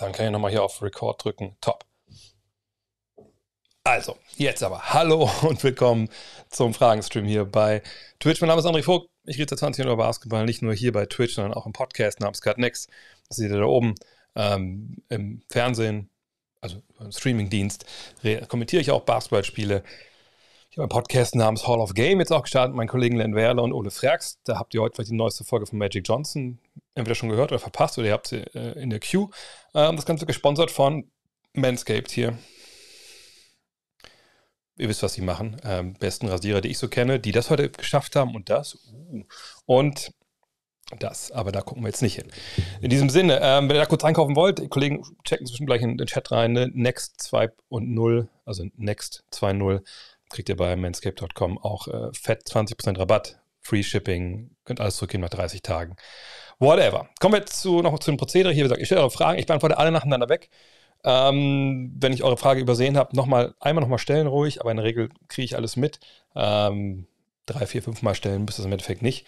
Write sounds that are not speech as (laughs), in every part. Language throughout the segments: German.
Dann kann ich nochmal hier auf Record drücken. Top. Also, jetzt aber hallo und willkommen zum Fragenstream hier bei Twitch. Mein Name ist André Vogt. Ich rede seit 20 Jahren über Basketball, nicht nur hier bei Twitch, sondern auch im Podcast namens Cut Next. Das seht ihr da oben ähm, im Fernsehen, also im Streamingdienst, kommentiere ich auch Basketballspiele. Ich habe einen Podcast namens Hall of Game jetzt auch gestartet mit meinen Kollegen Len Werler und Ole Frags. Da habt ihr heute vielleicht die neueste Folge von Magic Johnson entweder schon gehört oder verpasst oder ihr habt sie äh, in der Queue. Ähm, das Ganze gesponsert von Manscaped hier. Ihr wisst, was sie machen. Ähm, besten Rasierer, die ich so kenne, die das heute geschafft haben und das. Uh, und das, aber da gucken wir jetzt nicht hin. In diesem Sinne, ähm, wenn ihr da kurz einkaufen wollt, die Kollegen checken zwischen gleich in den Chat rein, ne? Next 2.0, also Next 2.0 kriegt ihr bei manscape.com auch äh, fett 20% Rabatt, Free Shipping, könnt alles zurückgehen nach 30 Tagen. Whatever. Kommen wir zu, noch zu dem Prozedere hier. Wie gesagt, ich stelle eure Fragen, ich beantworte alle nacheinander weg. Ähm, wenn ich eure Frage übersehen habe, nochmal, einmal nochmal stellen ruhig, aber in der Regel kriege ich alles mit. Ähm, drei, vier, fünf Mal stellen müsst ihr es im Endeffekt nicht.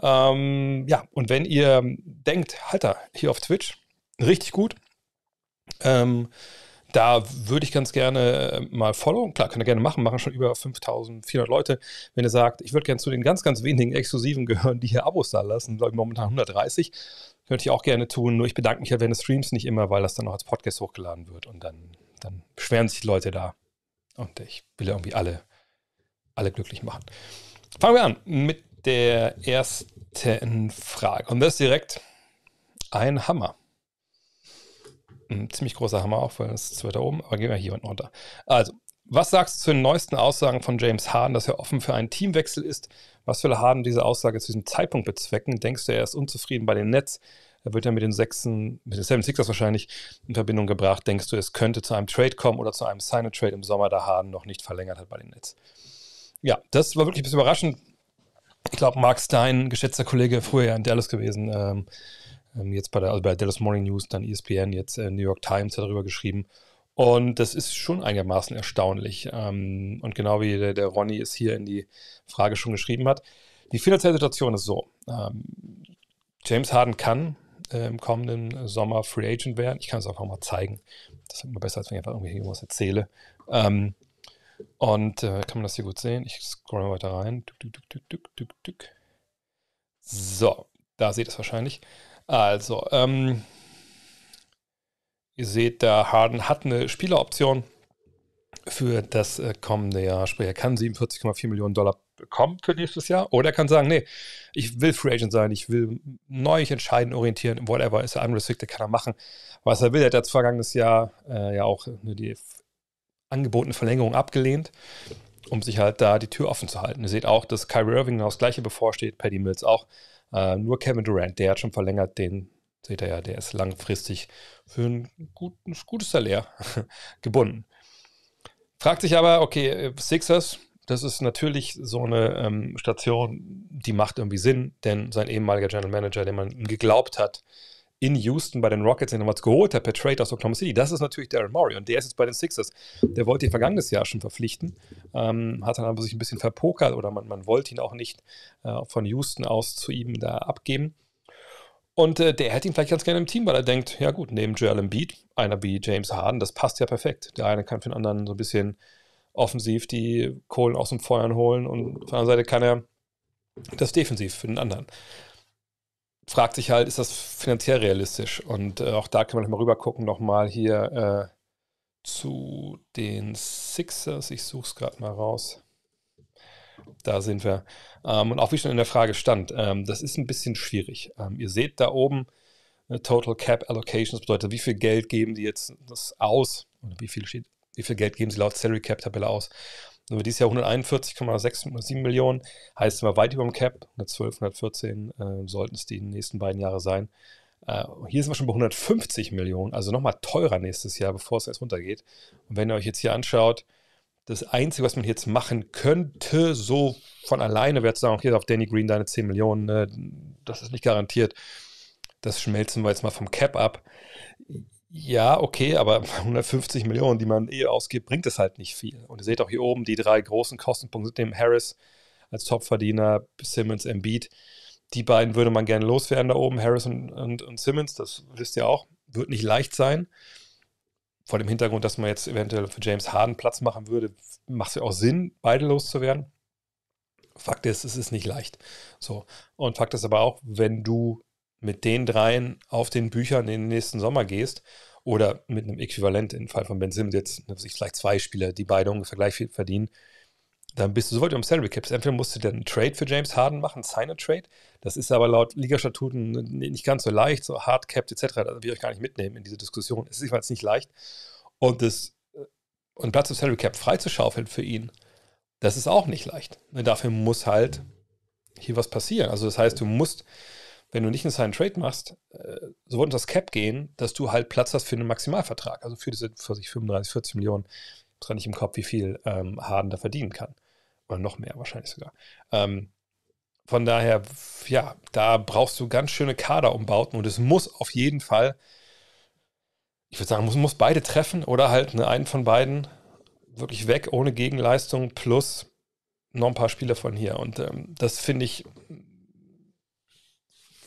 Ähm, ja, und wenn ihr denkt, Halter, hier auf Twitch, richtig gut, ähm, da würde ich ganz gerne äh, mal folgen. Klar, könnt ihr gerne machen, machen schon über 5400 Leute. Wenn ihr sagt, ich würde gerne zu den ganz, ganz wenigen Exklusiven (laughs) gehören, die hier Abos da lassen, glaube ich momentan 130, könnte ich auch gerne tun. Nur ich bedanke mich ja während des Streams nicht immer, weil das dann auch als Podcast hochgeladen wird und dann, dann beschweren sich die Leute da. Und ich will ja irgendwie alle, alle glücklich machen. Fangen wir an mit der ersten Frage. Und das ist direkt ein Hammer. Ein ziemlich großer Hammer auch, weil das ist weiter oben, aber gehen wir hier unten runter. Also, was sagst du zu den neuesten Aussagen von James Harden, dass er offen für einen Teamwechsel ist? Was will Harden diese Aussage zu diesem Zeitpunkt bezwecken? Denkst du, er ist unzufrieden bei den Netz? Er wird ja mit den Sechsen, mit den Seven Sixers wahrscheinlich in Verbindung gebracht. Denkst du, es könnte zu einem Trade kommen oder zu einem Sign-Trade im Sommer, da Harden noch nicht verlängert hat bei den Netz? Ja, das war wirklich ein bisschen überraschend. Ich glaube, Mark Stein, geschätzter Kollege, früher ja in Dallas gewesen, ähm, ähm, jetzt bei der, also bei Dallas Morning News, dann ESPN, jetzt äh, New York Times hat darüber geschrieben. Und das ist schon einigermaßen erstaunlich. Ähm, und genau wie der, der Ronny es hier in die Frage schon geschrieben hat. Die finanzielle Situation ist so: ähm, James Harden kann äh, im kommenden Sommer Free Agent werden. Ich kann es einfach mal zeigen. Das ist immer besser, als wenn ich einfach irgendwie irgendwas erzähle. Ähm, und äh, kann man das hier gut sehen? Ich scroll mal weiter rein. Duck, duck, duck, so, da seht ihr es wahrscheinlich. Also, ähm, ihr seht, da Harden hat eine Spieleroption für das äh, kommende Jahr. Sprich, er kann 47,4 Millionen Dollar bekommen für nächstes Jahr. Oder er kann sagen, nee, ich will Free Agent sein, ich will neu entscheiden, orientieren, whatever, ist er unrestricted, kann er machen, was er will. Er hat das vergangenes Jahr äh, ja auch ne, die angebotene Verlängerung abgelehnt, um sich halt da die Tür offen zu halten. Ihr seht auch, dass Kyrie Irving genau das Gleiche bevorsteht, Paddy Mills auch. Äh, nur Kevin Durant, der hat schon verlängert, den seht ihr ja, der ist langfristig für ein guten, gutes Salär (laughs) gebunden. Fragt sich aber, okay, Sixers, das ist natürlich so eine ähm, Station, die macht irgendwie Sinn, denn sein ehemaliger General Manager, den man geglaubt hat, in Houston bei den Rockets den damals geholt hat per Trade aus Oklahoma City. Das ist natürlich Darren Murray. und der ist jetzt bei den Sixers. Der wollte ihn vergangenes Jahr schon verpflichten, ähm, hat dann aber sich ein bisschen verpokert oder man, man wollte ihn auch nicht äh, von Houston aus zu ihm da abgeben. Und äh, der hätte ihn vielleicht ganz gerne im Team, weil er denkt, ja gut, neben Joel Embiid, einer wie James Harden, das passt ja perfekt. Der eine kann für den anderen so ein bisschen offensiv die Kohlen aus dem Feuern holen und auf der anderen Seite kann er das defensiv für den anderen fragt sich halt, ist das finanziell realistisch? Und äh, auch da kann man nochmal rüber gucken, nochmal hier äh, zu den Sixers. Ich suche es gerade mal raus. Da sind wir. Ähm, und auch wie schon in der Frage stand, ähm, das ist ein bisschen schwierig. Ähm, ihr seht da oben eine äh, Total Cap Allocation, das bedeutet, wie viel Geld geben die jetzt das aus? Oder wie viel steht? Wie viel Geld geben sie laut Salary Cap Tabelle aus? Sind wir dieses Jahr 141,67 Millionen, heißt immer weit über dem Cap. 112, 114 äh, sollten es die nächsten beiden Jahre sein. Äh, hier sind wir schon bei 150 Millionen, also nochmal teurer nächstes Jahr, bevor es erst runtergeht. Und wenn ihr euch jetzt hier anschaut, das Einzige, was man jetzt machen könnte, so von alleine, wäre zu sagen, hier auf Danny Green deine 10 Millionen, äh, das ist nicht garantiert. Das schmelzen wir jetzt mal vom Cap ab ja, okay, aber 150 (laughs) Millionen, die man eh ausgibt, bringt es halt nicht viel. Und ihr seht auch hier oben die drei großen Kostenpunkte, dem Harris als Topverdiener, Simmons, Embiid. Die beiden würde man gerne loswerden da oben, Harris und, und, und Simmons, das wisst ihr auch, wird nicht leicht sein. Vor dem Hintergrund, dass man jetzt eventuell für James Harden Platz machen würde, macht es ja auch Sinn, beide loszuwerden. Fakt ist, es ist nicht leicht. So. Und Fakt ist aber auch, wenn du mit den dreien auf den Büchern in den nächsten Sommer gehst oder mit einem Äquivalent im Fall von Ben Simmons jetzt ne, vielleicht zwei Spieler, die beide ungefähr gleich viel verdienen, dann bist du so weit um Salary Caps. Entweder musst du dann einen Trade für James Harden machen, sign Trade. Das ist aber laut Ligastatuten ne, ne, nicht ganz so leicht, so hard capped etc. Da will ich euch gar nicht mitnehmen in diese Diskussion. Es ist jedenfalls nicht leicht. Und das äh, und Platz im Salary Cap freizuschaufeln für ihn, das ist auch nicht leicht. Und dafür muss halt hier was passieren. Also das heißt, du musst wenn du nicht einen Sign Trade machst, äh, so wird das Cap gehen, dass du halt Platz hast für einen Maximalvertrag, also für diese 40, 35, 40 Millionen. Ich habe nicht im Kopf, wie viel ähm, Harden da verdienen kann. Oder noch mehr wahrscheinlich sogar. Ähm, von daher, ja, da brauchst du ganz schöne Kaderumbauten und es muss auf jeden Fall, ich würde sagen, muss, muss beide treffen oder halt ne, einen von beiden wirklich weg ohne Gegenleistung plus noch ein paar Spieler von hier. Und ähm, das finde ich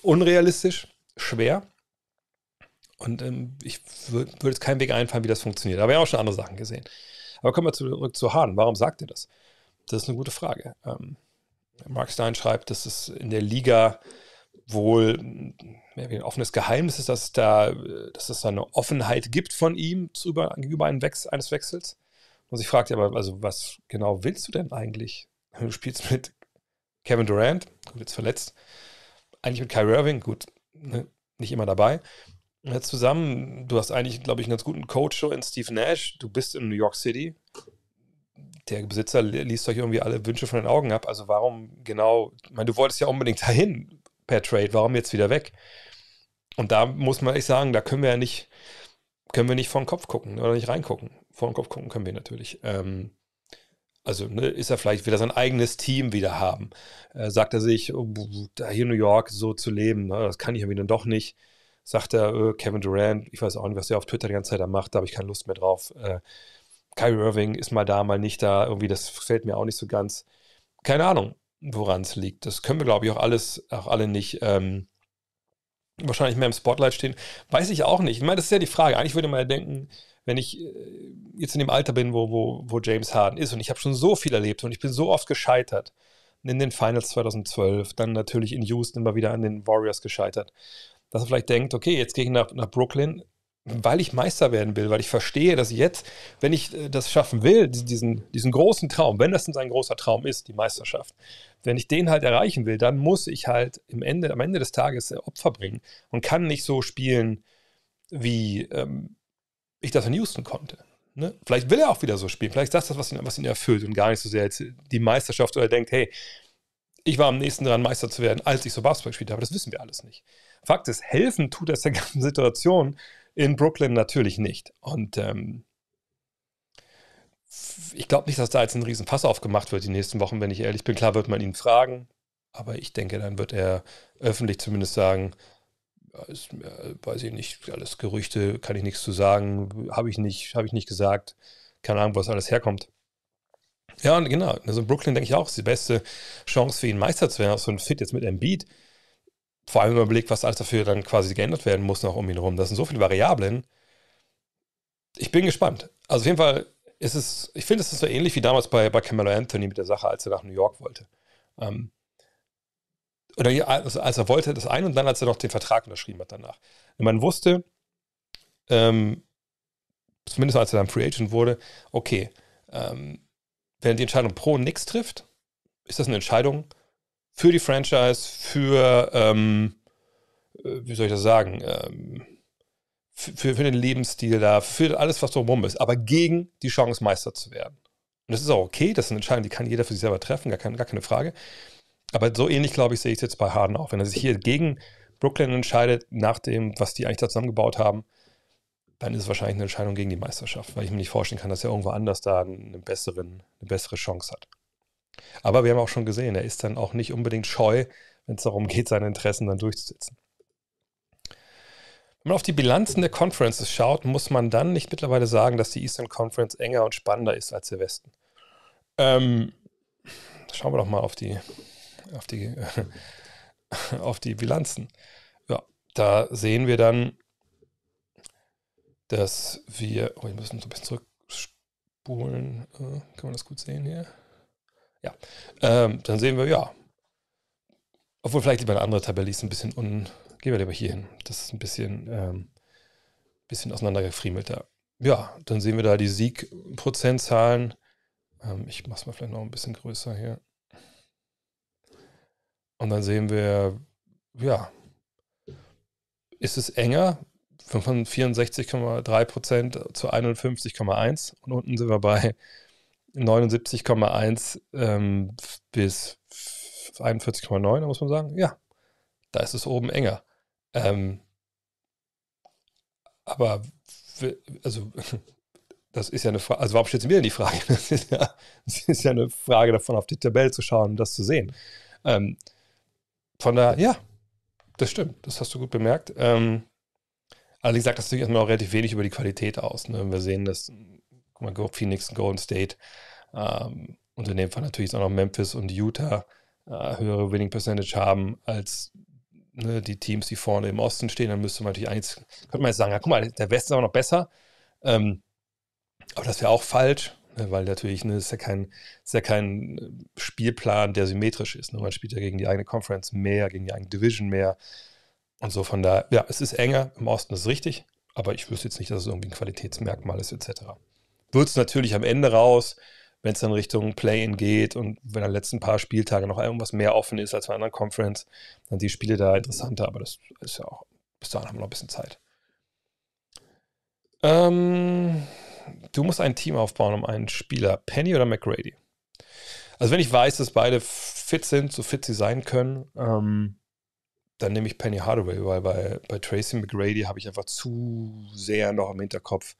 unrealistisch, schwer. Und ähm, ich würde jetzt keinen Weg einfallen, wie das funktioniert. Aber wir haben auch schon andere Sachen gesehen. Aber kommen wir zurück zu Harden. Warum sagt er das? Das ist eine gute Frage. Ähm, Mark Stein schreibt, dass es in der Liga wohl ein offenes Geheimnis ist, dass, da, dass es da eine Offenheit gibt von ihm gegenüber Wechsel, eines Wechsels. Und ich fragte aber, also was genau willst du denn eigentlich? Du spielst mit Kevin Durant, gut, jetzt verletzt eigentlich mit Kyrie Irving, gut, ne, nicht immer dabei, äh, zusammen. Du hast eigentlich, glaube ich, einen ganz guten Coach so in Steve Nash. Du bist in New York City. Der Besitzer liest euch irgendwie alle Wünsche von den Augen ab. Also warum genau, ich meine, du wolltest ja unbedingt dahin per Trade, warum jetzt wieder weg? Und da muss man echt sagen, da können wir ja nicht, können wir nicht vor den Kopf gucken oder nicht reingucken. Vor den Kopf gucken können wir natürlich. Ähm, also ne, ist er vielleicht wieder sein eigenes Team wieder haben. Äh, sagt er sich, oh, da hier in New York so zu leben, ne, das kann ich irgendwie dann doch nicht. Sagt er, oh, Kevin Durant, ich weiß auch nicht, was er auf Twitter die ganze Zeit da macht, da habe ich keine Lust mehr drauf. Äh, Kyrie Irving ist mal da, mal nicht da, irgendwie, das fällt mir auch nicht so ganz. Keine Ahnung, woran es liegt. Das können wir, glaube ich, auch alles, auch alle nicht. Ähm, wahrscheinlich mehr im Spotlight stehen. Weiß ich auch nicht. Ich meine, das ist ja die Frage. Eigentlich würde man ja denken, wenn ich äh, jetzt in dem Alter bin, wo, wo, wo James Harden ist und ich habe schon so viel erlebt und ich bin so oft gescheitert. In den Finals 2012, dann natürlich in Houston immer wieder an den Warriors gescheitert. Dass man vielleicht denkt, okay, jetzt gehe ich nach, nach Brooklyn, weil ich Meister werden will, weil ich verstehe, dass ich jetzt, wenn ich äh, das schaffen will, diesen, diesen großen Traum, wenn das denn sein großer Traum ist, die Meisterschaft, wenn ich den halt erreichen will, dann muss ich halt im Ende, am Ende des Tages äh, Opfer bringen und kann nicht so spielen wie, ähm, ich das in Houston konnte. Ne? Vielleicht will er auch wieder so spielen. Vielleicht ist das das, was ihn, was ihn erfüllt und gar nicht so sehr jetzt die Meisterschaft oder denkt, hey, ich war am nächsten dran, Meister zu werden, als ich so Basketball gespielt habe. Das wissen wir alles nicht. Fakt ist, helfen tut das der (laughs) ganzen Situation in Brooklyn natürlich nicht. Und ähm, ich glaube nicht, dass da jetzt ein Riesenfass aufgemacht wird die nächsten Wochen, wenn ich ehrlich bin. Klar wird man ihn fragen, aber ich denke, dann wird er öffentlich zumindest sagen, ist, weiß ich nicht, alles Gerüchte, kann ich nichts zu sagen, habe ich nicht, habe ich nicht gesagt, keine Ahnung, wo das alles herkommt. Ja, genau. Also Brooklyn, denke ich auch, ist die beste Chance für ihn, Meister zu werden, auch so ein Fit jetzt mit Embiid. Vor allem überlegt, was alles dafür dann quasi geändert werden muss, noch um ihn herum. Das sind so viele Variablen. Ich bin gespannt. Also auf jeden Fall ist es, ich finde, es ist so ähnlich wie damals bei, bei Camelo Anthony mit der Sache, als er nach New York wollte. Ähm, oder als, er wollte, das ein und dann, als er noch den Vertrag unterschrieben hat danach. Und man wusste, ähm, zumindest als er dann Free Agent wurde, okay, ähm, wenn die Entscheidung pro nix trifft, ist das eine Entscheidung für die Franchise, für, ähm, äh, wie soll ich das sagen, ähm, für, für, den Lebensstil da, für alles, was drumherum ist, aber gegen die Chance, Meister zu werden. Und das ist auch okay, das ist eine Entscheidung, die kann jeder für sich selber treffen, gar, kein, gar keine Frage. Aber so ähnlich, glaube ich, sehe ich es jetzt bei Harden auch. Wenn er sich hier gegen Brooklyn entscheidet, nach dem, was die eigentlich da zusammengebaut haben, dann ist es wahrscheinlich eine Entscheidung gegen die Meisterschaft, weil ich mir nicht vorstellen kann, dass er irgendwo anders da eine, besseren, eine bessere Chance hat. Aber wir haben auch schon gesehen, er ist dann auch nicht unbedingt scheu, wenn es darum geht, seine Interessen dann durchzusetzen. Wenn man auf die Bilanzen der Conferences schaut, muss man dann nicht mittlerweile sagen, dass die Eastern Conference enger und spannender ist als der Westen. Ähm, schauen wir doch mal auf die auf die, (laughs) auf die Bilanzen. Ja, da sehen wir dann, dass wir, oh, wir müssen so ein bisschen zurückspulen. Äh, kann man das gut sehen hier? Ja, ähm, dann sehen wir, ja, obwohl vielleicht lieber eine andere Tabelle, die ist ein bisschen un, gehen wir lieber hier hin. Das ist ein bisschen, ähm, bisschen auseinandergefriemelter. Ja, dann sehen wir da die Siegprozentzahlen. Ähm, ich mache es mal vielleicht noch ein bisschen größer hier. Und dann sehen wir, ja, ist es enger von 64,3 Prozent zu 51,1 und unten sind wir bei 79,1 ähm, bis 41,9, da muss man sagen, ja, da ist es oben enger. Ähm, aber also (laughs) das ist ja eine Frage, also warum stellt sie mir denn die Frage? (laughs) Das ist, ja, das ist ja eine Frage davon, auf die Tabelle zu schauen und um das zu sehen. Ähm, von da, ja, das stimmt, das hast du gut bemerkt. Ähm, also, wie gesagt, das sagt natürlich erstmal auch relativ wenig über die Qualität aus. Ne? wir sehen, dass, guck mal, Phoenix, und Golden State ähm, und in dem Fall natürlich auch noch Memphis und Utah äh, höhere Winning Percentage haben als ne, die Teams, die vorne im Osten stehen, dann müsste man natürlich eigentlich, könnte man jetzt sagen, ja, guck mal, der Westen ist aber noch besser. Ähm, aber das wäre auch falsch, Ne, weil natürlich ne, ist, ja kein, ist ja kein äh, Spielplan, der symmetrisch ist. Ne? Man spielt ja gegen die eigene Conference mehr, gegen die eigene Division mehr. Und so von da, ja, es ist enger im Osten, ist es richtig, aber ich wüsste jetzt nicht, dass es irgendwie ein Qualitätsmerkmal ist, etc. Wird es natürlich am Ende raus, wenn es dann Richtung Play-In geht und wenn am letzten paar Spieltage noch irgendwas mehr offen ist als bei anderen Conference, dann die Spiele da interessanter, aber das ist ja auch, bis dahin haben wir noch ein bisschen Zeit. Ähm, Du musst ein Team aufbauen um einen Spieler, Penny oder McGrady. Also wenn ich weiß, dass beide fit sind, so fit sie sein können, ähm, dann nehme ich Penny Hardaway, weil bei, bei Tracy McGrady habe ich einfach zu sehr noch im Hinterkopf,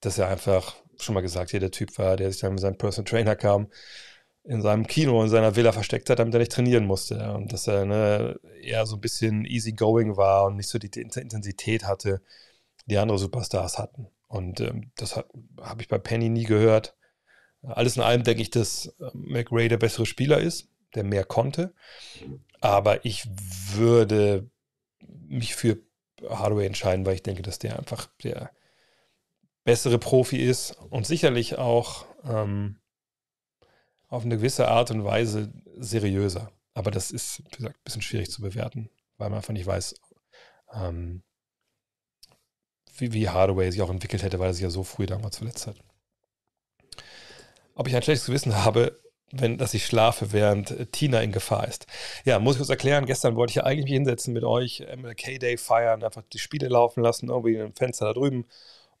dass er einfach, schon mal gesagt, hier der Typ war, der sich dann mit seinem Personal Trainer kam, in seinem Kino, in seiner Villa versteckt hat, damit er nicht trainieren musste. Und dass er ne, eher so ein bisschen easygoing war und nicht so die Intensität hatte, die andere Superstars hatten. Und ähm, das habe ich bei Penny nie gehört. Alles in allem denke ich, dass ähm, McRae der bessere Spieler ist, der mehr konnte. Aber ich würde mich für Hardaway entscheiden, weil ich denke, dass der einfach der bessere Profi ist und sicherlich auch ähm, auf eine gewisse Art und Weise seriöser. Aber das ist, wie gesagt, ein bisschen schwierig zu bewerten, weil man einfach nicht weiß, ähm, wie, wie Hardaway sich auch entwickelt hätte, weil er sich ja so früh damals verletzt hat. Ob ich ein schlechtes Gewissen habe, wenn, dass ich schlafe, während Tina in Gefahr ist. Ja, muss ich kurz erklären, gestern wollte ich ja eigentlich mich hinsetzen mit euch, äh, MLK-Day feiern, einfach die Spiele laufen lassen, irgendwie im Fenster da drüben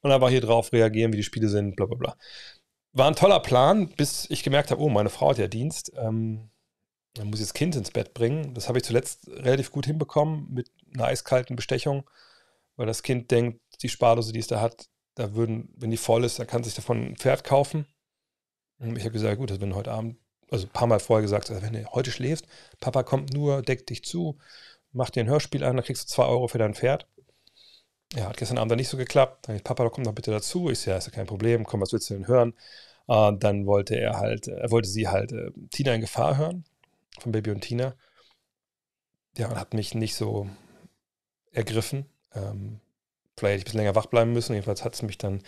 und einfach hier drauf reagieren, wie die Spiele sind, bla bla bla. War ein toller Plan, bis ich gemerkt habe, oh, meine Frau hat ja Dienst, ähm, dann muss ich das Kind ins Bett bringen. Das habe ich zuletzt relativ gut hinbekommen mit einer eiskalten Bestechung weil das Kind denkt, die Spardose, die es da hat, da würden, wenn die voll ist, da kann sich davon ein Pferd kaufen. Und ich habe gesagt, gut, wenn heute Abend, also ein paar Mal vorher gesagt, also wenn du heute schläfst, Papa kommt nur, deckt dich zu, macht dir ein Hörspiel an, dann kriegst du zwei Euro für dein Pferd. Ja, hat gestern Abend dann nicht so geklappt. Dann ich, Papa, komm doch bitte dazu. Ich sage, ja, ist ja kein Problem, komm, was willst du denn hören? Und ah, dann wollte er halt, er äh, wollte sie halt äh, Tina in Gefahr hören, von Baby und Tina. Ja, und hat mich nicht so ergriffen. Ähm, vielleicht hätte ich ein bisschen länger wach bleiben müssen. Jedenfalls hat es mich dann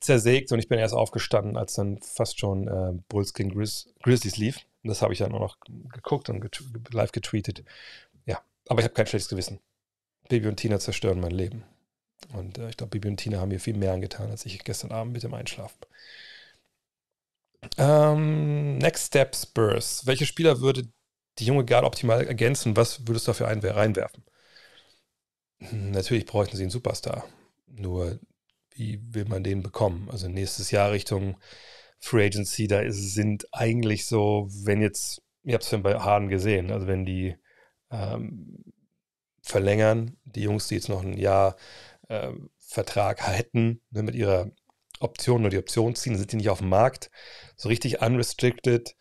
zersägt und ich bin erst aufgestanden, als dann fast schon äh, Bulls gegen Grizz Grizzlies lief. Und das habe ich dann auch noch geguckt und get live getweetet. Ja, aber ich habe kein schlechtes Gewissen. Bibi und Tina zerstören mein Leben. Und äh, ich glaube, Bibi und Tina haben mir viel mehr angetan, als ich gestern Abend mit dem Einschlafen. Ähm, Next Step Spurs. Welche Spieler würde die junge Garde optimal ergänzen? Was würdest du dafür reinwerfen? Natürlich bräuchten sie einen Superstar. Nur, wie will man den bekommen? Also nächstes Jahr Richtung Free Agency, da ist, sind eigentlich so, wenn jetzt, ihr habt es ja bei Harden gesehen, also wenn die ähm, verlängern, die Jungs, die jetzt noch ein Jahr äh, Vertrag hätten, ne, mit ihrer Option oder die Option ziehen, sind die nicht auf dem Markt. So richtig unrestricted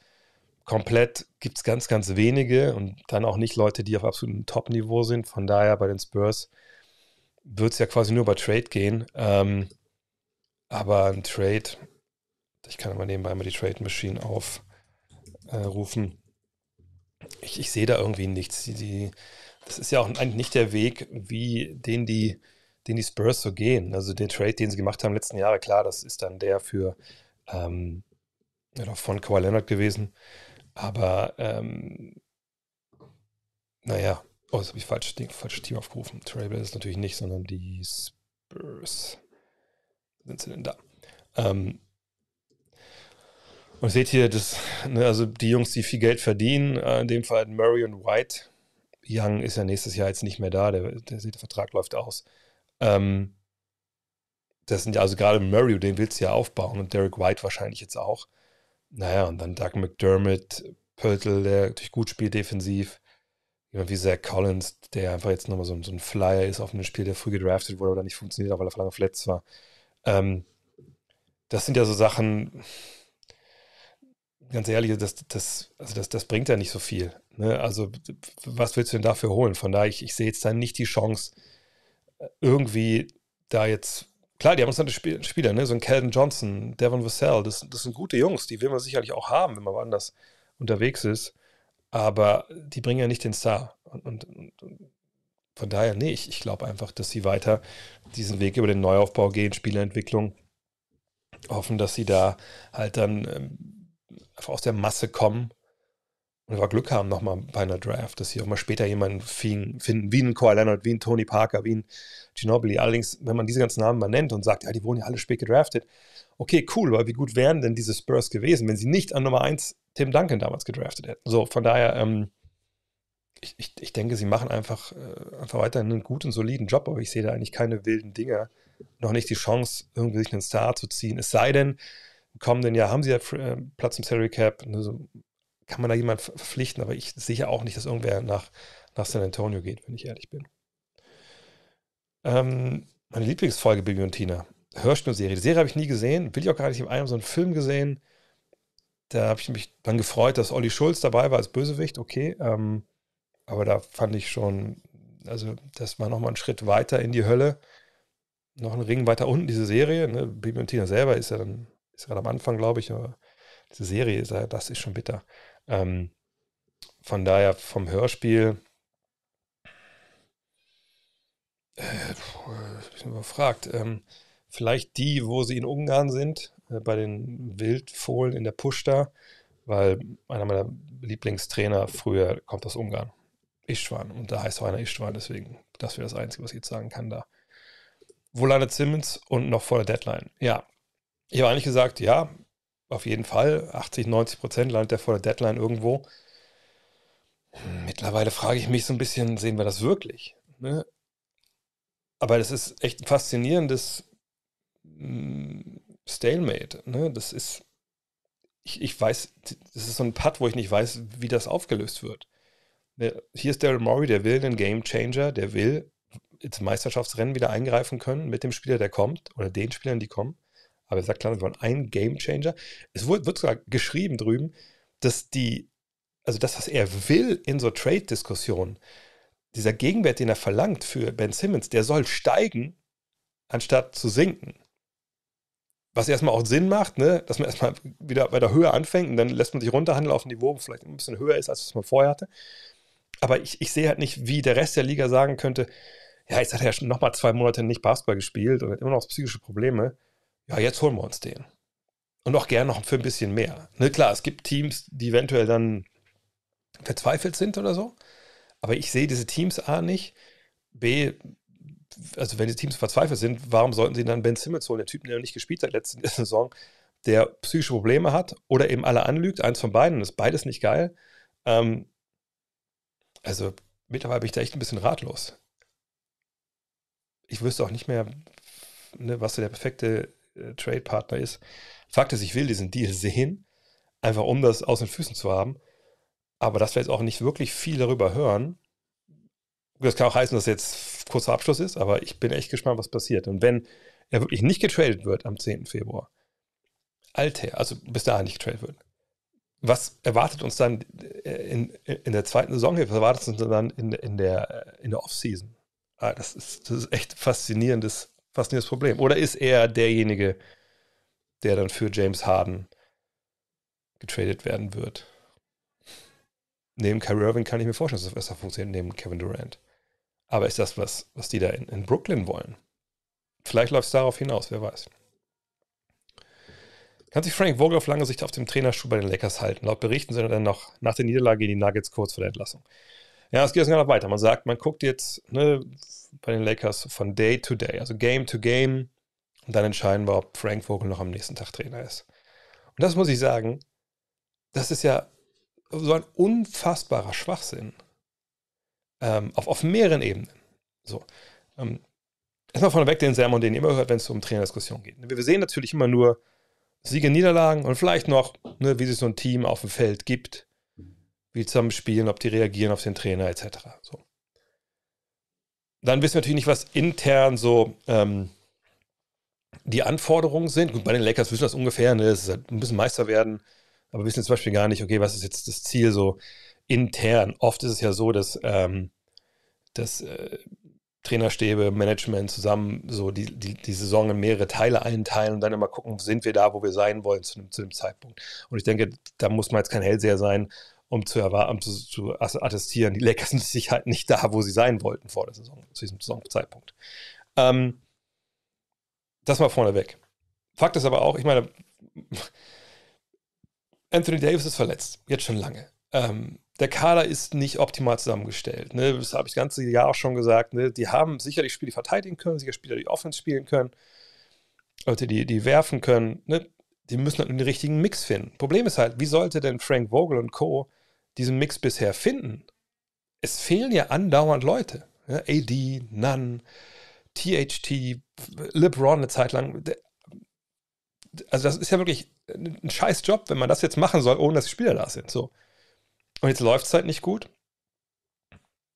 komplett gibt es ganz, ganz wenige und dann auch nicht Leute, die auf absolutem Top-Niveau sind. Von daher bei den Spurs wird es ja quasi nur bei Trade gehen. Ähm, aber ein Trade, ich kann aber nebenbei mal die Trade Machine aufrufen. Äh, ich, ich sehe da irgendwie nichts. Die, die, das ist ja auch eigentlich nicht der Weg, wie den die, den die Spurs so gehen. Also der Trade, den sie gemacht haben letzten Jahre, klar, das ist dann der für ähm, von Kawhi Leonard gewesen. Aber ähm, naja, oh, jetzt habe ich falsch, den, falsches Team aufgerufen. Trailblazers natürlich nicht, sondern die Spurs. Sind sie denn da? Ähm, und seht hier, das, ne, also die Jungs, die viel Geld verdienen, äh, in dem Fall Murray und White. Young ist ja nächstes Jahr jetzt nicht mehr da, der, der, der Vertrag läuft aus. Ähm, das sind ja also gerade Murray, den willst du ja aufbauen und Derek White wahrscheinlich jetzt auch. Naja, und dann Doug McDermott, Pöltl, der natürlich gut spielt defensiv. Jemand wie Zach Collins, der einfach jetzt nochmal so, so ein Flyer ist auf einem Spiel, der früh gedraftet wurde, aber nicht funktioniert hat, weil er lange verletzt war. Ähm, das sind ja so Sachen, ganz ehrlich, das, das, also das, das bringt ja nicht so viel. Ne? Also, was willst du denn dafür holen? Von daher, ich, ich sehe jetzt dann nicht die Chance, äh, irgendwie da jetzt klar, die haben interessante Sp Spieler, ne? so ein Calvin Johnson, Devon Vassell, das, das sind gute Jungs, die will man sicherlich auch haben, wenn man woanders unterwegs ist, aber die bringen ja nicht den Star. Und, und, und von daher, nee, ich, ich glaube einfach, dass sie weiter diesen Weg über den Neuaufbau gehen, Spielerentwicklung, hoffen, dass sie da halt dann ähm, einfach aus der Masse kommen und wir Glück haben, nochmal bei einer Draft, dass sie auch mal später jemanden finden, wie ein Kawhi Leonard, wie ein Tony Parker, wie ein Ginobili. Allerdings, wenn man diese ganzen Namen mal nennt und sagt, ja, die wurden ja alle spät gedraftet, okay, cool, aber wie gut wären denn diese Spurs gewesen, wenn sie nicht an Nummer 1 Tim Duncan damals gedraftet hätten. So, von daher, ähm, ich, ich, ich, denke, sie machen einfach, äh, einfach weiter einen guten, soliden Job, aber ich sehe da eigentlich keine wilden Dinge, Noch nicht die Chance, irgendwie sich einen Star zu ziehen. Es sei denn, im kommenden Jahr haben sie ja äh, Platz im Salary Cap, also kann man da jemand verpflichten, aber ich sehe auch nicht, dass irgendwer nach, nach San Antonio geht, wenn ich ehrlich bin. Ähm, meine Lieblingsfolge, Bibi und Tina. Hörspielserie. Die Serie habe ich nie gesehen, will ich auch gar nicht. Ich habe einen so einen Film gesehen. Da habe ich mich dann gefreut, dass Olli Schulz dabei war als Bösewicht. Okay, ähm, aber da fand ich schon, also das war nochmal ein Schritt weiter in die Hölle. Noch einen Ring weiter unten, diese Serie. Ne? Bibi und Tina selber ist ja dann, ist gerade am Anfang, glaube ich, aber diese Serie, ist ja, das ist schon bitter. Ähm, von daher vom Hörspiel äh, Ich bin überfragt. Ähm, vielleicht die, wo sie in Ungarn sind, äh, bei den Wildfohlen in der Pushta, weil einer meiner Lieblingstrainer früher kommt aus Ungarn. Ischwan. Und da heißt auch einer Ischwan, deswegen, das wäre das Einzige, was ich jetzt sagen kann da. Wo Simmons und noch vor der Deadline? Ja. Ich habe eigentlich gesagt, ja, auf jeden Fall. 80, 90 Prozent landet er vor der Deadline irgendwo. Hm, mittlerweile frage ich mich so ein bisschen, sehen wir das wirklich? Ne? Aber das ist echt ein faszinierendes hm, Stalemate. Ne? Das ist, ich, ich weiß, das ist so ein Putt, wo ich nicht weiß, wie das aufgelöst wird. Ne, hier ist Daryl Morey, der will einen Game Changer, der will ins Meisterschaftsrennen wieder eingreifen können mit dem Spieler, der kommt oder den Spielern, die kommen. Aber er sagt klar, wir wollen einen Game Changer. Es wurde, wird sogar geschrieben drüben, dass die, also das, was er will in so Trade-Diskussionen, dieser Gegenwert, den er verlangt für Ben Simmons, der soll steigen, anstatt zu sinken. Was erstmal auch Sinn macht, ne? dass man erstmal wieder bei der anfängt und dann lässt man sich runterhandeln auf ein Niveau, wo vielleicht ein bisschen höher ist, als was man vorher hatte. Aber ich, ich sehe halt nicht, wie der Rest der Liga sagen könnte, ja, jetzt hat er ja schon nochmal zwei Monate nicht Basketball gespielt und hat immer noch psychische Probleme ja, jetzt holen wir uns den. Und auch gern noch für ein bisschen mehr. Ne, klar, es gibt Teams, die eventuell dann verzweifelt sind oder so. Aber ich sehe diese Teams A nicht. B, also wenn die Teams verzweifelt sind, warum sollten sie dann Ben Simmons holen, den Typen, der noch nicht gespielt hat letzte (laughs) Saison, der psychische Probleme hat oder eben alle anlügt, eins von beiden, das ist beides nicht geil. Ähm, also mittlerweile bin ich da echt ein bisschen ratlos. Ich wüsste auch nicht mehr, ne, was so der perfekte äh, Trade-Partner ist. Fakt ist, ich will diesen Deal sehen, einfach um das aus den Füßen zu haben. Aber dass wir jetzt auch nicht wirklich viel darüber hören, das kann auch heißen, dass jetzt kurzer Abschluss ist, aber ich bin echt gespannt, was passiert. Und wenn er wirklich nicht getradet wird am 10. Februar, Alter, also bis dahin nicht getradet wird, was erwartet uns dann äh, in, in der zweiten Saison? Was erwartet uns dann in, in der, äh, in der Offseason? Ah, das, ist, das ist echt faszinierendes das Problem. Oder ist er derjenige, der dann für James Harden getradet werden wird? Neben Kyrie Irving kann ich mir vorstellen, dass das besser funktioniert, neben Kevin Durant. Aber ist das was, was die da in, in Brooklyn wollen? Vielleicht läuft es darauf hinaus, wer weiß. Kann sich Frank Vogel auf lange Sicht auf dem Trainerstuhl bei den Lakers halten? Laut Berichten sind er dann noch nach der Niederlage in die Nuggets kurz vor der Entlassung. Ja, es geht jetzt noch weiter. Man sagt, man guckt jetzt ne, bei den Lakers von Day to Day, also Game to Game, und dann entscheiden wir, ob Frank Vogel noch am nächsten Tag Trainer ist. Und das muss ich sagen, das ist ja so ein unfassbarer Schwachsinn. Ähm, auf, auf mehreren Ebenen. So. Ähm, erstmal vorneweg den Sermon, den ihr immer hört, wenn es um Trainerdiskussionen geht. Wir sehen natürlich immer nur Siege, Niederlagen und vielleicht noch, ne, wie sich so ein Team auf dem Feld gibt wie die zusammen spielen, ob die reagieren auf den Trainer etc. So. Dann wissen wir natürlich nicht, was intern so ähm, die Anforderungen sind. Gut, bei den Lakers wissen wir das ungefähr, ne? es halt, müssen Meister werden, aber wissen zum Beispiel gar nicht, okay, was ist jetzt das Ziel so intern. Oft ist es ja so, dass, ähm, dass äh, Trainerstäbe, Management zusammen so die, die, die Saison in mehrere Teile einteilen und dann immer gucken, sind wir da, wo wir sein wollen zu einem, zu einem Zeitpunkt. Und ich denke, da muss man jetzt kein Hellseher sein, um zu, um zu, zu attestieren, die Lakers sind sich halt nicht da, wo sie sein wollten vor der Saison, zu diesem Saisonzeitpunkt. Ähm, das mal vorneweg. Fakt ist aber auch, ich meine, Anthony Davis ist verletzt, jetzt schon lange. Ähm, der Kader ist nicht optimal zusammengestellt. Ne? Das habe ich das ganze Jahr auch schon gesagt. Ne? Die haben sicherlich Spiele, verteidigen können, sicher Spieler, die Offense spielen können, Leute, die, die werfen können. Ne? Die müssen halt den richtigen Mix finden. Problem ist halt, wie sollte denn Frank Vogel und Co diesen Mix bisher finden, es fehlen ja andauernd Leute. Ja, AD, Nun, THT, LeBron eine Zeit lang. Also das ist ja wirklich ein scheiß Job, wenn man das jetzt machen soll, ohne dass die Spieler da sind. So. Und jetzt läuft es halt nicht gut.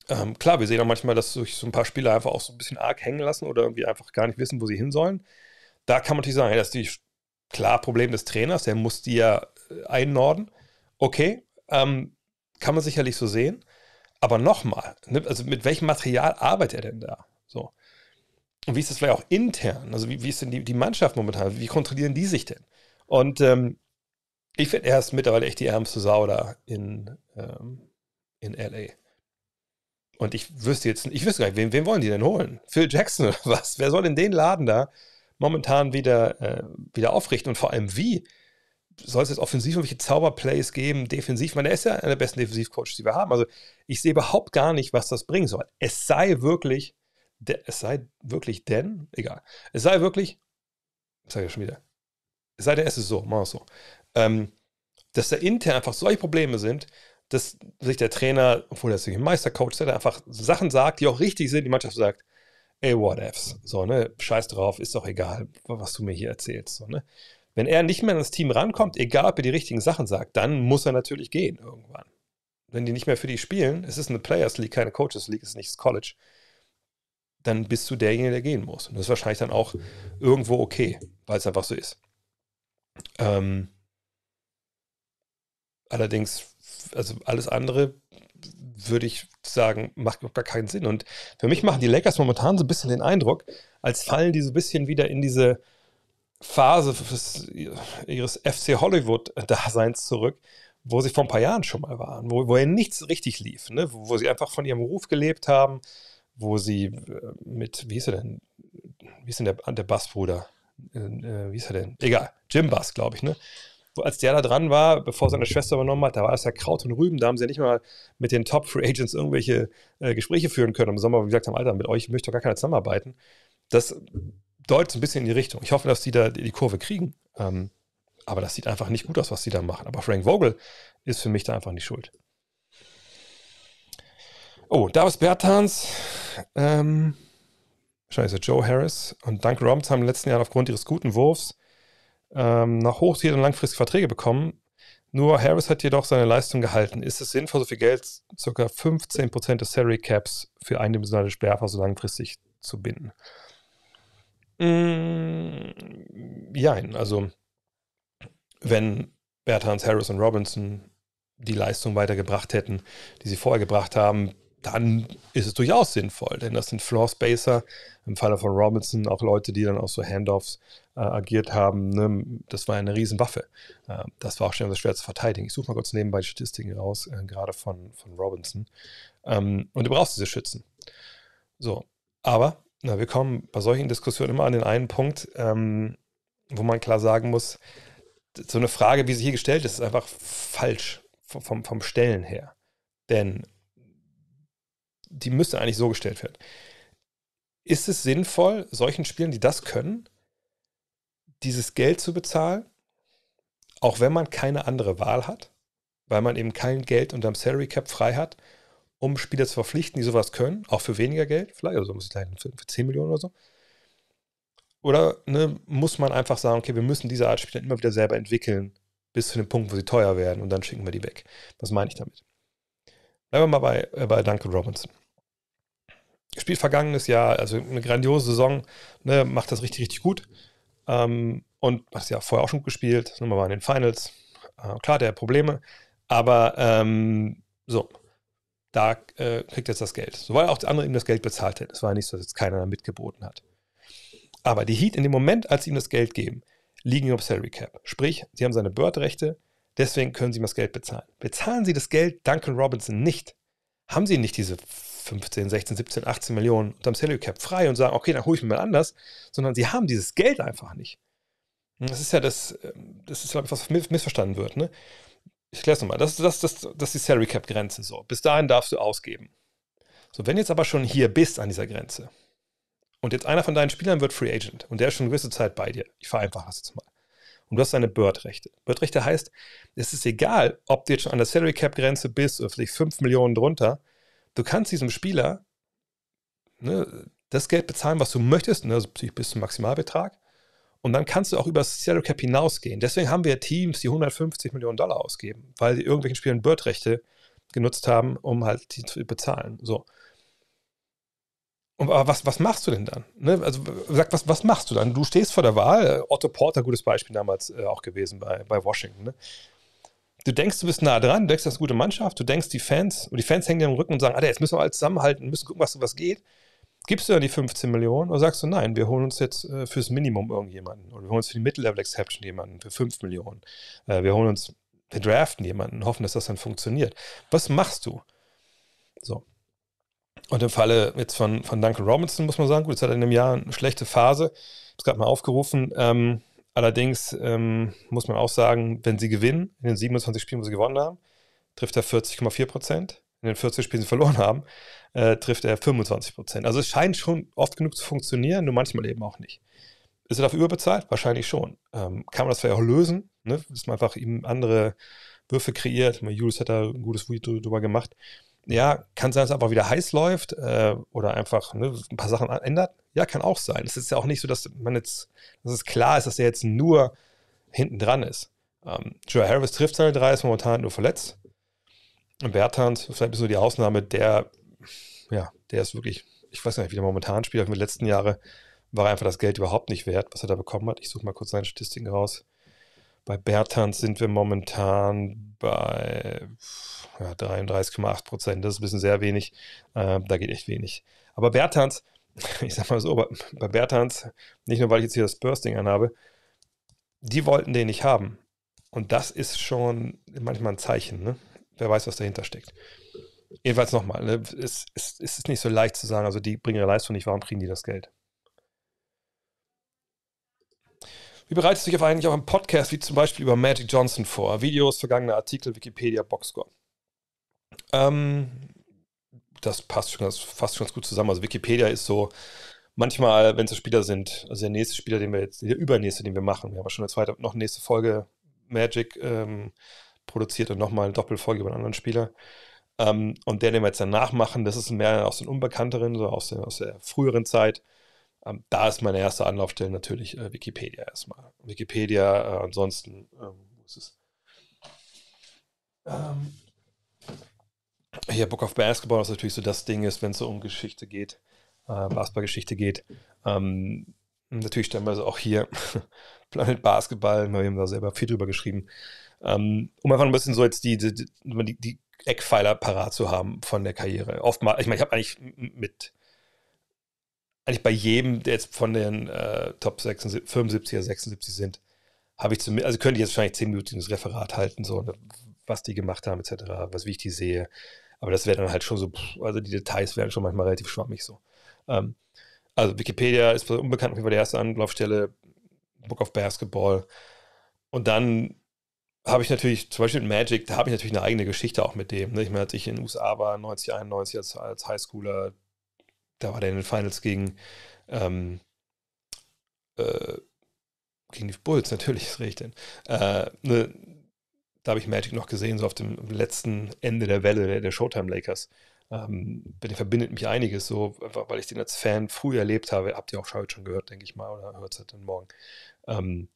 Ähm, klar, wir sehen auch manchmal, dass sich so ein paar Spieler einfach auch so ein bisschen arg hängen lassen oder irgendwie einfach gar nicht wissen, wo sie hin sollen. Da kann man natürlich sagen, hey, das ist die, klar Problem des Trainers, der muss die ja äh, einnorden. Okay, ähm, kann man sicherlich so sehen. Aber nochmal, ne, also mit welchem Material arbeitet er denn da? So. Und wie ist das vielleicht auch intern? Also, wie, wie ist denn die, die Mannschaft momentan? Wie kontrollieren die sich denn? Und ähm, ich finde, er ist mittlerweile echt die ärmste Sau da in, ähm, in LA. Und ich wüsste jetzt, ich wüsste gar nicht, wen, wen, wollen die denn holen? Phil Jackson oder (laughs) was? Wer soll denn den Laden da momentan wieder, äh, wieder aufrichten und vor allem wie? soll es jetzt offensiv irgendwelche Zauberplays geben, defensiv? Ich meine, er ist ja einer der besten Defensivcoaches, die wir haben. Also ich sehe überhaupt gar nicht, was das bringen soll. Es sei wirklich, es sei wirklich denn, egal. Es sei wirklich, das sage ich schon wieder, es sei denn, es ist so, machen wir es so, ähm, dass da intern einfach solche Probleme sind, dass sich der Trainer, obwohl er ist ein Meistercoach, ist, einfach Sachen sagt, die auch richtig sind, die Mannschaft sagt, ey, what ifs, so, ne, scheiß drauf, ist doch egal, was du mir hier erzählst, so, ne. Wenn er nicht mehr ans Team rankommt, egal ob er die richtigen Sachen sagt, dann muss er natürlich gehen irgendwann. Wenn die nicht mehr für dich spielen, es ist eine Players League, keine Coaches League, es ist nicht das College, dann bist du derjenige, der gehen muss. Und das ist wahrscheinlich dann auch irgendwo okay, weil es einfach so ist. Ähm, allerdings, also alles andere würde ich sagen, macht gar keinen Sinn. Und für mich machen die Lakers momentan so ein bisschen den Eindruck, als fallen die so ein bisschen wieder in diese Phase ihres FC Hollywood-Daseins zurück, wo sie vor ein paar Jahren schon mal waren, wo, wo ja nichts richtig lief, ne? wo, wo sie einfach von ihrem Ruf gelebt haben, wo sie äh, mit, wie ist er denn, wie ist denn der, der Bassbruder? Äh, äh, wie ist er denn? Egal, Jim Bass, glaube ich, ne? Als der da dran war, bevor seine Schwester übernommen hat, da war das ja Kraut und Rüben, da haben sie ja nicht mal mit den Top-Free Agents irgendwelche äh, Gespräche führen können im Sommer, wie gesagt haben, Alter, mit euch möchte ich doch gar keiner zusammenarbeiten. Das deutet ein bisschen in die Richtung. Ich hoffe, dass die da die Kurve kriegen. Ähm, aber das sieht einfach nicht gut aus, was die da machen. Aber Frank Vogel ist für mich da einfach nicht schuld. Oh, Davis Bertans, ähm, scheiße, Joe Harris und Duncan Robbins haben im letzten Jahr aufgrund ihres guten Wurfs ähm, nach Hochtier und langfristige Verträge bekommen. Nur Harris hat jedoch seine Leistung gehalten. Ist es sinnvoll, so viel Geld, ca. 15% des Salary Caps für eindimensionale Sperrver so langfristig zu binden? Mm, ja, also wenn Bertans, Harris und Robinson die Leistung weitergebracht hätten, die sie vorher gebracht haben, dann ist es durchaus sinnvoll, denn das sind Floor Spacer, im Falle von Robinson auch Leute, die dann auch so Handoffs äh, agiert haben. Ne? Das war eine Riesenwaffe. Äh, das war auch schon schwer zu verteidigen. Ich suche mal kurz nebenbei die Statistiken raus, äh, gerade von, von Robinson. Ähm, und du brauchst diese Schützen. So, aber na, wir kommen bei solchen Diskussionen immer an den einen Punkt, ähm, wo man klar sagen muss, so eine Frage, wie sie hier gestellt ist, ist einfach falsch vom, vom, Stellen her. Denn die müsste eigentlich so gestellt werden. Ist es sinnvoll, solchen Spielern, die das können, dieses Geld zu bezahlen, auch wenn man keine andere Wahl hat, weil man eben kein Geld unterm Salary Cap frei hat um Spieler zu verpflichten, die sowas können, auch für weniger Geld, vielleicht, also muss ich gleich für, für 10 Millionen oder so. Oder ne, muss man einfach sagen, okay, wir müssen diese Art Spieler immer wieder selber entwickeln, bis zu dem Punkt, wo sie teuer werden und dann schicken wir die weg. Was meine ich damit? Bleiben wir mal bei, äh, bei Duncan Robinson. Spielt vergangenes Jahr, also eine grandiose Saison, ne, macht das richtig, richtig gut. Ähm, und hat ja vorher auch schon gespielt, nochmal war in den Finals. Äh, klar, der hat Probleme, aber ähm, so, da äh, kriegt jetzt das Geld. So, weil auch der andere ihm das Geld bezahlt hat. Es war ja nicht so, dass jetzt keiner da mitgeboten hat. Aber die Heat in dem Moment, als sie ihm das Geld geben, liegen im Salary Cap. Sprich, sie haben seine Bird-Rechte, deswegen können sie ihm das Geld bezahlen. Bezahlen sie das Geld Duncan Robinson nicht, haben sie nicht diese 15, 16, 17, 18 Millionen unterm Salary Cap frei und sagen, okay, dann hole ich mir mal anders, sondern sie haben dieses Geld einfach nicht. Das ist ja das, ähm, das ist, glaube ich, was missverstanden wird. Ne? ich erkläre es nochmal, das, das, das, das ist die Salary Cap Grenze so. Bis dahin darfst du ausgeben. So, wenn jetzt aber schon hier bist an dieser Grenze und jetzt einer von deinen Spielern wird Free Agent und der ist schon eine gewisse Zeit bei dir, ich vereinfache das jetzt mal, und du hast deine Bird-Rechte. Bird-Rechte heißt, es ist egal, ob du jetzt schon an der Salary Cap Grenze bist oder vielleicht 5 Millionen drunter, du kannst diesem Spieler ne, das Geld bezahlen, was du möchtest, ne, also bis zum Maximalbetrag, und dann kannst du auch über das Salary Cap hinausgehen. Deswegen haben wir Teams, die 150 Millionen Dollar ausgeben, weil sie irgendwelchen Spielern Bird-Rechte genutzt haben, um halt die zu bezahlen. So. Und, aber was, was machst du denn dann? Ne? Also sag, was, was machst du dann? Du stehst vor der Wahl. Otto Porter, gutes Beispiel damals äh, auch gewesen bei, bei Washington. Ne? Du denkst, du bist nah dran, du denkst, das ist eine gute Mannschaft, du denkst, die Fans, und die Fans hängen dir im Rücken und sagen, Alter, jetzt müssen wir alles zusammenhalten, müssen gucken, was, was geht. Gibst du dann die 15 Millionen oder sagst du, nein, wir holen uns jetzt äh, fürs Minimum irgendjemanden oder wir holen uns für die Mid-Level-Exception jemanden für 5 Millionen. Äh, wir holen uns, wir draften jemanden, und hoffen, dass das dann funktioniert. Was machst du? So. Und im Falle jetzt von, von Duncan Robinson muss man sagen, gut, jetzt hat er in einem Jahr eine schlechte Phase. Ich habe es gerade mal aufgerufen. Ähm, allerdings ähm, muss man auch sagen, wenn sie gewinnen, in den 27 Spielen, wo sie gewonnen haben, trifft er 40,4 Prozent in den 40 Spielen verloren haben, äh, trifft er 25 Prozent. Also es scheint schon oft genug zu funktionieren, nur manchmal eben auch nicht. Ist er dafür überbezahlt? Wahrscheinlich schon. Ähm, kann man das vielleicht auch lösen, ne? dass man einfach ihm andere Würfe kreiert. Julius hat da ein gutes Video drüber gemacht. Ja, kann sein, dass es einfach wieder heiß läuft äh, oder einfach ne, ein paar Sachen ändert. Ja, kann auch sein. Es ist ja auch nicht so, dass man jetzt, dass es klar ist, dass er jetzt nur hinten dran ist. Ähm, Joe Harris trifft seine drei, ist momentan nur verletzt. Bertrand, vielleicht ist nur die Ausnahme, der, ja, der ist wirklich, ich weiß nicht, wie der momentan spielt, aber in den letzten Jahren war einfach das Geld überhaupt nicht wert, was er da bekommen hat. Ich suche mal kurz seine Statistiken raus. Bei Bertrand sind wir momentan bei ja, 33,8 Prozent. Das ist ein bisschen sehr wenig. Ähm, da geht echt wenig. Aber Bertrand, (laughs) ich sag mal so, bei, bei Bertrand, nicht nur weil ich jetzt hier das Bursting anhabe, die wollten den nicht haben. Und das ist schon manchmal ein Zeichen, ne? Wer weiß, was dahinter steckt. Jedenfalls nochmal, ne? es, es, es ist nicht so leicht zu sagen, also die bringen ihre Leistung nicht, warum kriegen die das Geld? Wie bereitest du dich auf eigentlich auch im Podcast, wie zum Beispiel über Magic Johnson vor? Videos, vergangene Artikel, Wikipedia, Boxscore. Ähm, das passt schon, das fasst schon ganz gut zusammen. Also Wikipedia ist so, manchmal, wenn es Spieler sind, also der nächste Spieler, den wir jetzt, der übernächste, den wir machen, wir haben schon eine zweite, noch nächste Folge Magic, ähm, produziert und nochmal eine Doppelfolge über einen anderen Spieler. Ähm, und der, den wir jetzt danach machen, das ist mehr aus den Unbekannteren, so aus, den, aus der früheren Zeit. Ähm, da ist meine erste Anlaufstelle natürlich äh, Wikipedia erstmal. Wikipedia, äh, ansonsten, ähm, wo ist es? Ähm, hier Book of Basketball, was natürlich so das Ding ist, wenn es so um Geschichte geht, äh, Basketballgeschichte geht. Ähm, natürlich stellen wir also auch hier (laughs) Planet Basketball, wir haben da selber viel drüber geschrieben. Ähm, um einfach ein bisschen so jetzt die, die, die, die Eckpfeiler parat zu haben von der Karriere. Oftmal, ich meine, ich habe eigentlich mit eigentlich bei jedem, der jetzt von den äh, Top 75er, 76 sind, habe ich zumindest, also könnte ich jetzt wahrscheinlich 10 Minuten das Referat halten, so, ne, was die gemacht haben, etc., was wie ich die sehe. Aber das wäre dann halt schon so, also die Details wären schon manchmal relativ schwammig so. Ähm, also Wikipedia ist unbekannt, wie war die erste Anlaufstelle, Book of Basketball. Und dann habe ich natürlich, zum Beispiel Magic, da habe ich natürlich eine eigene Geschichte auch mit dem. Ne? Ich meine, als ich in den USA war, 90, 91 als, als Highschooler, da war der in den Finals gegen, ähm, äh, gegen die Bulls, natürlich, ist richtig. Äh, ne, da habe ich Magic noch gesehen, so auf dem letzten Ende der Welle der, der Showtime Lakers. Ähm, mit dem verbindet mich einiges, so einfach, weil ich den als Fan früh erlebt habe. Habt ihr auch schon gehört, denke ich mal, oder hört es halt dann morgen. Ähm,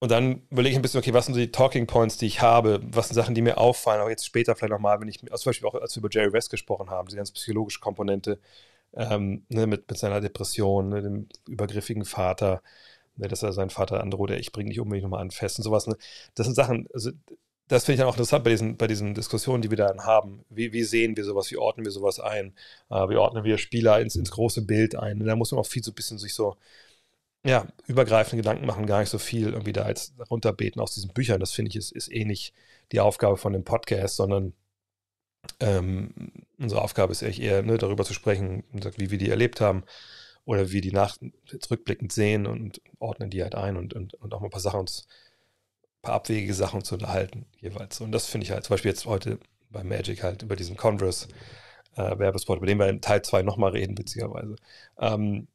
und dann überlege ich ein bisschen, okay, was sind die Talking Points, die ich habe? Was sind Sachen, die mir auffallen? auch jetzt später vielleicht nochmal, wenn ich, also zum Beispiel auch, als wir über Jerry West gesprochen haben, diese ganze psychologische Komponente ähm, ne, mit, mit seiner Depression, ne, dem übergriffigen Vater, ne, dass er seinen Vater androht, ich bringe dich unbedingt nochmal an fest und sowas. Ne? Das sind Sachen, also das finde ich dann auch interessant bei diesen, bei diesen Diskussionen, die wir dann haben. Wie, wie sehen wir sowas? Wie ordnen wir sowas ein? Äh, wie ordnen wir Spieler ins, ins große Bild ein? Und ne, da muss man auch viel so ein bisschen sich so ja, übergreifende Gedanken machen, gar nicht so viel irgendwie da jetzt runterbeten aus diesen Büchern. Das finde ich ist, ist eh nicht die Aufgabe von dem Podcast, sondern ähm, unsere Aufgabe ist eher, ne, darüber zu sprechen, wie wir die erlebt haben oder wie die nach rückblickend sehen und ordnen die halt ein und, und, und auch mal ein paar Sachen uns, ein paar abwegige Sachen zu unterhalten jeweils. Und das finde ich halt zum Beispiel jetzt heute bei Magic halt über diesen Converse äh, Werbespot, über den wir in Teil 2 nochmal reden, witzigerweise. Ähm,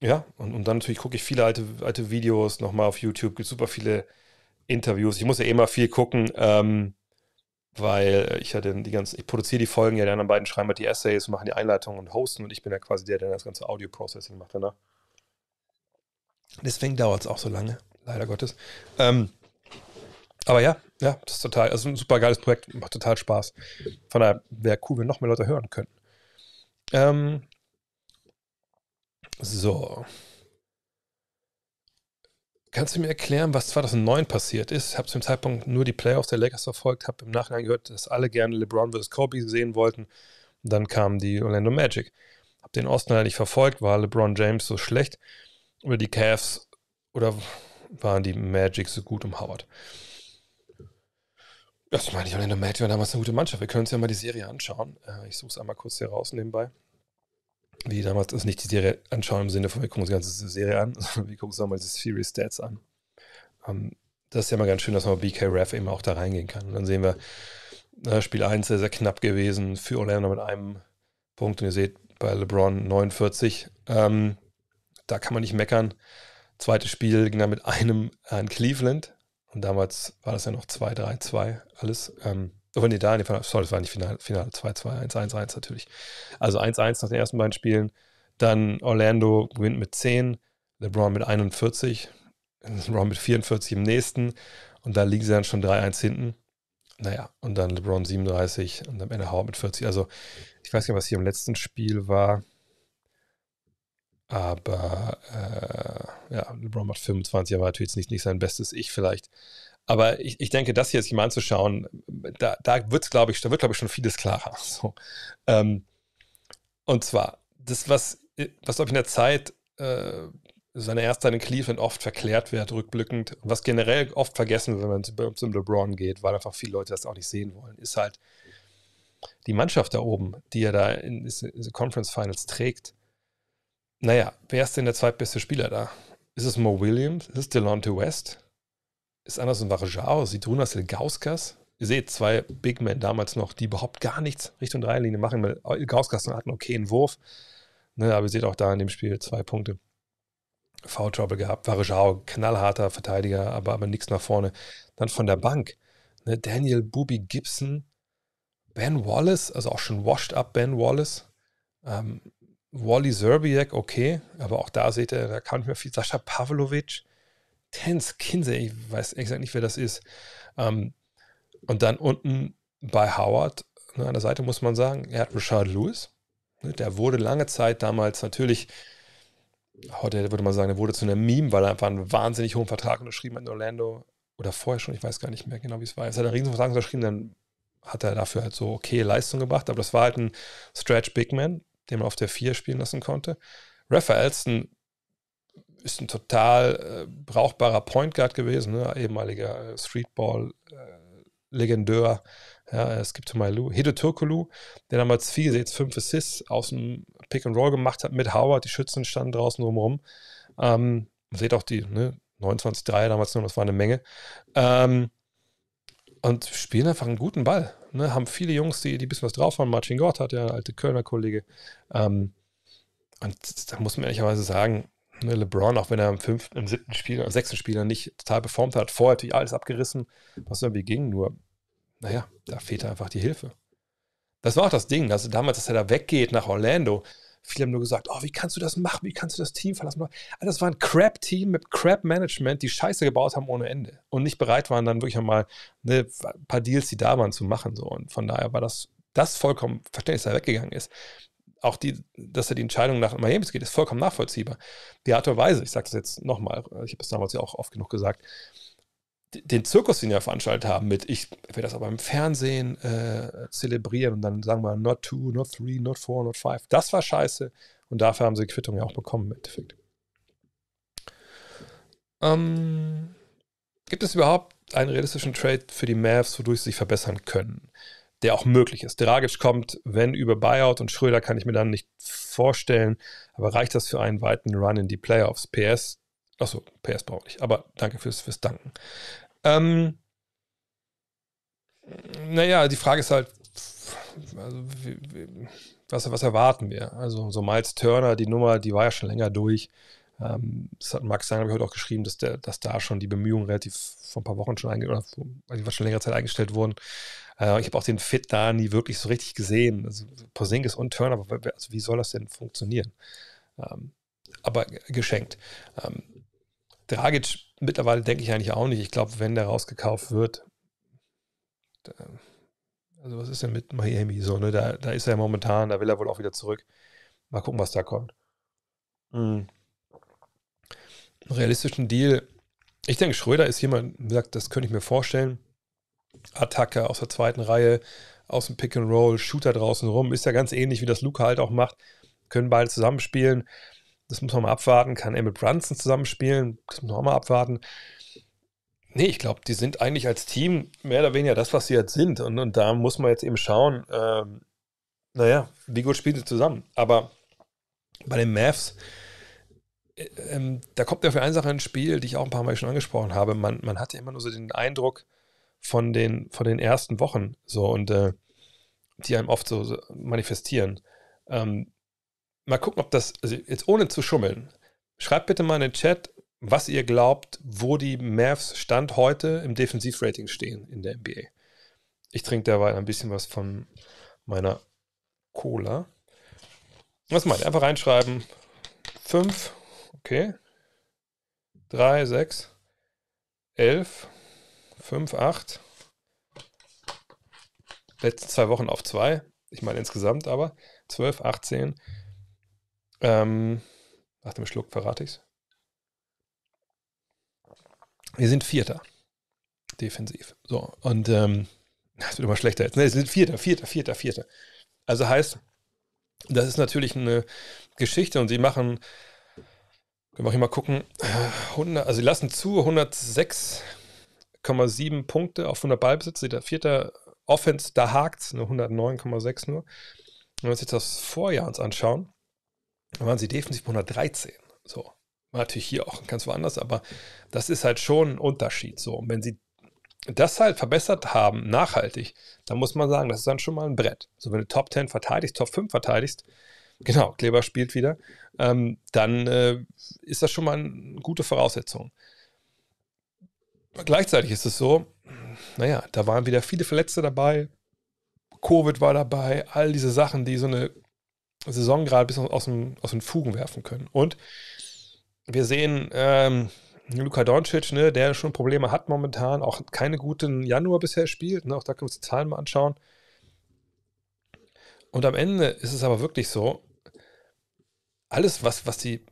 ja, und, und dann natürlich gucke ich viele alte, alte Videos nochmal auf YouTube, gibt super viele Interviews. Ich muss ja eh mal viel gucken, ähm, weil ich ja dann die ganzen, ich produziere die Folgen ja, die anderen beiden schreiben halt die Essays, machen die Einleitungen und hosten und ich bin ja quasi der, der das ganze Audio-Processing macht danach. Deswegen dauert es auch so lange, leider Gottes. Ähm, aber ja, ja, das ist total, also ein super geiles Projekt, macht total Spaß. Von daher wäre cool, wenn noch mehr Leute hören könnten. Ähm, so. Kannst du mir erklären, was 2009 passiert ist? Ich habe zum Zeitpunkt nur die Playoffs der Lakers verfolgt, habe im Nachhinein gehört, dass alle gerne LeBron vs. Kobe sehen wollten. dann kam die Orlando Magic. Habe den Osten leider nicht verfolgt, war LeBron James so schlecht oder die Cavs oder waren die Magic so gut um Howard? Das meine, ich, Orlando Magic war damals eine gute Mannschaft. Wir können uns ja mal die Serie anschauen. Äh, ich suche es einmal kurz hier raus nebenbei wie damals, also nicht die Serie anschauen im Sinne von, wir gucken uns die ganze Serie an, (laughs) sondern wir gucken uns nochmal dieses Series Stats an. Um, ähm, das ist ja mal ganz schön, dass man BK Ref eben auch da reingehen kann. Und dann sehen wir, na, ne, Spiel 1 sehr, sehr knapp gewesen für Orlando mit einem Punkt. Und ihr seht bei LeBron 49. Ähm, da kann man nicht meckern. Zweites Spiel ging dann mit einem an Cleveland. Und damals war das ja noch 2-3-2 alles. Ähm, Oh nee, da nee, sorry, das war nicht Finale, Finale 2-2, 1-1-1 natürlich. Also 1-1 nach den ersten beiden Spielen. Dann Orlando gewinnt mit 10, LeBron mit 41, LeBron mit 44 im nächsten. Und da liegen sie dann schon 3-1 hinten. Naja, und dann LeBron 37 und am Ende Howard mit 40. Also, ich weiß nicht, was hier im letzten Spiel war. Aber äh, ja, LeBron macht 25, aber natürlich jetzt nicht, nicht sein bestes Ich vielleicht. Aber ich, ich denke, das hier sich mal anzuschauen, da, da wird glaube ich, da wird, glaube ich, schon vieles klarer. (laughs) So. Ähm, und zwar, das, was, was glaube ich, in der Zeit äh, seine Erste in Cleveland oft verklärt wird, rückblickend, was generell oft vergessen wird, wenn man zum, zum LeBron geht, weil einfach viele Leute das auch nicht sehen wollen, ist halt die Mannschaft da oben, die er da in diese Conference Finals trägt. Naja, wer ist denn der zweitbeste Spieler da? Ist es Mo Williams? Ist es Delonte West? ist anders ein Varejao, Sitrunas Ilgauskas. Ihr seht, zwei Big Men damals noch, die überhaupt gar nichts Richtung Dreierlinie machen. Ilgauskas hat einen okayen Wurf. Ne, aber ihr seht auch da in dem Spiel zwei Punkte. V-Trouble gehabt. Varejao, knallharter Verteidiger, aber, aber nichts nach vorne. Dann von der Bank. Ne, Daniel Booby Gibson, Ben Wallace, also auch schon washed up Ben Wallace. Ähm, Wally Zerbiak, okay, aber auch da seht ihr, da kann ich mir viel. Sascha Pavlovic, Hans Kinsey, ich weiß exakt nicht, wer das ist. Ähm, und dann unten bei Howard ne, an der Seite muss man sagen, er hat Richard Lewis. Ne, der wurde lange Zeit damals natürlich, heute oh, würde man sagen, der wurde zu einem Meme, weil er einfach einen wahnsinnig hohen Vertrag unterschrieben hat in Orlando. Oder vorher schon, ich weiß gar nicht mehr genau, wie es war. Er hat einen riesen Vertrag unterschrieben, dann hat er dafür halt so okay Leistung gebracht. Aber das war halt ein Stretch Big Man, den man auf der 4 spielen lassen konnte. Raphael Elston ist ein total äh, brauchbarer Point Guard gewesen, ne? ehemaliger äh, Streetball-Legendär. Äh, ja, es gibt Mailu, Hedo Turkulu, der damals vier, jetzt fünf Assists aus dem Pick and Roll gemacht hat mit Howard. Die Schützen standen draußen drumherum. Ähm, seht auch die, ne? 29 3 damals nur, das war eine Menge. Ähm, und spielen einfach einen guten Ball. Ne? Haben viele Jungs, die, die ein bisschen was drauf haben. Martin Gort hat ja alte Kölner Kollege. Ähm, und da muss man ehrlicherweise sagen, Ne, LeBron, auch wenn er im fünften, im siebten Spiel, im sechsten Spiel dann nicht total performt hat, vorher natürlich alles abgerissen, was irgendwie ging, nur, naja, da fehlt einfach die Hilfe. Das war auch das Ding, also damals, dass er da weggeht nach Orlando, viele haben nur gesagt, oh, wie kannst du das machen, wie kannst du das Team verlassen? Also das war ein Crap-Team mit Crap-Management, die Scheiße gebaut haben ohne Ende und nicht bereit waren, dann wirklich mal ne, ein paar Deals, die da waren, zu machen. So. Und von daher war das, das vollkommen verständlich, dass er weggegangen ist auch die, dass er die Entscheidung nach Miami geht, ist vollkommen nachvollziehbar. Die Art und Weise, ich sage das jetzt nochmal, ich habe es damals ja auch oft genug gesagt, den Zirkus, den wir veranstaltet haben, mit ich werde das aber im Fernsehen äh, zelebrieren und dann sagen wir not two, not three, not four, not five. Das war scheiße und dafür haben sie die Quittung ja auch bekommen im Endeffekt. Ähm, gibt es überhaupt einen realistischen Trade für die Mavs, wodurch sie sich verbessern können? der auch möglich ist. Dragic kommt, wenn über Buyout und Schröder kann ich mir dann nicht vorstellen, aber reicht das für einen weiten Run in die Playoffs? PS, achso, PS brauche ich, aber danke fürs, fürs Danken. Ähm, naja, die Frage ist halt, also, wie, wie, was, was erwarten wir? Also, so Miles Turner, die Nummer, die war ja schon länger durch. Ähm, das hat Max habe ich heute auch geschrieben, dass, der, dass da schon die Bemühungen relativ vor ein paar Wochen schon eingestellt oder die schon längere Zeit eingestellt wurden. Äh, ich habe auch den Fit da nie wirklich so richtig gesehen. Also Porzingis und Turner, aber also wie soll das denn funktionieren? Ähm, aber geschenkt. Ähm, Dragic mittlerweile denke ich eigentlich auch nicht. Ich glaube, wenn der rausgekauft wird, da, also was ist denn mit Miami so? Ne? Da, da ist er ja momentan, da will er wohl auch wieder zurück. Mal gucken, was da kommt. Mhm. Realistischen Deal. Ich denke, Schröder ist jemand, wie gesagt, das könnte ich mir vorstellen. Attacke aus der zweiten Reihe, aus dem Pick and Roll, Shooter draußen rum. Ist ja ganz ähnlich, wie das Luca halt auch macht. Können beide zusammenspielen. Das muss man mal abwarten. Kann Emmett Brunson zusammenspielen? Das muss man auch mal abwarten. Nee, ich glaube, die sind eigentlich als Team mehr oder weniger das, was sie jetzt sind. Und, und da muss man jetzt eben schauen, ähm, naja, wie gut spielen sie zusammen. Aber bei den Mavs, äh, ähm, da kommt ja für eine Sache ins Spiel, die ich auch ein paar Mal schon angesprochen habe. Man, man hat ja immer nur so den Eindruck, von den, von den ersten Wochen so und äh, die einem oft so, so manifestieren. Ähm, mal gucken, ob das, also jetzt ohne zu schummeln, schreibt bitte mal in den Chat, was ihr glaubt, wo die Mavs Stand heute im Defensivrating stehen in der NBA. Ich trinke derweil ein bisschen was von meiner Cola. Was meint ihr? Einfach reinschreiben. 5, okay. 3, 6, 11, 5, 8. Letzten zwei Wochen auf 2. Ich meine insgesamt aber 12, 18. Ähm, nach dem Schluck verrate ich es. Wir sind Vierter. Defensiv. So, und ähm, (laughs) das wird immer schlechter jetzt. Ne, wir sind Vierter, Vierter, Vierter, Vierter. Also heißt, das ist natürlich eine Geschichte und sie machen, können wir auch hier mal gucken, 100, also sie lassen zu 106 109,7 Punkte auf 100 Ballbesitz. Der vierte Offense, da hakt es, 109,6 nur. Wenn wir uns jetzt das Vorjahr uns anschauen, dann waren sie defensiv 113. So, war natürlich hier auch ganz woanders, aber das ist halt schon ein Unterschied. So, und wenn sie das halt verbessert haben, nachhaltig, dann muss man sagen, das ist dann schon mal ein Brett. So, wenn du Top 10 verteidigst, Top 5 verteidigst, (laughs) genau, Kleber spielt wieder, ähm, dann äh, ist das schon mal eine gute Voraussetzung. Gleichzeitig ist es so, naja, da waren wieder viele Verletzte dabei, Covid war dabei, all diese Sachen, die so eine Saison gerade bis aus, dem, aus den Fugen werfen können. Und wir sehen ähm, Luka Doncic, ne, der schon Probleme hat momentan, auch keine guten Januar bisher spielt. Ne, auch da können wir uns die Zahlen mal anschauen. Und am Ende ist es aber wirklich so, alles, was, was die,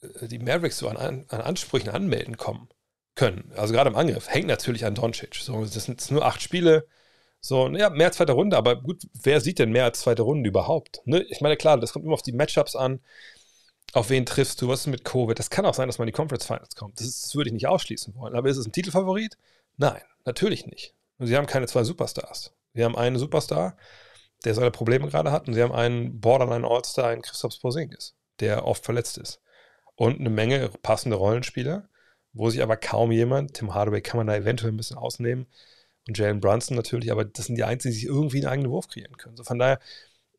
äh, die Mavericks so an, an Ansprüchen anmelden kommen, können. Also gerade im Angriff hängt natürlich an Doncic. So, das sind nur acht Spiele. So, ja, mehr als zweite Runde, aber gut, wer sieht denn mehr als zweite Runde überhaupt? Ne? Ich meine, klar, das kommt immer auf die Matchups an. Auf wen triffst du? Was ist mit Covid? Das kann auch sein, dass man in die Conference Finals kommt. Das, ist, das würde ich nicht ausschließen wollen. Aber ist es ein Titelfavorit? Nein, natürlich nicht. Und sie haben keine zwei Superstars. Sie haben einen Superstar, der seine Probleme gerade hat, und sie haben einen Borderline All-Star einen Christoph Porzingis, der oft verletzt ist. Und eine Menge passende Rollenspieler wo sich aber kaum jemand, Tim Hardaway kann man da eventuell ein bisschen ausnehmen und Jalen Brunson natürlich, aber das sind die Einzigen, die sich irgendwie einen eigenen Wurf kreieren können. So von daher,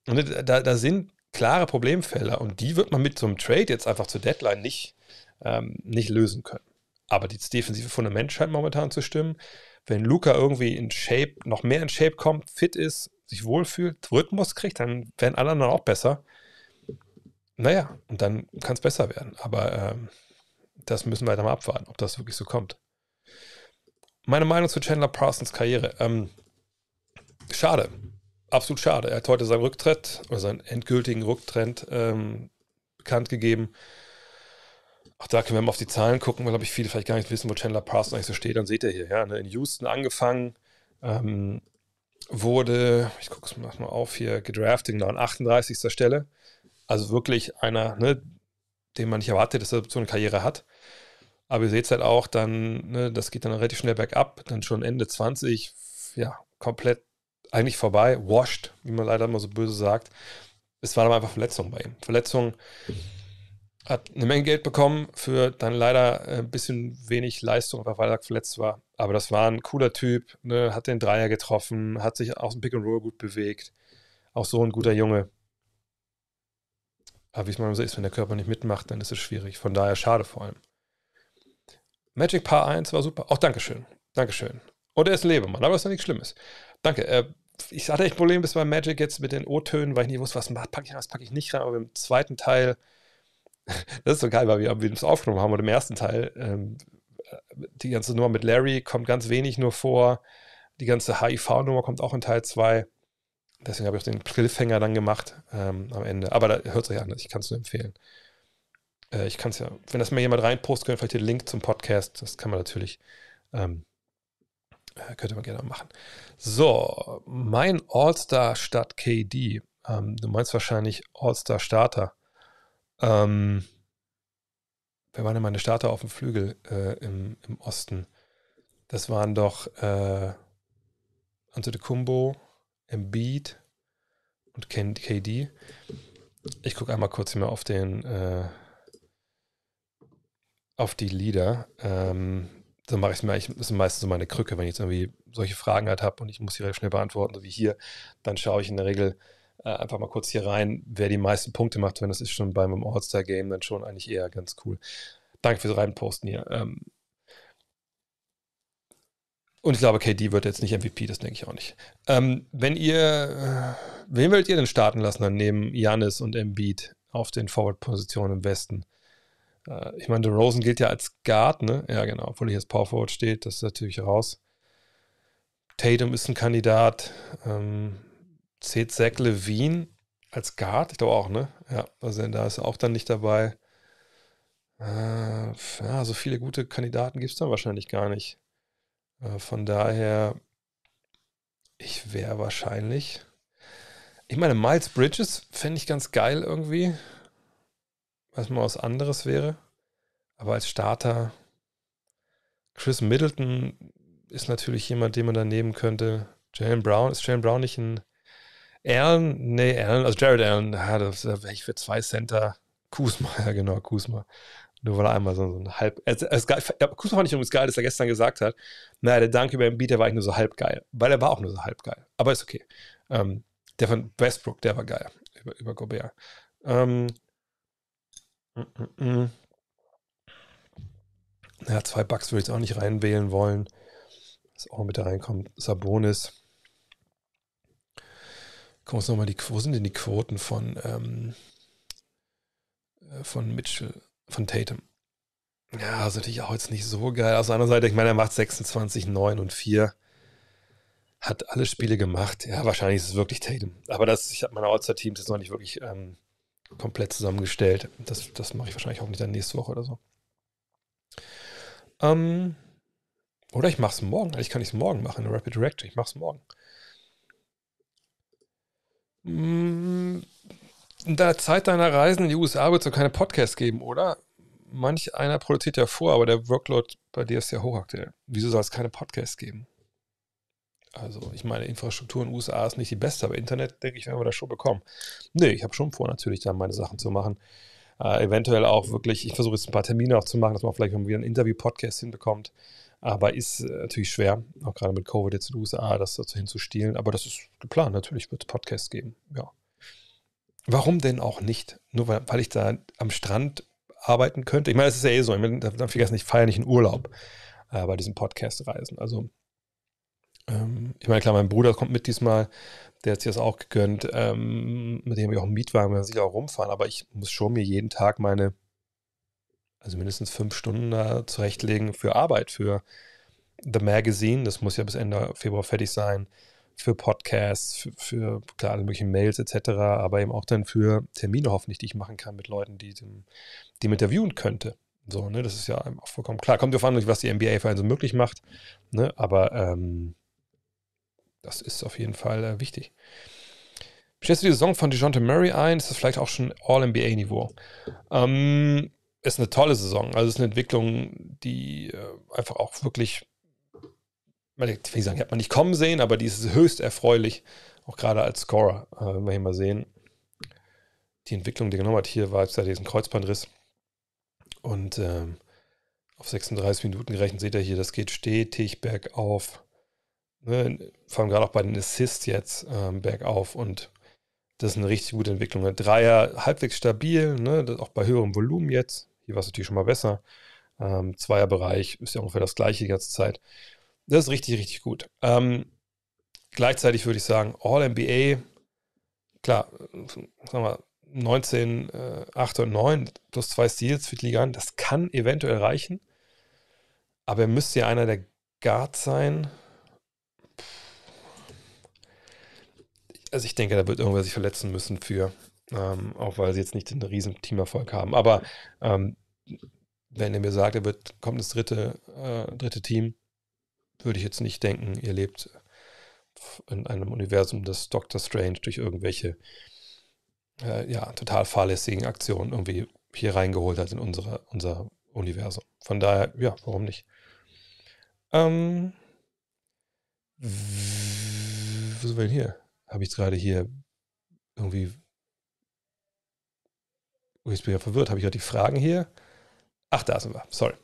da, da sind klare Problemfelder und die wird man mit so einem Trade jetzt einfach zur Deadline nicht, ähm, nicht lösen können. Aber das defensive Fundament scheint momentan zu stimmen. Wenn Luca irgendwie in Shape, noch mehr in Shape kommt, fit ist, sich wohlfühlt, Rhythmus kriegt, dann werden alle anderen auch besser. Naja, und dann kann es besser werden. Aber ähm, das müssen wir halt mal abwarten, ob das wirklich so kommt. Meine Meinung zu Chandler Parsons Karriere. Ähm, schade. Absolut schade. Er hat heute seinen Rücktritt oder seinen endgültigen Rücktrend ähm, bekannt gegeben. Auch da können wir mal auf die Zahlen gucken, weil, glaube ich, viele vielleicht gar nicht wissen, wo Chandler Parsons eigentlich so steht. Dann seht ihr hier, ja, ne? in Houston angefangen, ähm, wurde, ich gucke es mal auf hier, gedraftet, genau an 38. Stelle. Also wirklich einer, ne, den man nicht erwartet, dass er so eine Karriere hat. Aber ihr seht es halt auch, dann, ne, das geht dann relativ schnell bergab, dann schon Ende 20, ja, komplett eigentlich vorbei, washed, wie man leider immer so böse sagt. Es waren aber einfach Verletzungen bei ihm. Verletzungen hat eine Menge Geld bekommen für dann leider äh, ein bisschen wenig Leistung, weil er verletzt war. Aber das war ein cooler Typ, ne, hat den Dreier getroffen, hat sich aus dem Pick and Roll gut bewegt. Auch so ein guter Junge. Aber ah, wie es manchmal so ist, wenn der Körper nicht mitmacht, dann ist es schwierig. Von daher schade vor allem. Magic Paar 1 war super. Auch Dankeschön. Dankeschön. Und er ist ein Aber aber ist ja nichts Schlimmes. Danke. Äh, ich hatte echt ein Problem bis bei Magic jetzt mit den O-Tönen, weil ich nicht wusste, was packe ich rein, was packe ich nicht rein. Aber im zweiten Teil, (laughs) das ist so geil, weil wir, wir das aufgenommen haben und im ersten Teil, ähm, die ganze Nummer mit Larry kommt ganz wenig nur vor. Die ganze HIV-Nummer kommt auch in Teil 2. Deswegen habe ich auch den Cliffhanger dann gemacht ähm, am Ende. Aber da hört sich an, ich kann es nur empfehlen. Äh, ich kann es ja, wenn das mal jemand reinpostet, können vielleicht den Link zum Podcast, das kann man natürlich, ähm, äh, könnte man gerne machen. So, mein All-Star statt KD. Ähm, du meinst wahrscheinlich All-Star Starter. Ähm, wer waren denn meine Starter auf dem Flügel äh, im, im Osten? Das waren doch äh, Kumbo. Embiid und KD. Ich gucke einmal kurz hier auf den äh, auf die Lieder. Ähm, so mache ich es mir eigentlich, das ist meistens so meine Krücke, wenn ich jetzt irgendwie solche Fragen halt habe und ich muss sie relativ schnell beantworten, so wie hier, dann schaue ich in der Regel äh, einfach mal kurz hier rein, wer die meisten Punkte macht, wenn das ist schon beim All-Star-Game, dann schon eigentlich eher ganz cool. Danke fürs Reinposten hier. Ähm, und ich glaube, KD wird jetzt nicht MVP, das denke ich auch nicht. Ähm, wenn ihr, äh, wen wollt ihr denn starten lassen dann neben Janis und Embiid auf den Forward-Positionen im Westen? Äh, ich meine, der Rosen gilt ja als Guard, ne? Ja, genau, obwohl hier als Power Forward steht, das ist natürlich raus. Tatum ist ein Kandidat. Ähm, Zach Levine als Guard, ich glaube auch, ne? Ja, also da ist er auch dann nicht dabei. Äh, ja, so viele gute Kandidaten gibt es dann wahrscheinlich gar nicht. Äh, von daher, ich wäre wahrscheinlich. Ich meine, Miles Bridges fände ich ganz geil irgendwie. Was mal was anderes wäre. Aber als Starter, Chris Middleton ist natürlich jemand, den man da nehmen könnte. Jalen Brown, ist Jalen Brown nicht ein Allen? Nee, Allen, also Jared Allen, ja, da wäre ich für zwei Center. Kusma, (laughs) ja genau, Kusma. Nur weil er einmal so, so ein halb. Es, es, Kuso fand ich übrigens geil, dass er gestern gesagt hat: Naja, der Dank über den Beat, der war ich nur so halb geil. Weil er war auch nur so halb geil. Aber ist okay. Ähm, der von Westbrook, der war geil. Über, über Gobert. Ähm, m mm, mm, mm. Ja, zwei Bucks würde ich jetzt auch nicht reinwählen wollen. Was auch mit da reinkommt. Sabonis. Gucken wir uns nochmal die Quoten. Wo sind denn die Quoten von, ähm, äh, von Mitchell? von Tatum. Ja, ist natürlich auch jetzt nicht so geil. Aus der anderen Seite, ich meine, er macht 26, 9 und 4. Hat alle Spiele gemacht. Ja, wahrscheinlich ist es wirklich Tatum. Aber das, ich habe meine All-Star-Teams jetzt noch nicht wirklich ähm, komplett zusammengestellt. Das, das mache ich wahrscheinlich auch nicht dann nächste Woche oder so. Ähm, oder ich mache es morgen. Eigentlich kann ich es morgen machen, eine Rapid Reaction. Ich mache es morgen. Mm, in der Zeit deiner Reisen in die USA wird es ja keine Podcasts geben, oder? Manch einer produziert ja vor, aber der Workload bei dir ist ja hochaktuell. Wieso soll es keine Podcasts geben? Also, ich meine, Infrastruktur in den USA ist nicht die beste, aber Internet, denke ich, werden wir das schon bekommen. Nee, ich habe schon vor, natürlich da meine Sachen zu machen. Äh, eventuell auch wirklich, ich versuche jetzt ein paar Termine auch zu machen, dass man vielleicht mal wieder einen Interview-Podcast hinbekommt. Aber ist äh, natürlich schwer, auch gerade mit Covid jetzt in den USA, das dazu hinzustielen. Aber das ist geplant. Natürlich wird es Podcasts geben. Ja. Warum denn auch nicht? Nur weil, weil ich da am Strand arbeiten könnte. Ich meine, es ist ja eh so. Ich meine, darf ich nicht, feiere nicht in Urlaub äh, bei diesen Podcast-Reisen. Also, ähm, ich meine, klar, mein Bruder kommt mit diesmal. Der hat sich das auch gegönnt. Ähm, mit dem habe ich auch einen Mietwagen, wir sicher auch rumfahren. Aber ich muss schon mir jeden Tag meine, also mindestens fünf Stunden da zurechtlegen für Arbeit, für The Magazine. Das muss ja bis Ende Februar fertig sein für Podcasts, für, für klar, alle möglichen Mails etc., aber eben auch dann für Termine hoffentlich, die ich machen kann mit Leuten, die dem, dem interviewen könnte. So, ne, das ist ja auch vollkommen klar. Kommt darauf an, was die NBA für einen so möglich macht, ne, aber ähm, das ist auf jeden Fall äh, wichtig. Stellst du die Saison von DeJounte Murray ein? Ist Das vielleicht auch schon All-NBA-Niveau. Ähm, ist eine tolle Saison. Also es ist eine Entwicklung, die äh, einfach auch wirklich man, ich will sagen, die hat man nicht kommen sehen, aber die ist höchst erfreulich, auch gerade als Scorer, äh, wenn wir hier mal sehen. Die Entwicklung, die genommen hat, hier war jetzt ja diesen Kreuzbandriss. Und ähm, auf 36 Minuten gerechnet, seht ihr hier, das geht stetig bergauf. Ne? Vor allem gerade auch bei den Assists jetzt ähm, bergauf und das ist eine richtig gute Entwicklung. Ein Dreier halbwegs stabil, ne? auch bei höherem Volumen jetzt. Hier war es natürlich schon mal besser. Ähm, Zweierbereich ist ja ungefähr das gleiche die ganze Zeit. Das ist richtig, richtig gut. Ähm, gleichzeitig würde ich sagen, All-NBA, klar, sagen wir 19, äh, 8 und 9 plus zwei Steals für die Liga an, das kann eventuell reichen. Aber er müsste ja einer der Guards sein. Also ich denke, da wird irgendwer sich verletzen müssen für, ähm, auch weil sie jetzt nicht den riesen Teamerfolg haben. Aber ähm, wenn er mir sagt, er wird, kommt das dritte, äh, dritte Team, würde ich jetzt nicht denken, ihr lebt in einem Universum, das Doctor Strange durch irgendwelche äh, ja, total fahrlässigen Aktionen irgendwie hier reingeholt hat in unsere, unser Universum. Von daher, ja, warum nicht? Ähm, wo sind wir denn hier? Habe ich gerade hier irgendwie. Oh, ich bin ja verwirrt. Habe ich gerade die Fragen hier? Ach, da sind wir. Sorry.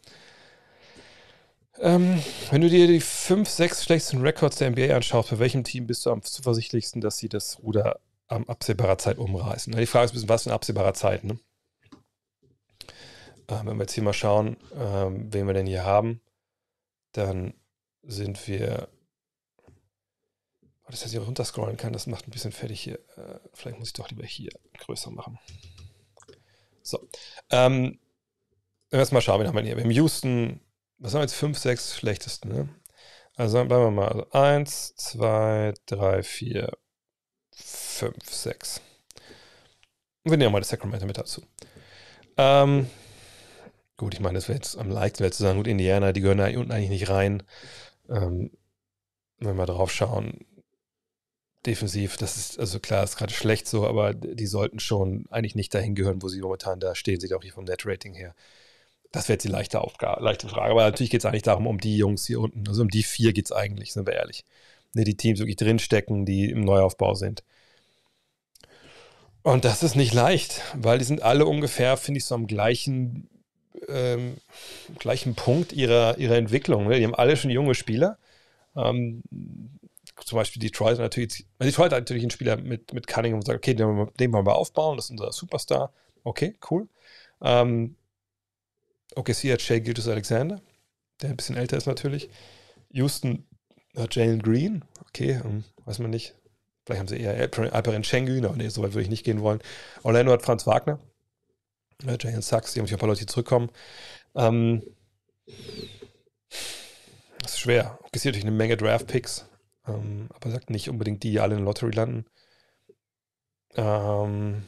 Ähm, wenn du dir die fünf, sechs schlechtesten Records der NBA anschaust, bei welchem Team bist du am zuversichtlichsten, dass sie das Ruder am absehbarer Zeit umreißen? Die Frage ist ein bisschen, was in absehbarer Zeit, ne? ähm, wenn wir jetzt hier mal schauen, ähm, wen wir denn hier haben, dann sind wir. Oh, dass ich hier runterscrollen kann, das macht ein bisschen fertig hier. Äh, vielleicht muss ich doch lieber hier größer machen. So. Ähm, wenn wir jetzt mal schauen, wen haben wir hier? Wir haben Houston, was haben wir jetzt fünf, sechs schlechtesten, ne? Also bleiben wir mal. Also eins, zwei, drei, vier, fünf, sechs. Und wir nehmen mal das Sacramento mit dazu. Ähm, gut, ich meine, das wäre jetzt am leichtesten zu sagen, gut, Indiana, die gehören da unten eigentlich nicht rein. Ähm, wenn wir drauf schauen, defensiv, das ist, also klar, ist gerade schlecht so, aber die sollten schon eigentlich nicht dahin gehören, wo sie momentan da stehen, sieht auch hier vom Net-Rating her. Das wäre jetzt die leichte Aufgabe, leichte Frage. Aber natürlich geht es eigentlich darum, um die Jungs hier unten. Also um die vier geht es eigentlich, sind wir ehrlich. Ne, die Teams wirklich drinstecken, die im Neuaufbau sind. Und das ist nicht leicht, weil die sind alle ungefähr, finde ich, so am gleichen, ähm, gleichen Punkt ihrer, ihrer Entwicklung. Ne? Die haben alle schon junge Spieler. Ähm, zum Beispiel Detroit natürlich, also Detroit hat natürlich einen Spieler mit, mit Cunningham und sagt, okay, den, wollen wir aufbauen, das ist unser Superstar. Okay, cool. Ähm, OKC hat Shea Gildas Alexander, der ein bisschen älter ist natürlich. Houston hat Jalen Green, okay, um, hm, weiß man nicht. Vielleicht haben sie eher Alperin Schengün, aber nee, so weit würde ich nicht gehen wollen. Orlando hat Franz Wagner, äh, Jalen Sachs, die haben sich ein paar Leute, die zurückkommen. Ähm, das ist schwer. OKC hat natürlich eine Menge Draft-Picks, ähm, aber sagt nicht unbedingt die, die alle in der Lottery landen. Ähm,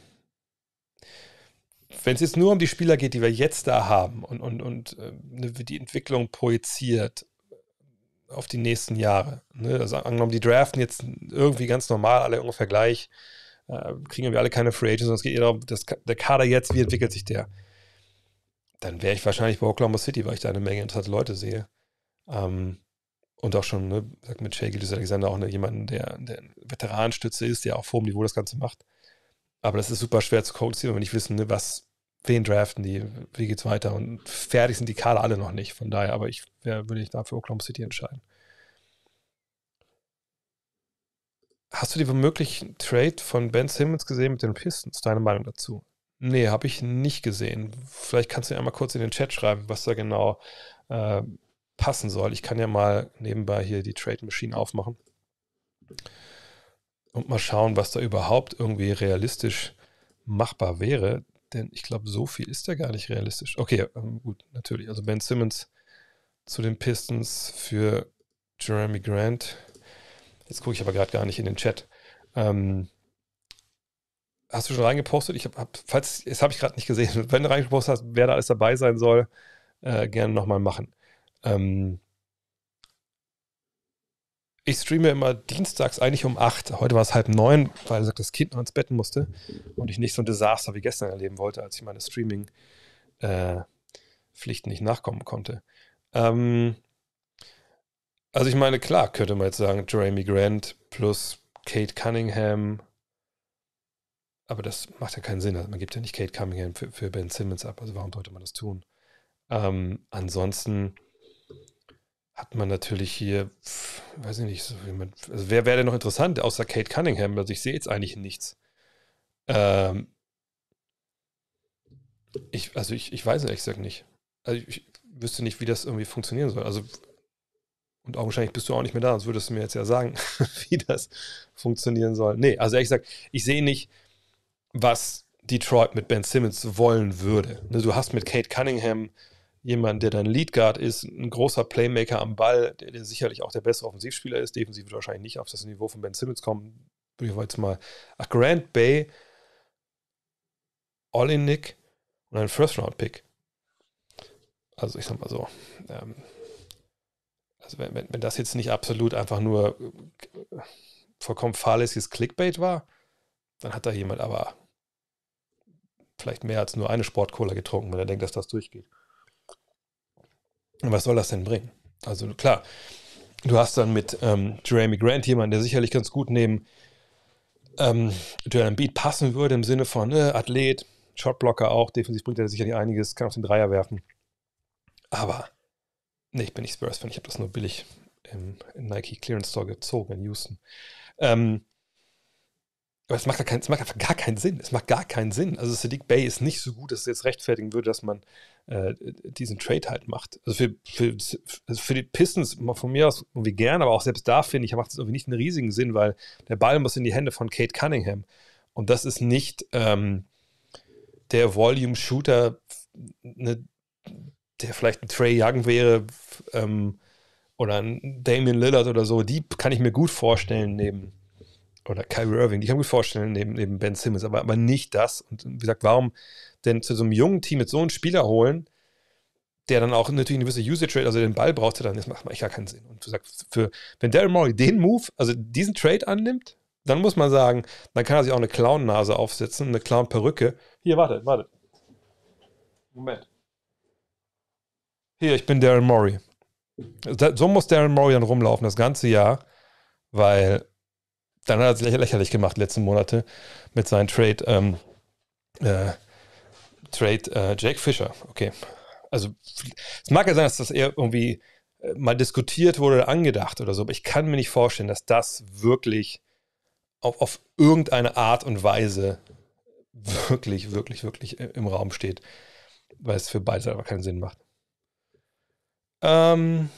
wenn es jetzt nur um die Spieler geht, die wir jetzt da haben und, und, und äh, ne, die Entwicklung projiziert äh, auf die nächsten Jahre. Ne? Also angenommen, die draften jetzt irgendwie ganz normal, alle ungefähr gleich, äh, kriegen wir alle keine Free Agents, sondern es geht eher darum, das, der Kader jetzt, wie entwickelt sich der? Dann wäre ich wahrscheinlich bei Oklahoma City, weil ich da eine Menge interessante Leute sehe. Ähm, und auch schon, ne, mit Shaggy Gilles Alexander auch ne, jemanden, der, der Veteranstütze ist, der auch vor dem Niveau das Ganze macht. Aber das ist super schwer zu kommunizieren, wenn wir nicht wissen, ne, was, wen draften die, wie geht's weiter. Und fertig sind die Kader alle noch nicht. Von daher, aber ich ja, würde ich dafür Oklahoma City entscheiden. Hast du den möglichen Trade von Ben Simmons gesehen mit den Pistons? Deine Meinung dazu? Nee, habe ich nicht gesehen. Vielleicht kannst du mir einmal kurz in den Chat schreiben, was da genau äh, passen soll. Ich kann ja mal nebenbei hier die Trade Machine aufmachen und mal schauen, was da überhaupt irgendwie realistisch machbar wäre. Denn ich glaube, so viel ist da gar nicht realistisch. Okay, ähm, gut, natürlich. Also Ben Simmons zu den Pistons für Jeremy Grant. Jetzt gucke ich aber gerade gar nicht in den Chat. Ähm, hast du schon reingepostet? Ich hab, hab falls, das habe ich gerade nicht gesehen. (laughs) Wenn du reingepostet hast, wer da alles dabei sein soll, äh, gerne nochmal machen. Ähm, ich streame immer dienstags eigentlich um 8. Heute war es halb neun, weil das Kind noch ins Bett musste und ich nicht so ein Desaster wie gestern erleben wollte, als ich meine Streaming-Pflichten äh, nicht nachkommen konnte. Ähm, also ich meine, klar könnte man jetzt sagen, Jeremy Grant plus Kate Cunningham. Aber das macht ja keinen Sinn. Also man gibt ja nicht Kate Cunningham für, für Ben Simmons ab. Also warum sollte man das tun? Ähm, ansonsten hat man natürlich hier, weiß ich nicht, so jemand, also wer wäre denn noch interessant, außer Kate Cunningham? Also ich sehe jetzt eigentlich nichts. Ähm, ich, also ich, ich weiß ehrlich gesagt nicht. Also ich, wüsste nicht, wie das irgendwie funktionieren soll. Also, und augenscheinlich bist du auch nicht mehr da, sonst würdest du mir jetzt ja sagen, (laughs) wie das funktionieren soll. Nee, also ehrlich gesagt, ich sehe nicht, was Detroit mit Ben Simmons wollen würde. Ne, du hast mit Kate Cunningham jemand, der dann Leadguard ist, ein großer Playmaker am Ball, der, der sicherlich auch der beste Offensivspieler ist. Defensiv wird wahrscheinlich nicht auf das Niveau von Ben Simmons kommen. Würde ich jetzt mal. Ach, Grant Bay, Olinick und ein First-Round-Pick. Also ich sag mal so, ähm, also wenn, wenn, wenn das jetzt nicht absolut einfach nur äh, vollkommen fahrlässiges Clickbait war, dann hat da jemand aber vielleicht mehr als nur eine Sportcola getrunken, wenn er denkt, dass das durchgeht was soll das denn bringen? Also klar, du hast dann mit ähm, Jeremy Grant jemanden, der sicherlich ganz gut neben ähm, Joel Beat passen würde, im Sinne von äh, Athlet, Shotblocker auch, defensiv bringt er sicherlich einiges, kann auf den Dreier werfen. Aber nee, ich bin nicht Spurs-Fan, ich habe das nur billig im Nike Clearance Store gezogen in Houston. Ähm, aber es macht, gar kein, es macht einfach gar keinen Sinn. Es macht gar keinen Sinn. Also Sadiq Bay ist nicht so gut, dass es jetzt rechtfertigen würde, dass man äh, diesen Trade halt macht. Also für, für, also für die Pistons von mir aus irgendwie gern, aber auch selbst da finde ich, macht es irgendwie nicht einen riesigen Sinn, weil der Ball muss in die Hände von Kate Cunningham. Und das ist nicht ähm, der Volume-Shooter, ne, der vielleicht ein Trey Young wäre, ähm, oder ein Damian Lillard oder so, die kann ich mir gut vorstellen, neben oder Kyrie Irving, die kann ich mir vorstellen, neben, neben Ben Simmons, aber, aber nicht das. Und wie gesagt, warum denn zu so einem jungen Team mit so einem Spieler holen, der dann auch natürlich eine gewisse Usage Trade, also den Ball braucht, dann das macht echt gar keinen Sinn. Und du sagst, für, wenn Daryl Morey den Move, also diesen Trade annimmt, dann muss man sagen, dann kann er sich auch eine Clown-Nase aufsetzen, eine Clown-Perücke. Hier, wartet, wartet. Moment. Hier, ich bin Daryl Morey. So muss Daryl Morey dann rumlaufen das ganze Jahr, weil dann hat er sich lächerlich gemacht letzten Monate mit seinem Trade, ähm, äh, Trade äh, Jake Fischer. Okay. Also es mag ja sein, dass das eher irgendwie äh, mal diskutiert wurde oder angedacht oder so, aber ich kann mir nicht vorstellen, dass das wirklich auf, auf irgendeine Art und Weise wirklich, wirklich, wirklich äh, im Raum steht, weil es für beide einfach keinen Sinn macht. Ähm,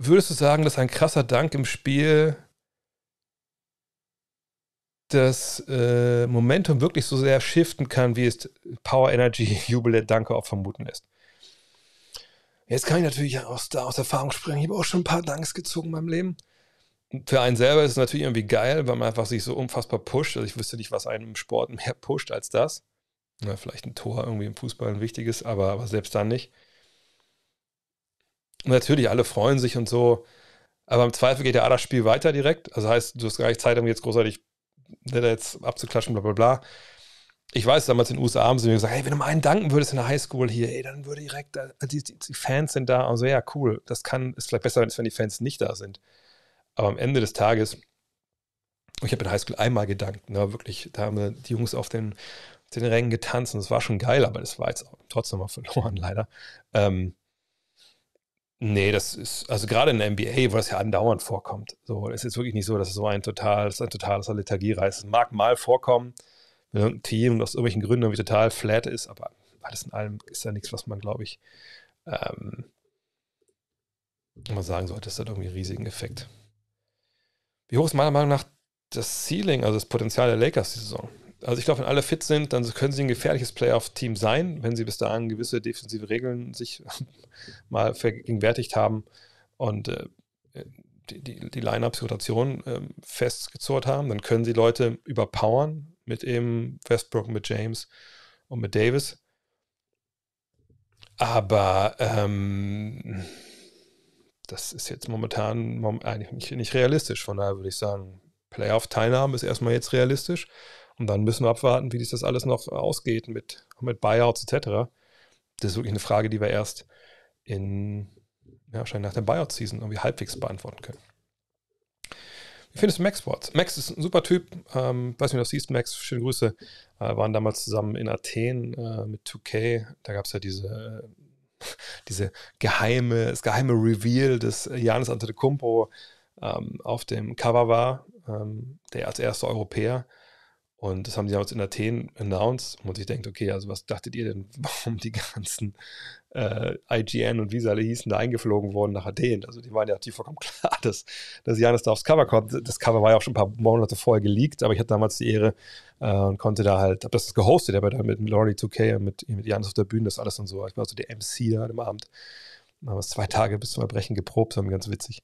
würdest du sagen, dass ein krasser Dank im Spiel das äh, Momentum wirklich so sehr shiften kann, wie es Power Energy (laughs) Jubel der Danke auch vermuten lässt? Jetzt kann ich natürlich aus, aus Erfahrung sprechen. Ich habe auch schon ein paar Danks gezogen in meinem Leben. für einen selber ist es natürlich irgendwie geil, weil man einfach sich so unfassbar pusht. Also ich wüsste nicht, was einem im Sport mehr pusht als das. Na, vielleicht ein Tor irgendwie im Fußball ein wichtiges, aber, aber selbst dann nicht. Und natürlich, alle freuen sich und so. Aber im Zweifel geht ja das Spiel weiter direkt. Also heißt, du hast gar nicht Zeit, um jetzt großartig ne, jetzt abzuklatschen, bla bla bla. Ich weiß, damals in den USA haben sie mir gesagt, hey, wenn du mal einen danken würdest in der Highschool hier, ey, dann würde direkt, äh, die, die, die, Fans sind da. Also ja, cool, das kann, ist vielleicht besser, wenn die Fans nicht da sind. Aber am Ende des Tages, ich habe in der Highschool einmal gedankt, ne, wirklich, da haben die Jungs auf den, den Rängen getanzt und es war schon geil, aber das war jetzt trotzdem mal verloren, (laughs) leider. Ähm, Nee, das ist, also gerade in der NBA, wo das ja andauernd vorkommt. So, es ist wirklich nicht so, dass es so ein total, ein totales Lethargiereis ist. Es mag mal vorkommen, wenn irgendein Team aus irgendwelchen Gründen irgendwie total flat ist, aber alles in allem ist da nichts, was man, glaube ich, ähm, mal sagen sollte, das hat irgendwie einen riesigen Effekt. Wie hoch ist meiner Meinung nach das Ceiling, also das Potenzial der Lakers die Saison? also ich glaube, wenn alle fit sind, dann können sie ein gefährliches Playoff-Team sein, wenn sie bis dahin gewisse defensive Regeln sich (laughs) mal vergegenwärtigt haben und äh, die, die, Line-Up-Rotation äh, festgezurrt haben. Dann können sie Leute überpowern mit eben Westbrook, mit James und mit Davis. Aber ähm, das ist jetzt momentan eigentlich nicht, nicht realistisch. Von daher würde ich sagen, Playoff-Teilnahme ist erstmal jetzt realistisch. Und dann müssen wir abwarten, wie sich das alles noch ausgeht mit, mit Buyouts etc. Das ist wirklich eine Frage, die wir erst in, ja, wahrscheinlich nach der Buyout-Season irgendwie halbwegs beantworten können. Wie findest du Max Sports? Max ist ein super Typ. Ähm, weiß nicht, ob du siehst, Max, schöne Grüße. Äh, waren damals zusammen in Athen äh, mit 2K. Da gab es ja diese, äh, (laughs) diese geheime, das geheime Reveal des Janis Antetokounmpo ähm, auf dem Cover war, ähm, der als erster Europäer und das haben sie jetzt in Athen announced. Und ich denke, okay, also was dachtet ihr denn, (laughs) warum die ganzen äh, IGN und wie sie alle hießen, da eingeflogen wurden nach Athen? Also die waren ja die vollkommen (laughs) klar, dass, dass Janis da aufs Cover kommt. Das Cover war ja auch schon ein paar Monate vorher geleakt, aber ich hatte damals die Ehre äh, und konnte da halt, habe das gehostet, aber da mit Laurie 2K und mit, mit Janis auf der Bühne, das alles und so. Ich war so der MC da an dem Abend. Haben wir zwei Tage bis zum Erbrechen geprobt, das war ganz witzig.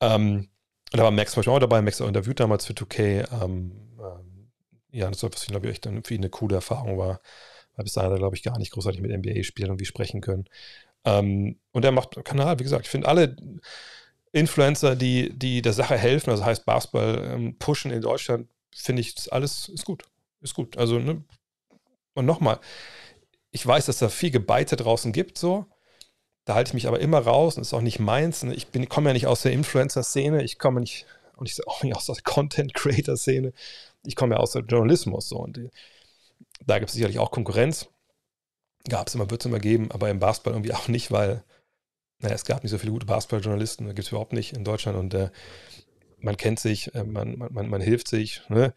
Ähm, und da war Max zum Beispiel auch dabei, Max auch interviewt damals für 2K. Ähm, ähm, ja, das war, was ich glaube ich echt dann für ihn eine coole Erfahrung war. Weil bis dahin hat er, glaube ich, gar nicht großartig mit NBA-Spielern irgendwie sprechen können. Ähm, und er macht Kanal, wie gesagt, ich finde alle Influencer, die, die der Sache helfen, also heißt Basketball ähm, pushen in Deutschland, finde ich, ist alles ist gut. Ist gut. Also, ne? Und nochmal, ich weiß, dass da viel Gebeite draußen gibt, so. Da halte ich mich aber immer raus und ist auch nicht meins. Ne? Ich komme ja nicht aus der Influencer-Szene, ich komme nicht, und ich auch nicht aus der Content-Creator-Szene ich komme ja aus dem Journalismus so und die, da gibt es sicherlich auch Konkurrenz. Gab es immer, wird es immer geben, aber im Basketball irgendwie auch nicht, weil naja, es gab nicht so viele gute Basketballjournalisten, gibt es überhaupt nicht in Deutschland und äh, man kennt sich, äh, man, man, man hilft sich. Ne?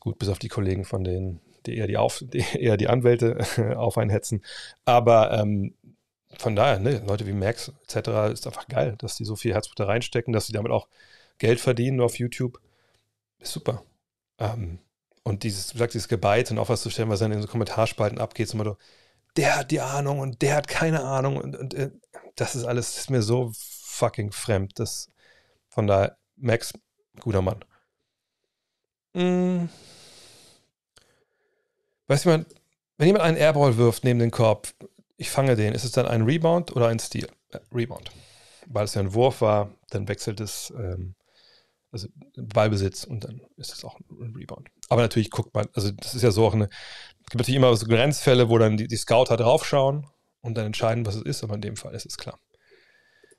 Gut, bis auf die Kollegen von denen, die eher die, auf, (laughs) die, eher die Anwälte äh, auf einen hetzen. Aber ähm, von daher, ne, Leute wie Max etc. ist einfach geil, dass die so viel Herzblut da reinstecken, dass sie damit auch Geld verdienen auf YouTube. Ist super. Ähm, und dieses, du sagst, dieses Gebeit und auch was zu stellen, was dann in so Kommentarspalten abgeht, immer so, der hat die Ahnung und der hat keine Ahnung und, und äh, das ist alles, ist mir so fucking fremd. Das, von daher, Max, guter Mann. Mm. du, jemand, wenn jemand einen Airball wirft neben den Korb, ich fange den, ist es dann ein Rebound oder ein Steal? Äh, Rebound. Weil es ja ein Wurf war, dann wechselt es ähm, also Ballbesitz und dann ist es auch ein Rebound. Aber natürlich guckt man, also das ist ja so auch eine, es gibt natürlich immer so Grenzfälle, wo dann die, die Scouter draufschauen und dann entscheiden, was es ist, aber in dem Fall ist es klar.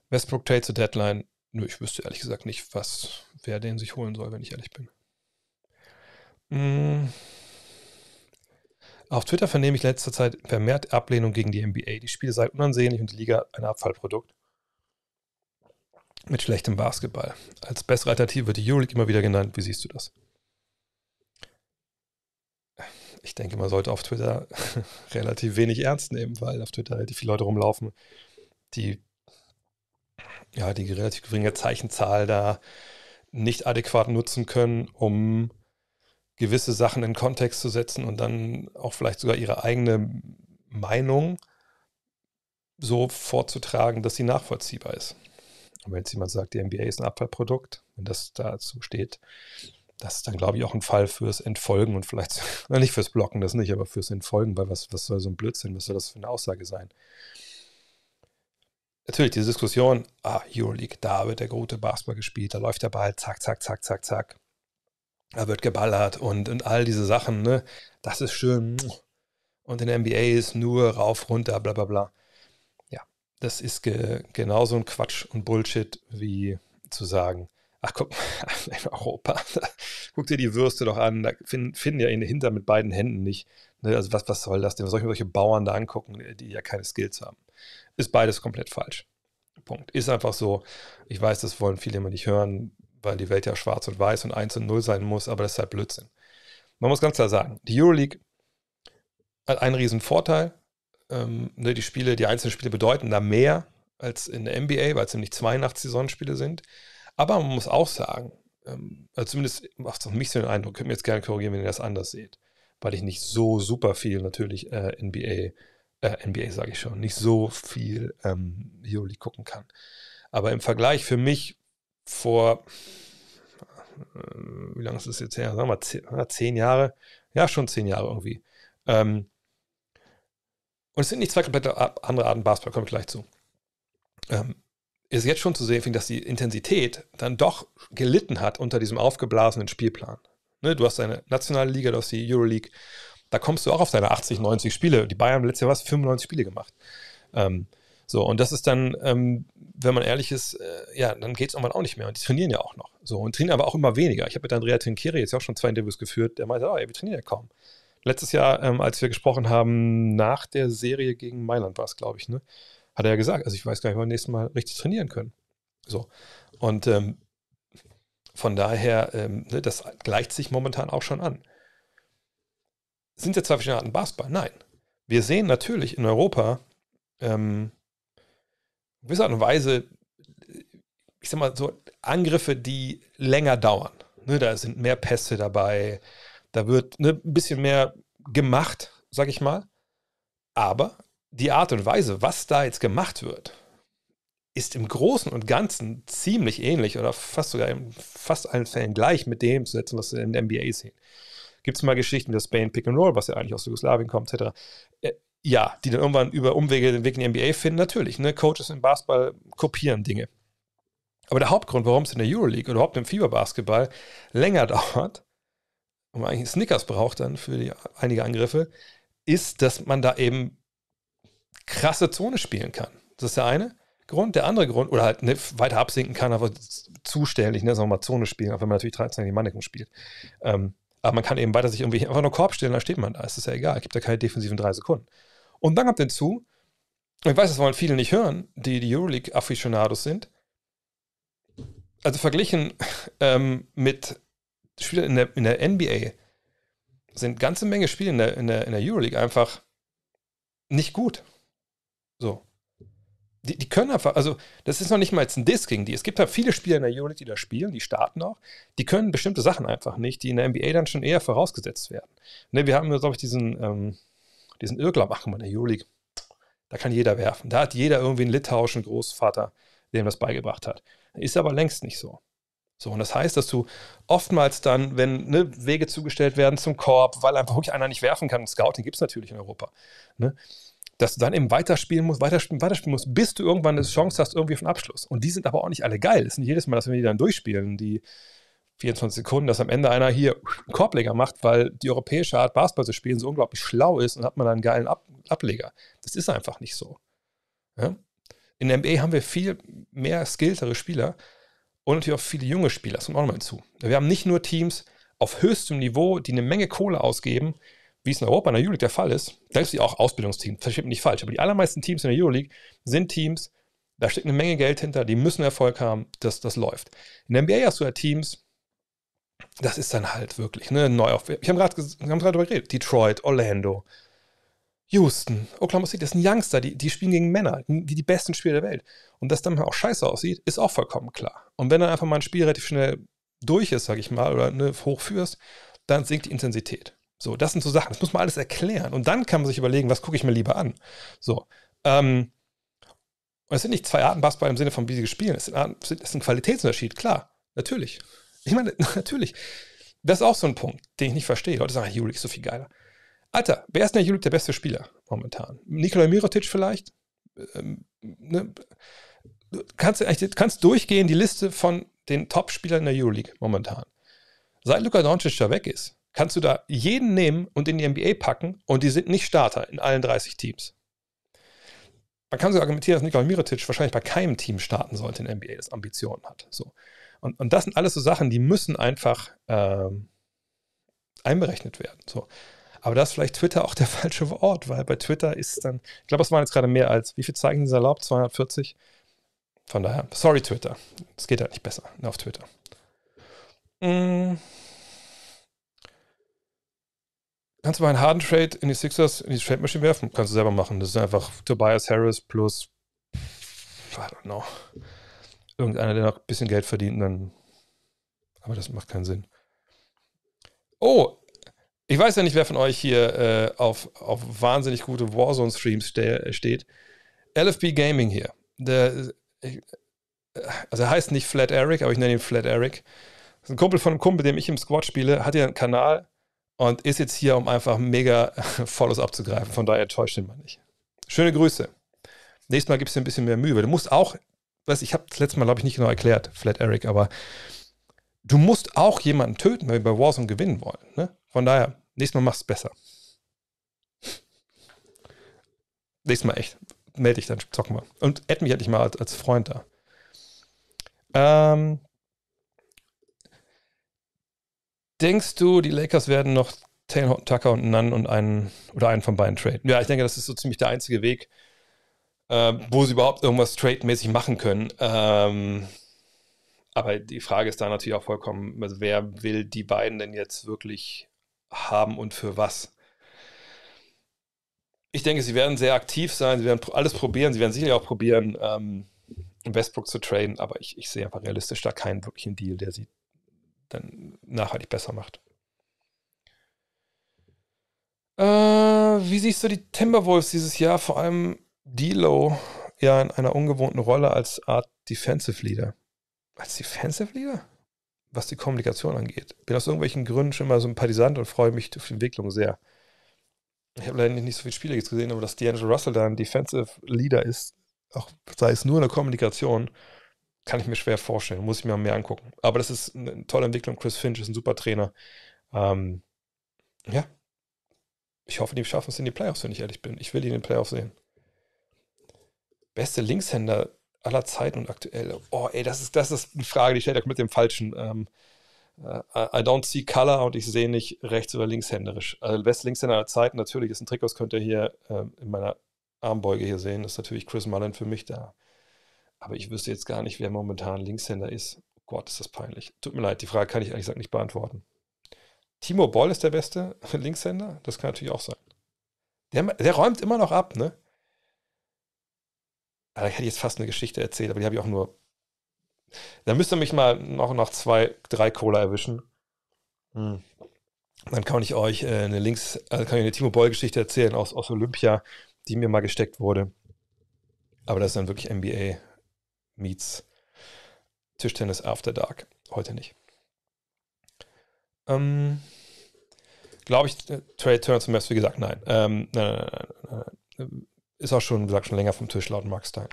Westbrook Tate zur Deadline, nö, ich wüsste ehrlich gesagt nicht, was, wer den sich holen soll, wenn ich ehrlich bin. Mhm. Auf Twitter vernehme ich letzter Zeit vermehrt Ablehnung gegen die NBA. Die Spiele seien unansehnlich und die Liga ein Abfallprodukt mit schlechtem Basketball. Als bessere Alternative wird die Euroleague immer wieder genannt. Wie siehst du das? Ich denke, man sollte auf Twitter (laughs) relativ wenig ernst nehmen, weil auf Twitter relativ viele Leute rumlaufen, die ja die relativ geringe Zeichenzahl da nicht adäquat nutzen können, um gewisse Sachen in Kontext zu setzen und dann auch vielleicht sogar ihre eigene Meinung so vorzutragen, dass sie nachvollziehbar ist. Und wenn jetzt jemand sagt, die NBA ist ein Abfallprodukt, wenn das dazu steht, das ist dann, glaube ich, auch ein Fall fürs Entfolgen und vielleicht, (laughs) nicht fürs Blocken, das nicht, aber fürs Entfolgen, weil was, was soll so ein Blödsinn, was soll das für eine Aussage sein? Natürlich, diese Diskussion, ah, Euroleague, da wird der gute Basketball gespielt, da läuft der Ball, zack, zack, zack, zack, zack. Da wird geballert und, und all diese Sachen, ne? Das ist schön. Und in der NBA ist nur rauf, runter, bla, bla, bla das ist ge genauso ein Quatsch und Bullshit wie zu sagen, ach guck mal, (laughs) in Europa, (laughs) guck dir die Würste doch an, da finden, finden ja ihn hinter mit beiden Händen nicht. Ne? Also was, was soll das denn? Solche, solche Bauern da angucken, die ja keine Skills haben. Ist beides komplett falsch. Punkt. Ist einfach so. Ich weiß, das wollen viele immer nicht hören, weil die Welt ja schwarz und weiß und eins und null sein muss, aber das ist halt Blödsinn. Man muss ganz klar sagen, die Euroleague hat einen riesen Vorteil, ähm, ne, die Spiele, die einzelnen Spiele bedeuten da mehr als in der NBA, weil es nämlich 82 Saisonspiele sind. Aber man muss auch sagen, ähm, also zumindest macht es mich so den Eindruck, könnt mir jetzt gerne korrigieren, wenn ihr das anders seht, weil ich nicht so super viel natürlich äh, NBA, äh, NBA sage ich schon, nicht so viel ähm, Joli gucken kann. Aber im Vergleich für mich vor, äh, wie lange ist das jetzt her? Sagen wir mal zehn, zehn Jahre, ja schon zehn Jahre irgendwie. Ähm, und es sind nicht zwei komplett andere Arten Basketball, komme ich gleich zu. Ähm, ist jetzt schon zu sehen, dass die Intensität dann doch gelitten hat unter diesem aufgeblasenen Spielplan. Ne, du hast deine nationale Liga, du hast die Euroleague, da kommst du auch auf deine 80, 90 Spiele. Die Bayern haben letztes Jahr was, 95 Spiele gemacht. Ähm, so, und das ist dann, ähm, wenn man ehrlich ist, äh, ja, dann geht es irgendwann auch nicht mehr. Und die trainieren ja auch noch. So, und trainieren aber auch immer weniger. Ich habe mit Andrea Tinkeri jetzt auch schon zwei Interviews geführt, der meinte, oh, ja, wir trainieren ja kaum letztes Jahr, ähm, als wir gesprochen haben, nach der Serie gegen Mailand war es, glaube ich, ne? Hat er ja gesagt, also ich weiß gar nicht, ob wir nächstes Mal richtig trainieren können. So. Und ähm, von daher, ähm, ne, das gleicht sich momentan auch schon an. Sind ja zwei verschiedene Arten Basketball? Nein. Wir sehen natürlich in Europa ähm, in gewisser Art und Weise, ich sag mal so, Angriffe, die länger dauern. Ne, da sind mehr Pässe dabei, da wird ne, ein bisschen mehr gemacht, sag ich mal. Aber die Art und Weise, was da jetzt gemacht wird, ist im Großen und Ganzen ziemlich ähnlich oder fast sogar in fast allen Fällen gleich mit dem zu setzen, was wir in der NBA sehen. Gibt es mal Geschichten wie das Spain Pick and Roll, was ja eigentlich aus Jugoslawien kommt, etc. Äh, ja, die dann irgendwann über Umwege den Weg in die NBA finden, natürlich. Ne? Coaches im Basketball kopieren Dinge. Aber der Hauptgrund, warum es in der Euroleague oder überhaupt im Fieberbasketball länger (laughs) dauert, und man eigentlich Snickers braucht dann für die, einige Angriffe, ist, dass man da eben krasse Zone spielen kann. Das ist der eine Grund. Der andere Grund, oder halt ne, weiter absinken kann, aber zuständig, ne, sagen wir mal Zone spielen, auch wenn man natürlich 13 die Mannequin spielt. Ähm, aber man kann eben weiter sich irgendwie einfach nur Korb stellen, dann steht man da. Ist das ja egal, gibt ja keine defensiven drei Sekunden. Und dann kommt hinzu, ich weiß, das wollen viele nicht hören, die die Euroleague-Afficionados sind. Also verglichen (laughs) ähm, mit Spieler in der, in der NBA sind ganze Menge Spiele in der, in der, in der Euroleague einfach nicht gut. So. Die, die können einfach, also das ist noch nicht mal jetzt ein Diss gegen die. Es gibt halt viele Spieler in der Euroleague, die da spielen, die starten auch. Die können bestimmte Sachen einfach nicht, die in der NBA dann schon eher vorausgesetzt werden. Ne, wir haben, glaube ich, diesen, ähm, diesen Irrglauben, ach, in der Euroleague, da kann jeder werfen. Da hat jeder irgendwie einen litauischen Großvater, dem das beigebracht hat. Ist aber längst nicht so. So, und das heißt, dass du oftmals dann, wenn ne, Wege zugestellt werden zum Korb, weil einfach wirklich einer nicht werfen kann, Scouting gibt es natürlich in Europa, ne, dass du dann eben weiterspielen musst, weiterspielen, weiterspielen musst, bis du irgendwann eine Chance hast, irgendwie auf einen Abschluss. Und die sind aber auch nicht alle geil. Es ist nicht jedes Mal, dass wir die dann durchspielen, die 24 Sekunden, dass am Ende einer hier einen Korbleger macht, weil die europäische Art Basketball zu spielen so unglaublich schlau ist und hat man dann einen geilen Ab Ableger. Das ist einfach nicht so. Ja? In der NBA haben wir viel mehr skilltere Spieler, und natürlich auch viele junge Spieler, das kommt auch nochmal hinzu. Wir haben nicht nur Teams auf höchstem Niveau, die eine Menge Kohle ausgeben, wie es in Europa in der Euroleague der Fall ist, selbst die auch Ausbildungsteams, versteht mich nicht falsch, aber die allermeisten Teams in der Euroleague sind Teams, da steckt eine Menge Geld hinter, die müssen Erfolg haben, das, das läuft. In der NBA hast du ja Teams, das ist dann halt wirklich ne, neu Ich habe gerade darüber geredet, Detroit, Orlando, Houston, Oklahoma City, das sind Youngster, die, die spielen gegen Männer, die, die besten Spieler der Welt. Und dass dann auch scheiße aussieht, ist auch vollkommen klar. Und wenn dann einfach mal ein Spiel relativ schnell durch ist, sag ich mal, oder ne, hochführst, dann sinkt die Intensität. So, das sind so Sachen, das muss man alles erklären. Und dann kann man sich überlegen, was gucke ich mir lieber an. So, ähm, und es sind nicht zwei Arten Basketball im Sinne von, wie sie spielen. Es ist ein Qualitätsunterschied, klar. Natürlich. Ich meine, (laughs) natürlich. Das ist auch so ein Punkt, den ich nicht verstehe. Leute sagen, Juli ist so viel geiler. Alter, wer ist denn der, der beste Spieler momentan? Nikolai Mirotic vielleicht? Ähm, ne? Du kannst, kannst durchgehen die Liste von den Top-Spielern in der Euroleague momentan. Seit Luka Doncic da weg ist, kannst du da jeden nehmen und in die NBA packen und die sind nicht Starter in allen 30 Teams. Man kann so argumentieren, dass Nikola Mirotic wahrscheinlich bei keinem Team starten sollte in der NBA, das Ambitionen hat. So. Und, und das sind alles so Sachen, die müssen einfach ähm, einberechnet werden. So. Aber da ist vielleicht Twitter auch der (laughs) falsche Ort, weil bei Twitter ist dann, ich glaube, es waren jetzt gerade mehr als, wie viele Zeichen sind erlaubt? 240? Von daher, sorry Twitter. Es geht halt nicht besser ne, auf Twitter. Mm. Kannst du mal einen harten Trade in die Sixers, in die Trade Machine werfen? Kannst du selber machen. Das ist einfach Tobias Harris plus, I don't know, irgendeiner, der noch ein bisschen Geld verdient. Dann, aber das macht keinen Sinn. Oh, ich weiß ja nicht, wer von euch hier äh, auf, auf wahnsinnig gute Warzone-Streams ste äh, steht. LFB Gaming hier. Der, ich, äh, also er heißt nicht Flat Eric, aber ich nenne ihn Flat Eric. Das ist ein Kumpel von einem Kumpel, dem ich im Squad spiele, hat hier einen Kanal und ist jetzt hier, um einfach mega (laughs) Follows abzugreifen. Von daher täuscht ihn mal nicht. Schöne Grüße. Nächstes Mal gibst du ein bisschen mehr Mühe. Du musst auch, was ich habe das letzte Mal, glaube ich, nicht genau erklärt, Flat Eric, aber du musst auch jemanden töten, wenn wir bei Warzone gewinnen wollen. Ne? Von daher, Nächstes Mal machst du es besser. Nächstes Mal echt. Melde dich, dann zocken wir. Und add mich endlich mal als, als Freund da. Ähm, denkst du, die Lakers werden noch Taylor Tucker und Nunn und einen oder einen von beiden traden? Ja, ich denke, das ist so ziemlich der einzige Weg, äh, wo sie überhaupt irgendwas trade-mäßig machen können. Ähm, aber die Frage ist da natürlich auch vollkommen, also wer will die beiden denn jetzt wirklich haben und für was. Ich denke, sie werden sehr aktiv sein, sie werden alles probieren, sie werden sicherlich auch probieren, ähm, Westbrook zu traden, aber ich, ich sehe einfach realistisch da keinen wirklichen Deal, der sie dann nachhaltig besser macht. Äh, wie siehst du die Timberwolves dieses Jahr, vor allem D-Low, ja in einer ungewohnten Rolle als Art Defensive Leader? Als Defensive Leader? was die Kommunikation angeht. Bin aus irgendwelchen Gründen schon mal sympathisant und freue mich auf die Entwicklung sehr. Ich habe leider nicht so viele Spiele jetzt gesehen, aber dass D'Angelo Russell da ein Defensive Leader ist, auch sei es nur in der Kommunikation, kann ich mir schwer vorstellen. Muss ich mir mehr angucken. Aber das ist eine tolle Entwicklung. Chris Finch ist ein super Trainer. Ähm, ja. Ich hoffe, die schaffen es in die Playoffs, wenn ich ehrlich bin. Ich will die in den Playoffs sehen. Beste Linkshänder aller Zeiten und aktuell. Oh, ey, das ist, das ist eine Frage, die stellt er mit dem falschen. Ähm, äh, I don't see color und ich sehe nicht rechts- oder linkshänderisch. Also best Linkshänder aller Zeiten, natürlich ist ein Trick, das könnt ihr hier ähm, in meiner Armbeuge hier sehen, ist natürlich Chris Mullen für mich da. Aber ich wüsste jetzt gar nicht, wer momentan Linkshänder ist. Oh Gott, ist das peinlich. Tut mir leid, die Frage kann ich ehrlich gesagt nicht beantworten. Timo Boll ist der beste (laughs) Linkshänder? Das kann natürlich auch sein. Der, der räumt immer noch ab, ne? Also ich hätte jetzt fast eine Geschichte erzählt, aber die habe ich auch nur. Da müsste mich mal noch, noch zwei, drei Cola erwischen. Hm. Dann kann ich euch äh, eine Links, also kann ich eine Timo Boll-Geschichte erzählen aus, aus Olympia, die mir mal gesteckt wurde. Aber das ist dann wirklich NBA meets Tischtennis After Dark. Heute nicht. Ähm, Glaube ich, äh, Trey Turner zum wie gesagt, nein. Ähm, nein, nein, nein, nein, nein. Ist auch schon, wie gesagt, schon länger vom Tisch laut Mark Stein.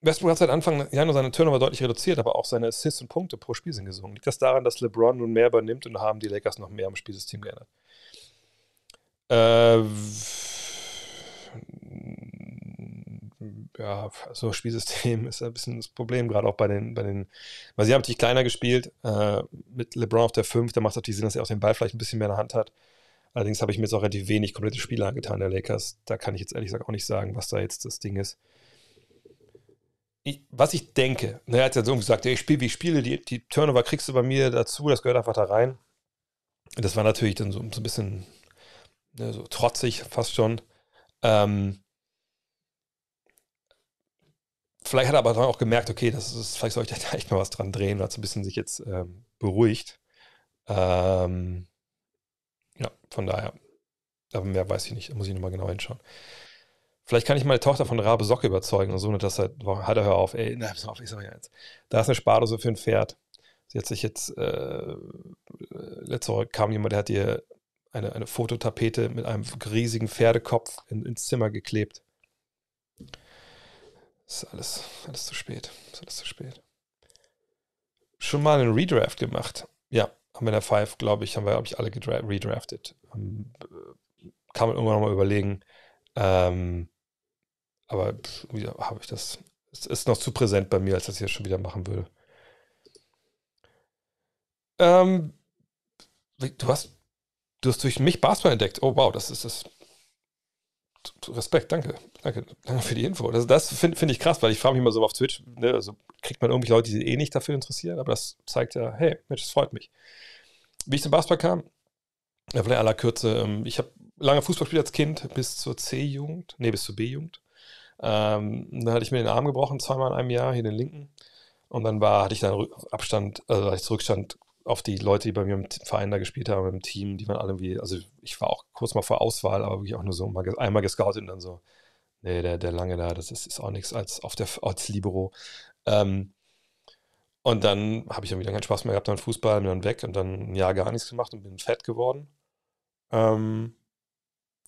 Westbrook hat seit Anfang Januar seine Turnover deutlich reduziert, aber auch seine Assists und Punkte pro Spiel sind gesungen. Liegt das daran, dass LeBron nun mehr übernimmt und haben die Lakers noch mehr am Spielsystem geändert? Äh, ja, also Spielsystem (laughs) ist ein bisschen das Problem, gerade auch bei den, bei den, weil sie haben natürlich kleiner gespielt, äh, mit LeBron auf der 5, da macht es natürlich Sinn, dass er auch den Ball vielleicht ein bisschen mehr in der Hand hat. Allerdings habe ich mir jetzt auch relativ wenig komplette Spiele angetan der Lakers. Da kann ich jetzt ehrlich gesagt auch nicht sagen, was da jetzt das Ding ist. Ich, was ich denke, ne, er hat ja so gesagt, ich spiele, wie ich spiele, die, die, Turnover kriegst du bei mir dazu, das gehört einfach da rein. Das war natürlich dann so, so ein bisschen ne, so trotzig fast schon. Ähm, vielleicht hat er aber dann auch gemerkt, okay, das ist, vielleicht soll ich da (laughs) echt mal was dran drehen, weil es ein bisschen sich jetzt ähm, beruhigt. Ähm, ja, von daher. Aber mehr weiß ich nicht, da muss ich nochmal genau hinschauen. Vielleicht kann ich meine Tochter von Rabe Socke überzeugen und so, ne, dass er, hat er, hör auf, ey, na, pass auf, ich sag ja eins. Da ist eine Spardose für ein Pferd. Sie hat sich jetzt, äh, letzte Woche kam jemand, der hat ihr eine, eine Fototapete mit einem riesigen Pferdekopf in, ins Zimmer geklebt. Ist alles, alles zu spät. Ist alles zu spät. Schon mal einen Redraft gemacht. Ja, haben wir in der Five, glaube ich, haben wir, glaube ich, alle redraftet. Ähm, äh, kann man irgendwann nochmal überlegen. Ähm, aber wieder habe ich das. Es ist noch zu präsent bei mir, als dass ich das schon wieder machen würde. Ähm, du hast, du hast durch mich Basketball entdeckt. Oh wow, das ist das Respekt, danke. Danke, danke für die Info. Das, das finde find ich krass, weil ich frage mich immer so auf Twitch, ne, also kriegt man irgendwie Leute, die sich eh nicht dafür interessieren, aber das zeigt ja, hey, Mensch, es freut mich. Wie ich zum Basketball kam, ja, vielleicht aller Kürze, ähm, ich habe lange Fußball gespielt als Kind bis zur C-Jugend, nee, bis zur B-Jugend. Ähm, dann hatte ich mir den Arm gebrochen, zweimal in einem Jahr, hier den linken. Und dann war, hatte ich dann Abstand, also als Rückstand auf die Leute, die bei mir im Verein da gespielt haben, im Team, die waren alle irgendwie, also ich war auch kurz mal vor Auswahl, aber wirklich auch nur so mal, einmal gescoutet und dann so, nee, der, der lange da, das ist, ist auch nichts als auf der als Libero. Ähm, und dann habe ich dann wieder keinen Spaß mehr gehabt, dann Fußball, bin dann weg und dann ein Jahr gar nichts gemacht und bin fett geworden. Ähm,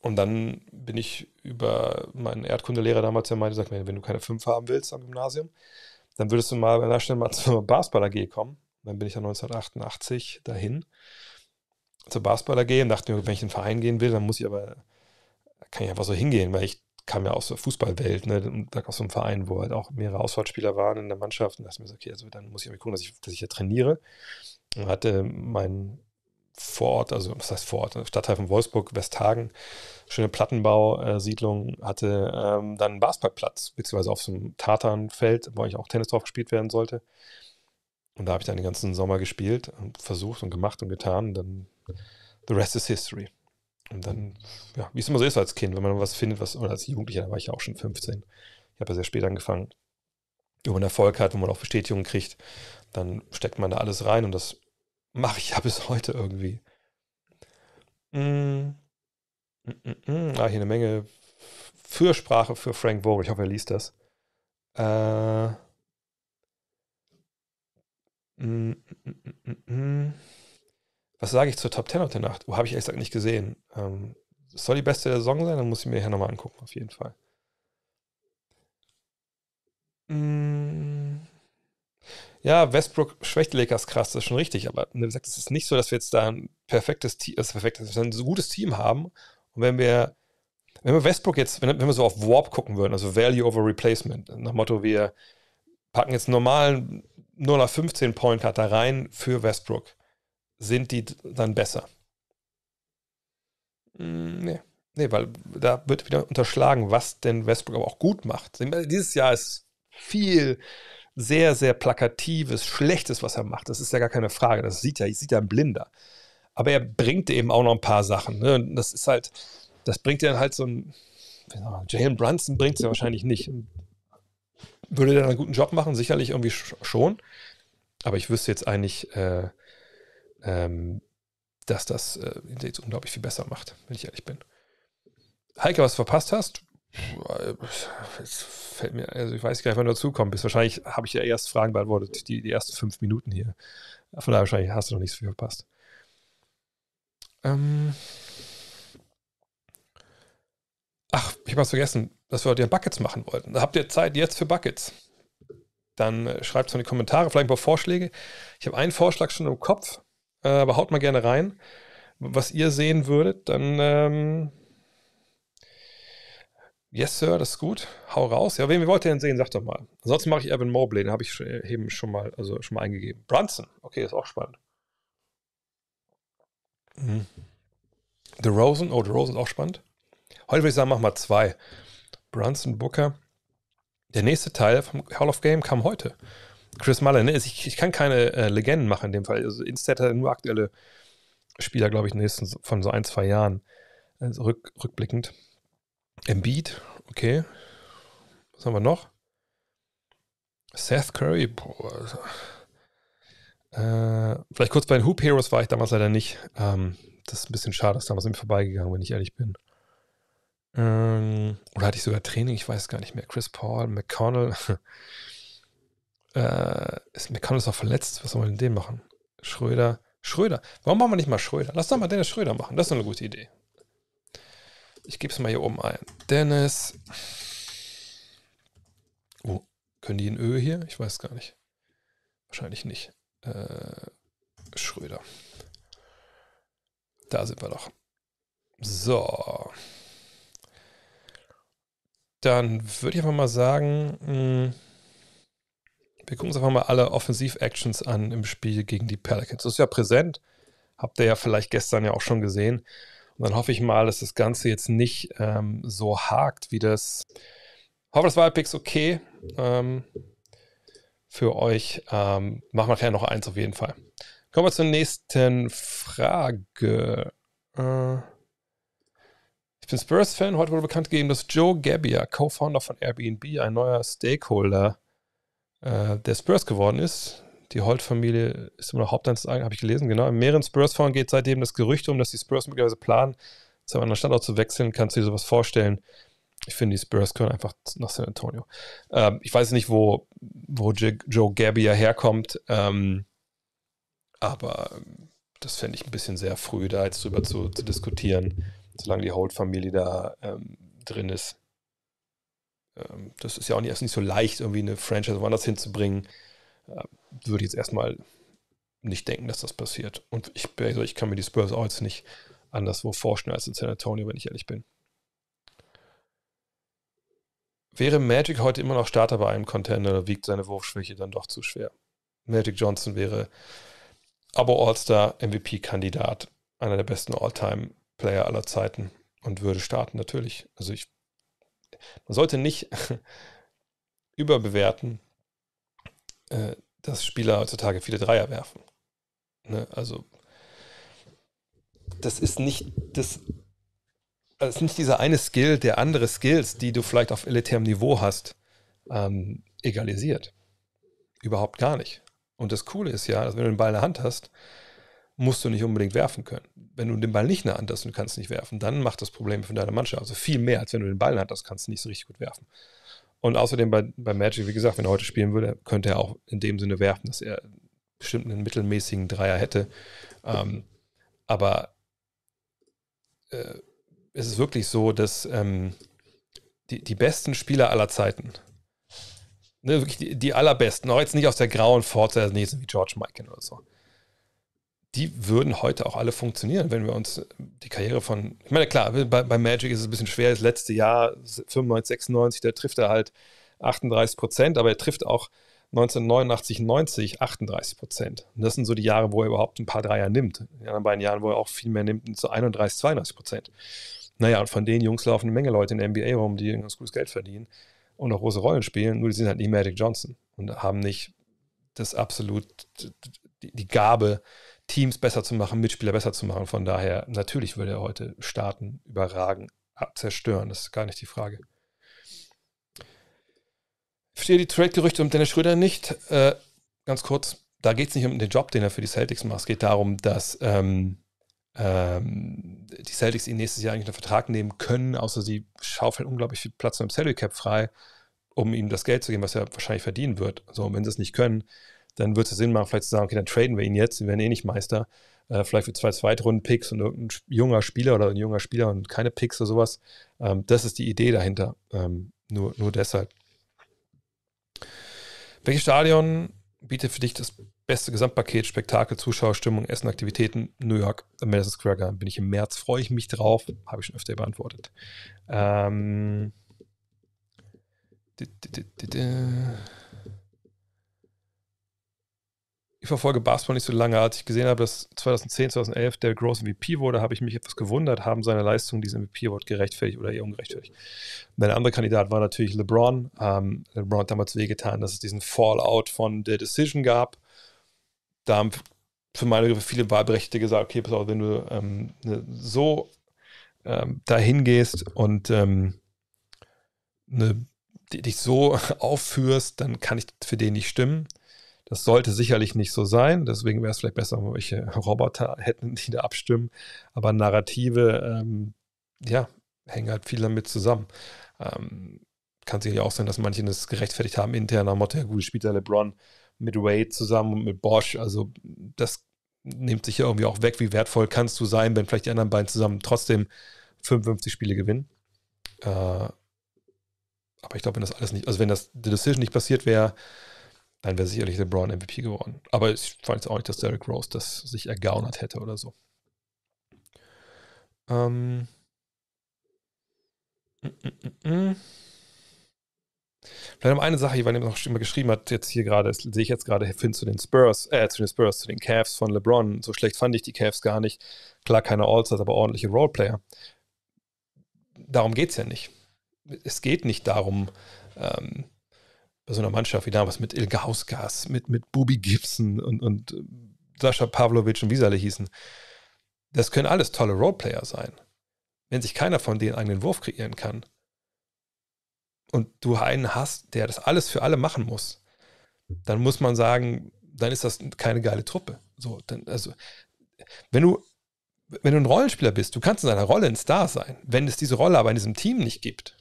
und dann bin ich über meinen Erdkundelehrer damals, der meinte, sagt mir, wenn du keine fünf haben willst am Gymnasium, dann würdest du mal bei der Stelle mal (laughs) zum Basketball AG kommen. Dann bin ich ja 1988 dahin zur Basketball AG und dachte mir, wenn ich in den Verein gehen will, dann muss ich aber, kann ich einfach so hingehen, weil ich kam ja aus der Fußballwelt, ne, und aus so einem Verein, wo halt auch mehrere Auswärtsspieler waren in der Mannschaft und dachte mir so, okay, also dann muss ich irgendwie gucken, dass ich, dass ich hier trainiere. Und hatte mein Vorort, also was heißt Vorort, also Stadtteil von Wolfsburg, Westhagen, schöne Plattenbausiedlung, hatte ähm, dann einen Basketballplatz, beziehungsweise auf so einem Tatanfeld, wo ich auch Tennis drauf gespielt werden sollte. Und da habe ich dann den ganzen Sommer gespielt und versucht und gemacht und getan. Und dann the rest is history. Und dann, ja, wie es immer so ist als Kind, wenn man was findet, was, oder als Jugendlicher, da war ich ja auch schon 15. Ich habe ja sehr spät angefangen. Wo man Erfolg hat, wo man auch Bestätigung kriegt, dann steckt man da alles rein und das mache ich ja (laughs) bis heute irgendwie. Mm. mm, mm, mm, ah, hier eine Menge Fürsprache für Frank Vogel. Ich hoffe, er liest das. Äh, was sage ich zur Top 10 auf der Nacht? Oh, habe ich ehrlich gesagt nicht gesehen. Ähm, soll die beste der Saison sein, dann muss ich mir hier nochmal angucken, auf jeden Fall. Mm. Ja, Westbrook schwächt Lakers krass, das ist schon richtig, aber wie gesagt, es ist nicht so, dass wir jetzt da ein perfektes Team, also perfektes, ein gutes Team haben. Und wenn wir, wenn wir Westbrook jetzt, wenn, wenn wir so auf Warp gucken würden, also Value over Replacement, nach Motto, wir packen jetzt einen normalen 0 15 Point hat da rein für Westbrook, sind die dann besser? Mm, nee. Nee, weil da wird wieder unterschlagen, was denn Westbrook aber auch gut macht. Dieses Jahr ist viel sehr, sehr plakatives, schlechtes, was er macht. Das ist ja gar keine Frage. Das sieht ja, sieht ja ein Blinder. Aber er bringt eben auch noch ein paar Sachen. Ne? das ist halt, das bringt ja halt so ein, Jalen Brunson bringt es ja wahrscheinlich nicht. Würde der einen guten Job machen? Sicherlich irgendwie schon. Aber ich wüsste jetzt eigentlich, äh, ähm, dass das äh, jetzt unglaublich viel besser macht, wenn ich ehrlich bin. Heike, was du verpasst hast? Äh, es fällt mir, also ich weiß gar nicht, wann du dazukommen bist. Wahrscheinlich habe ich ja erst Fragen beantwortet, die, die ersten fünf Minuten hier. Von daher wahrscheinlich hast du noch nichts so viel verpasst. Ähm, ich habe was vergessen, dass wir heute Buckets machen wollten. Habt ihr Zeit jetzt für Buckets? Dann äh, schreibt es in die Kommentare, vielleicht ein paar Vorschläge. Ich habe einen Vorschlag schon im Kopf, äh, aber haut mal gerne rein, was ihr sehen würdet. Dann, ähm, yes, Sir, das ist gut. Hau raus. Ja, wen wollt ihr denn sehen? Sagt doch mal. Ansonsten mache ich Evan Mobley, den habe ich äh, eben schon mal, also schon mal eingegeben. Brunson, okay, ist auch spannend. Mhm. The Rosen, oh, The Rosen ist auch spannend. Heute würde ich sagen, machen wir zwei. Brunson Booker. Der nächste Teil vom Hall of Game kam heute. Chris Mullen, ne? ich, ich, kann keine äh, Legenden machen in dem Fall. Also Instat hat nur aktuelle Spieler, glaube ich, nächsten von so ein, zwei Jahren. Also rück, rückblickend. Embiid, okay. Was haben wir noch? Seth Curry, boah. Also, äh, vielleicht kurz bei den Hoop Heroes war ich damals leider nicht. Ähm, das ist ein bisschen schade, dass damals an mir vorbeigegangen, wenn ich ehrlich bin. Ähm, oder hatte ich sogar Training? Ich weiß gar nicht mehr. Chris Paul, McConnell. (laughs) äh, ist, McConnell ist auch verletzt. Was soll man denn den machen? Schröder. Schröder. Warum machen wir nicht mal Schröder? Lass doch mal Dennis Schröder machen. Das ist eine gute Idee. Ich gebe es mal hier oben ein. Dennis. Oh, können die in Ö hier? Ich weiß gar nicht. Wahrscheinlich nicht. Äh, Schröder. Da sind wir doch. So. Dann würde ich einfach mal sagen, mh, hm, wir gucken uns einfach mal alle Offensiv-Actions an im Spiel gegen die Pelicans. Das ist ja präsent, habt ihr ja vielleicht gestern ja auch schon gesehen. Und dann hoffe ich mal, dass das Ganze jetzt nicht ähm, so hakt, wie das. Ich hoffe, das war halbwegs okay ähm, für euch. Ähm, machen wir nachher noch eins auf jeden Fall. Kommen wir zur nächsten Frage. Äh, ich bin Spurs-Fan. Heute wurde bekannt gegeben, dass Joe Gabbia, Co-Founder von Airbnb, ein neuer Stakeholder äh, der Spurs geworden ist. Die Holt-Familie ist immer noch Hauptanzeigen, habe ich gelesen, genau. In mehreren Spurs-Foren geht seitdem das Gerücht um, dass die Spurs möglicherweise planen, zu einem anderen Standort zu wechseln. Kannst du dir sowas vorstellen? Ich finde, die Spurs können einfach nach San Antonio. Ähm, ich weiß nicht, wo, wo Joe Gabbia herkommt, ähm, aber ähm, das fände ich ein bisschen sehr früh, da jetzt drüber zu, zu diskutieren solange die Holt-Familie da ähm, drin ist. Ähm, das ist ja auch nicht, erst nicht so leicht, irgendwie eine Franchise woanders hinzubringen. Äh, würde ich jetzt erstmal nicht denken, dass das passiert. Und ich, also ich kann mir die Spurs auch jetzt nicht anderswo vorstellen als in San Antonio, wenn ich ehrlich bin. Wäre Magic heute immer noch Starter bei einem Contender oder wiegt seine Wurfschwäche dann doch zu schwer? Magic Johnson wäre aber All-Star, MVP-Kandidat, einer der besten All-Time Player aller Zeiten und würde starten natürlich. Also ich, man sollte nicht (laughs) überbewerten, äh, dass Spieler heutzutage viele Dreier werfen. Ne? Also das ist nicht das es ist nicht dieser eine Skill, der andere Skills, die du vielleicht auf elitärem Niveau hast, ähm, egalisiert. Überhaupt gar nicht. Und das Coole ist ja, dass wenn du den Ball in der Hand hast, musst du nicht unbedingt werfen können. Wenn du den Ball nicht in der Hand hast und kannst nicht werfen, dann macht das Probleme für deine Mannschaft. Also viel mehr, als wenn du den Ball in der Hand hast, kannst du nicht so richtig gut werfen. Und außerdem bei, bei Magic, wie gesagt, wenn er heute spielen würde, könnte er auch in dem Sinne werfen, dass er bestimmt einen mittelmäßigen Dreier hätte. Ähm, aber äh, es ist wirklich so, dass ähm, die, die besten Spieler aller Zeiten, ne, wirklich die, die allerbesten, auch jetzt nicht aus der grauen Forza, also nicht wie George Michael oder so, die würden heute auch alle funktionieren, wenn wir uns die Karriere von, ich meine, klar, bei, bei Magic ist es ein bisschen schwer, das letzte Jahr 95, 96, da trifft er halt 38 Prozent, aber er trifft auch 1989, 90 38 Prozent. Und das sind so die Jahre, wo er überhaupt ein paar Dreier nimmt. Die anderen beiden Jahren, wo er auch viel mehr nimmt, zu so 31, 32 Prozent. Naja, und von den Jungs laufen eine Menge Leute in der NBA rum, die ganz gutes Geld verdienen und auch große Rollen spielen, nur die sind halt nie Magic Johnson und haben nicht das absolut, die, die Gabe, Teams besser zu machen, Mitspieler besser zu machen. Von daher, natürlich würde er heute starten, überragen, zerstören. Das ist gar nicht die Frage. Ich verstehe die Trade-Gerüchte um Dennis Schröder nicht. Äh, ganz kurz, da geht es nicht um den Job, den er für die Celtics macht. Es geht darum, dass ähm, ähm, die Celtics ihn nächstes Jahr eigentlich einen Vertrag nehmen können, außer sie schaufeln unglaublich viel Platz im Salary Cap frei, um ihm das Geld zu geben, was er wahrscheinlich verdienen wird. So, und wenn sie es nicht können, dann wird es Sinn machen, vielleicht zu sagen, okay, dann traden wir ihn jetzt, wir werden eh nicht Meister. Äh, vielleicht für zwei Zweitrunden-Picks und ein junger Spieler oder ein junger Spieler und keine Picks oder sowas. Ähm, das ist die Idee dahinter. Ähm, nur, nur deshalb. Welches Stadion bietet für dich das beste Gesamtpaket, Spektakel, Zuschauerstimmung, Essen, Aktivitäten, New York, Madison Square Garden. Bin ich im März, freue ich mich drauf, habe ich schon öfter beantwortet. Ähm, ich verfolge Basketball nicht so lange. Als ich gesehen habe, dass 2010, 2011 der Gross MVP wurde, habe ich mich etwas gewundert, haben seine Leistungen diesen MVP-Award gerechtfertigt oder eher ungerechtfertigt. Und ein anderer Kandidat war natürlich LeBron. Ähm, LeBron hat damals wehgetan, dass es diesen Fallout von der Decision gab. Da haben für meine Begriffe viele Wahlberechtigte gesagt, okay, pass auf, wenn du ähm, ne, so ähm, dahin gehst und ähm, ne, dich so (laughs) aufführst, dann kann ich für den nicht stimmen. Das sollte sicherlich nicht so sein. Deswegen wäre es vielleicht besser, wenn wir welche (laughs) Roboter hätten, die da abstimmen. Aber Narrative, ähm, ja, hängen halt viel damit zusammen. Ähm, kann sicherlich auch sein, dass manche das gerechtfertigt haben, intern am Motto, ja gut, spielt der LeBron mit Wade zusammen und mit Bosch. Also das nimmt sich ja irgendwie auch weg, wie wertvoll kannst du sein, wenn vielleicht die anderen beiden zusammen trotzdem 55 Spiele gewinnen. Äh, aber ich glaube, wenn das alles nicht, also wenn das The Decision nicht passiert wäre, dann wäre sicherlich LeBron MVP geworden. Aber ich fand jetzt auch nicht, dass Derrick Rose das sich ergaunert hätte oder so. Ähm. Mm -mm, mm, mm. Vielleicht noch eine Sache, die man noch immer geschrieben hat, jetzt hier gerade, das sehe ich jetzt gerade hin zu den Spurs, äh, zu den Spurs, zu den Cavs von LeBron. So schlecht fand ich die Cavs gar nicht. Klar, keine all aber ordentliche Roleplayer. Darum geht es ja nicht. Es geht nicht darum, ähm, bei so einer Mannschaft wie damals mit Ilga Hausgas, mit, mit Bubi Gibson und, und äh, Sascha Pavlovic und wie sie alle hießen. Das können alles tolle Roleplayer sein, wenn sich keiner von denen eigenen Wurf kreieren kann. Und du einen hast, der das alles für alle machen muss, dann muss man sagen, dann ist das keine geile Truppe. So, dann, also, wenn du, wenn du ein Rollenspieler bist, du kannst in deiner Rolle ein Star sein. Wenn es diese Rolle aber in diesem Team nicht gibt,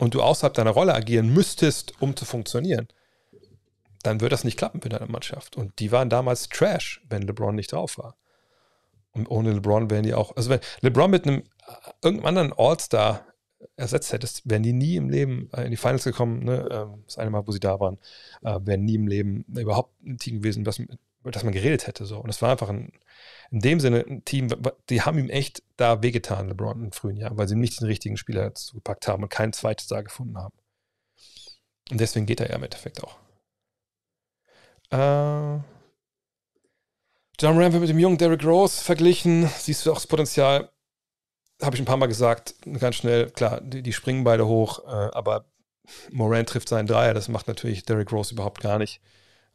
und du außerhalb deiner Rolle agieren müsstest, um zu funktionieren, dann wird das nicht klappen mit deiner Mannschaft. Und die waren damals Trash, wenn LeBron nicht drauf war. Und ohne LeBron wären die auch, also wenn LeBron mit einem irgendeinem anderen All-Star ersetzt hättest, wären die nie im Leben äh, in die Finals gekommen. Ne? Ähm, das eine Mal, wo sie da waren, äh, wären nie im Leben überhaupt ein Team gewesen, das mit dass man geredet hätte. So. Und es war einfach ein, in dem Sinne ein Team, die haben ihm echt da wehgetan, LeBron im frühen Jahr, weil sie ihm nicht den richtigen Spieler zugepackt haben und kein zweites da gefunden haben. Und deswegen geht er ja im Endeffekt auch. Äh, John Ram mit dem jungen Derrick Rose verglichen. Siehst du auch das Potenzial? Habe ich ein paar Mal gesagt, ganz schnell. Klar, die, die springen beide hoch, äh, aber Moran trifft seinen Dreier. Das macht natürlich Derrick Rose überhaupt gar nicht.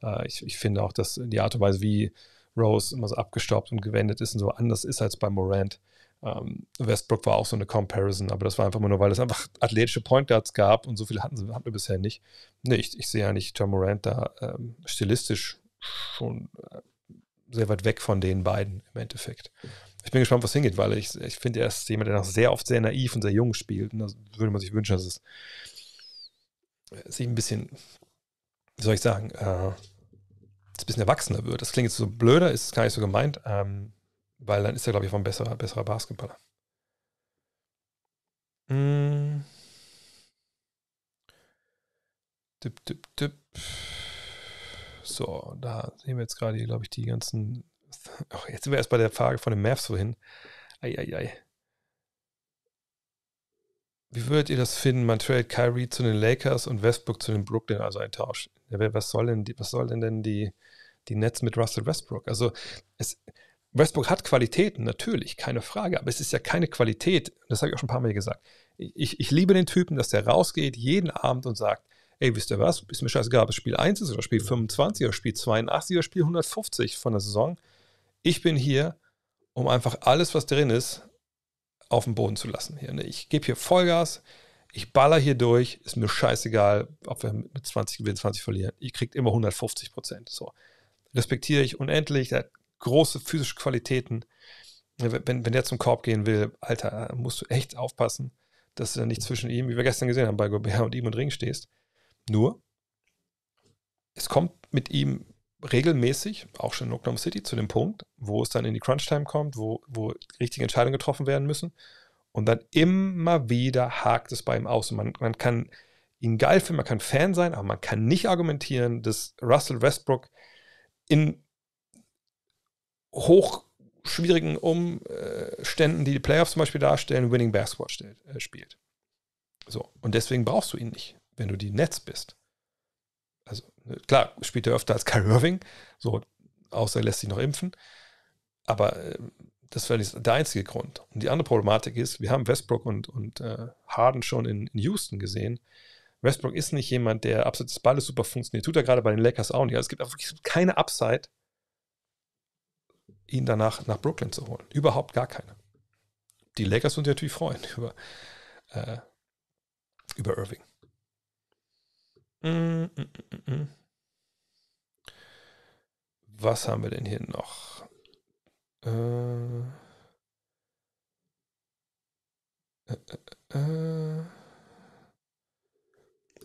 Äh, ich, ich finde auch, dass die Art und Weise, wie Rose immer so abgestaubt und gewendet ist und so anders ist als bei Morant. Ähm, Westbrook war auch so eine Comparison, aber das war einfach nur, weil es einfach (laughs) athletische Point Guards gab und so viele hatten, hatten wir bisher nicht. Nee, ich, ich sehe ja nicht John Morant da ähm, stilistisch schon äh, sehr weit weg von den beiden im Endeffekt. Ich bin gespannt, was hingeht, weil ich, ich finde, er ist jemand, der noch sehr oft sehr naiv und sehr jung spielt. Und da würde man sich wünschen, dass es äh, sich ein bisschen wie soll ich sagen, äh, ein bisschen erwachsener wird. Das klingt jetzt so blöder, ist gar nicht so gemeint, ähm, weil dann ist er, glaube ich, auch ein besserer, besserer Basketballer. Mm. Tipp, tipp, tipp. So, da sehen wir jetzt gerade glaube ich, die ganzen. (laughs) Ach, jetzt sind wir erst bei der Frage von den Mavs vorhin. Eieiei. Wie würdet ihr das finden? Man trade Kyrie zu den Lakers und Westbrook zu den Brooklyn, also ein Tausch was soll denn, die, was soll denn, denn die, die Nets mit Russell Westbrook? Also es, Westbrook hat Qualitäten, natürlich, keine Frage, aber es ist ja keine Qualität, das habe ich auch schon ein paar Mal gesagt. Ich, ich liebe den Typen, dass der rausgeht jeden Abend und sagt, ey, wisst ihr was, ist mir scheißegal, ob es Spiel 1 ist oder Spiel 25 oder Spiel 82 oder Spiel 150 von der Saison. Ich bin hier, um einfach alles, was drin ist, auf den Boden zu lassen. Ne? Ich gebe hier Vollgas, ich baller hier durch, ist mir scheißegal, ob wir mit 20 gewinnen, 20 verlieren. Ich kriegt immer 150 Prozent. So. Respektiere ich unendlich, der hat große physische Qualitäten. Wenn, wenn der zum Korb gehen will, Alter, äh, musst du echt aufpassen, dass du nicht zwischen ihm, wie wir gestern gesehen haben, bei Gobert und ihm und Ring stehst. Nur, es kommt mit ihm regelmäßig, auch schon in Oklahoma City, zu dem Punkt, wo es dann in die Crunch-Time kommt, wo, wo richtige Entscheidungen getroffen werden müssen. Und dann immer wieder hakt es bei ihm aus. Und man, man kann ihn geil finden, man kann Fan sein, aber man kann nicht argumentieren, dass Russell Westbrook in hochschwierigen Umständen, die die Playoffs zum Beispiel darstellen, Winning Basketball stellt, äh, spielt. So, und deswegen brauchst du ihn nicht, wenn du die Netz bist. Also, ne, klar, spielt er öfter als Kyrie Irving, so, außer er lässt sich noch impfen. Aber ähm, das wäre der einzige Grund. Und die andere Problematik ist, wir haben Westbrook und, und äh, Harden schon in, in, Houston gesehen. Westbrook ist nicht jemand, der abseits des Balles super funktioniert. Tut er gerade bei den Lakers auch nicht. Also es gibt einfach keine Upside, ihn danach nach Brooklyn zu holen. Überhaupt gar keine. Die Lakers würden sich natürlich freuen (laughs) über, äh, über Irving. Mm mm, mm, mm, mm, Was haben wir denn hier noch? Äh, äh, äh, äh,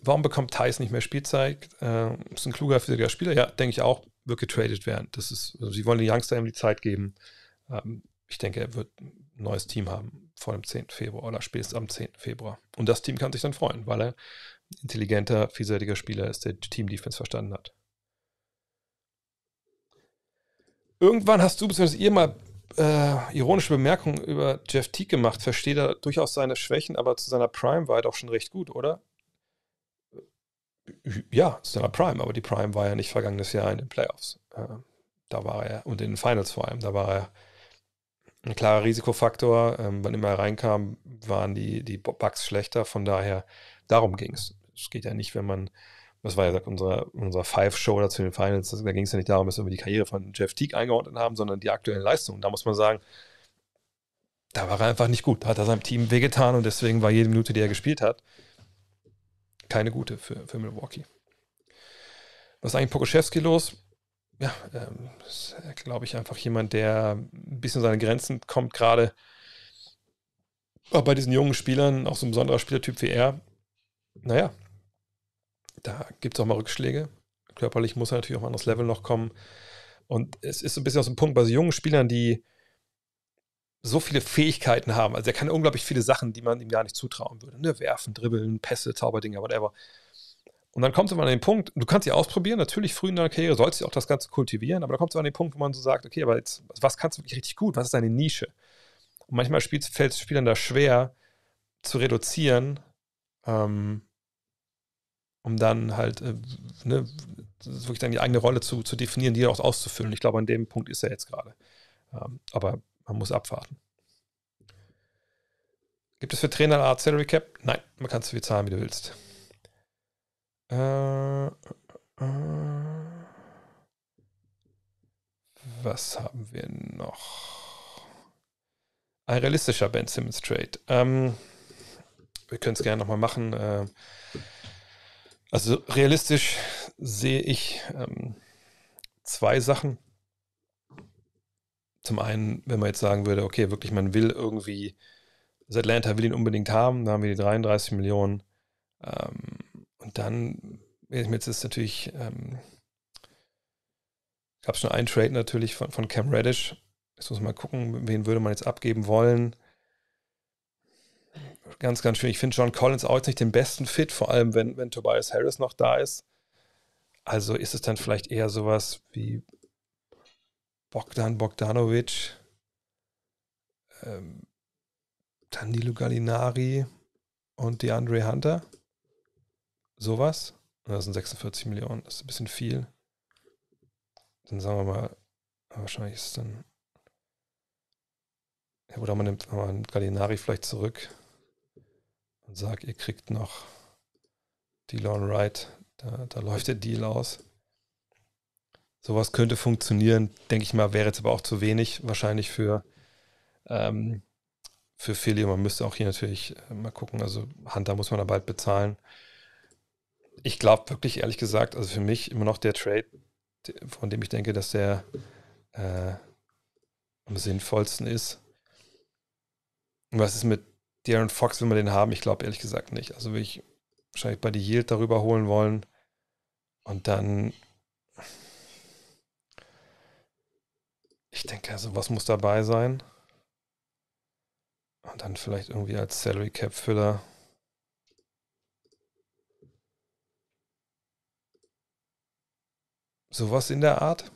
warum bekommt Thais nicht mehr Spielzeit? Ähm, ist ein kluger, physiker Spieler. Ja, denke ich auch. Wird getradet werden. Das ist, also sie wollen den Youngster ihm die Zeit geben. Ähm, ich denke, er wird ein neues Team haben vor dem 10. Februar oder spätestens am 10. Februar. Und das Team kann sich dann freuen, weil er intelligenter, vielseitiger Spieler ist, der Team-Defense verstanden hat. Irgendwann hast du bzw. ihr mal äh, ironische Bemerkungen über Jeff Teague gemacht. Versteht er durchaus seine Schwächen, aber zu seiner Prime war er doch schon recht gut, oder? Ja, zu seiner Prime, aber die Prime war ja nicht vergangenes Jahr in den Playoffs. Äh, da war er, und in den Finals vor allem, da war er ein klarer Risikofaktor. Ähm, wann immer er reinkam, waren die, die Bugs schlechter. Von daher, darum ging es. Es geht ja nicht, wenn man das war ja unser, unser Five-Show dazu in den Finals, da ging es ja nicht darum, dass wir die Karriere von Jeff Teague eingeordnet haben, sondern die aktuellen Leistungen. Da muss man sagen, da war er einfach nicht gut. Da hat er seinem Team wehgetan und deswegen war jede Minute, die er gespielt hat, keine gute für, für Milwaukee. Was ist eigentlich Pokoschewski los? Ja, ähm, ist, glaube ich, einfach jemand, der ein bisschen seine Grenzen kommt, gerade bei diesen jungen Spielern, auch so ein besonderer Spielertyp wie er. Naja, da gibt es auch mal Rückschläge. Körperlich muss er natürlich auf ein anderes Level noch kommen. Und es ist ein bisschen aus dem Punkt bei so jungen Spielern, die so viele Fähigkeiten haben. Also er kann unglaublich viele Sachen, die man ihm gar nicht zutrauen würde. Ne? Werfen, dribbeln, Pässe, Zauberdinger, whatever. Und dann kommt man an den Punkt, du kannst sie ausprobieren, natürlich früh in deiner Karriere sollst du auch das Ganze kultivieren, aber da kommt es an den Punkt, wo man so sagt, okay, aber jetzt, was kannst du wirklich richtig gut, was ist deine Nische? Und manchmal fällt es Spielern da schwer zu reduzieren, ähm, um dann halt äh, ne, wirklich dann die eigene Rolle zu, zu definieren, die auch auszufüllen. Ich glaube, an dem Punkt ist er jetzt gerade. Ähm, aber man muss abwarten. Gibt es für Trainer eine Art Salary Cap? Nein, man kann so viel zahlen, wie du willst. Äh, äh, äh. was haben wir noch? Ein realistischer Ben Simmons Trade. Ähm, wir können es gerne nochmal machen. Äh, also realistisch sehe ich ähm, zwei Sachen. Zum einen, wenn man jetzt sagen würde, okay, wirklich, man will irgendwie, das Atlanta will ihn unbedingt haben, da haben wir die 33 Millionen. Ähm, und dann, jetzt ist natürlich, ähm, gab es schon einen Trade natürlich von, von Cam Reddish. Jetzt muss man gucken, wen würde man jetzt abgeben wollen ganz, ganz schwierig. Ich finde John Collins auch jetzt nicht den besten Fit, vor allem wenn, wenn Tobias Harris noch da ist. Also ist es dann vielleicht eher sowas wie Bogdan Bogdanovic, ähm, Danilo Gallinari und DeAndre Hunter. Sowas. Das sind 46 Millionen, das ist ein bisschen viel. Dann sagen wir mal, wahrscheinlich ist es dann. Ja, oder man nimmt, man nimmt Gallinari vielleicht zurück und sage, ihr kriegt noch DeLon Wright, da, da läuft der Deal aus. Sowas könnte funktionieren, denke ich mal, wäre jetzt aber auch zu wenig wahrscheinlich für, ähm, für Philly. Man müsste auch hier natürlich äh, mal gucken, also Hunter muss man da bald bezahlen. Ich glaube wirklich, ehrlich gesagt, also für mich immer noch der Trade, von dem ich denke, dass der äh, am sinnvollsten ist. Was ist mit Darren Fox will man den haben? Ich glaube ehrlich gesagt nicht. Also will ich wahrscheinlich bei die Yield darüber holen wollen. Und dann. Ich denke, also was muss dabei sein. Und dann vielleicht irgendwie als Salary Cap Füller. Sowas in der Art.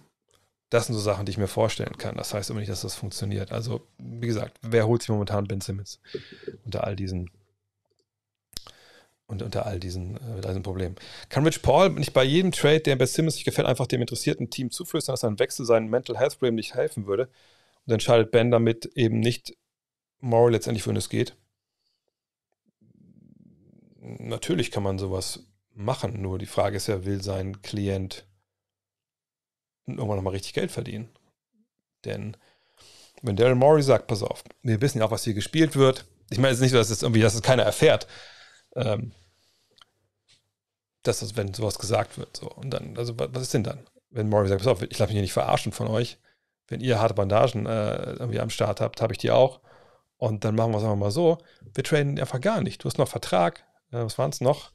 Das sind so Sachen, die ich mir vorstellen kann. Das heißt aber nicht, dass das funktioniert. Also, wie gesagt, wer holt sich momentan Ben Simmons unter all diesen und unter all diesen, äh, diesen Problemen. Kann Rich Paul nicht bei jedem Trade, der Ben Simmons nicht gefällt, einfach dem interessierten Team zuflüstern, dass ein Wechsel seinen Mental Health Problem nicht helfen würde? Und entscheidet Ben damit eben nicht moral letztendlich, wohin es geht? Natürlich kann man sowas machen, nur die Frage ist ja, will sein Klient irgendwann nochmal richtig Geld verdienen. Denn wenn Daryl Morey sagt, pass auf, wir wissen ja auch, was hier gespielt wird. Ich meine, es ist nicht so, dass es irgendwie, dass es keiner erfährt, ähm, dass das, wenn sowas gesagt wird, so. Und dann, also was, ist denn dann? Wenn Morey sagt, pass auf, ich lasse mich hier nicht verarschen von euch. Wenn ihr harte Bandagen äh, irgendwie am Start habt, habe ich die auch. Und dann machen wir es einfach mal so. Wir traden einfach gar nicht. Du hast noch Vertrag. Äh, was waren es noch?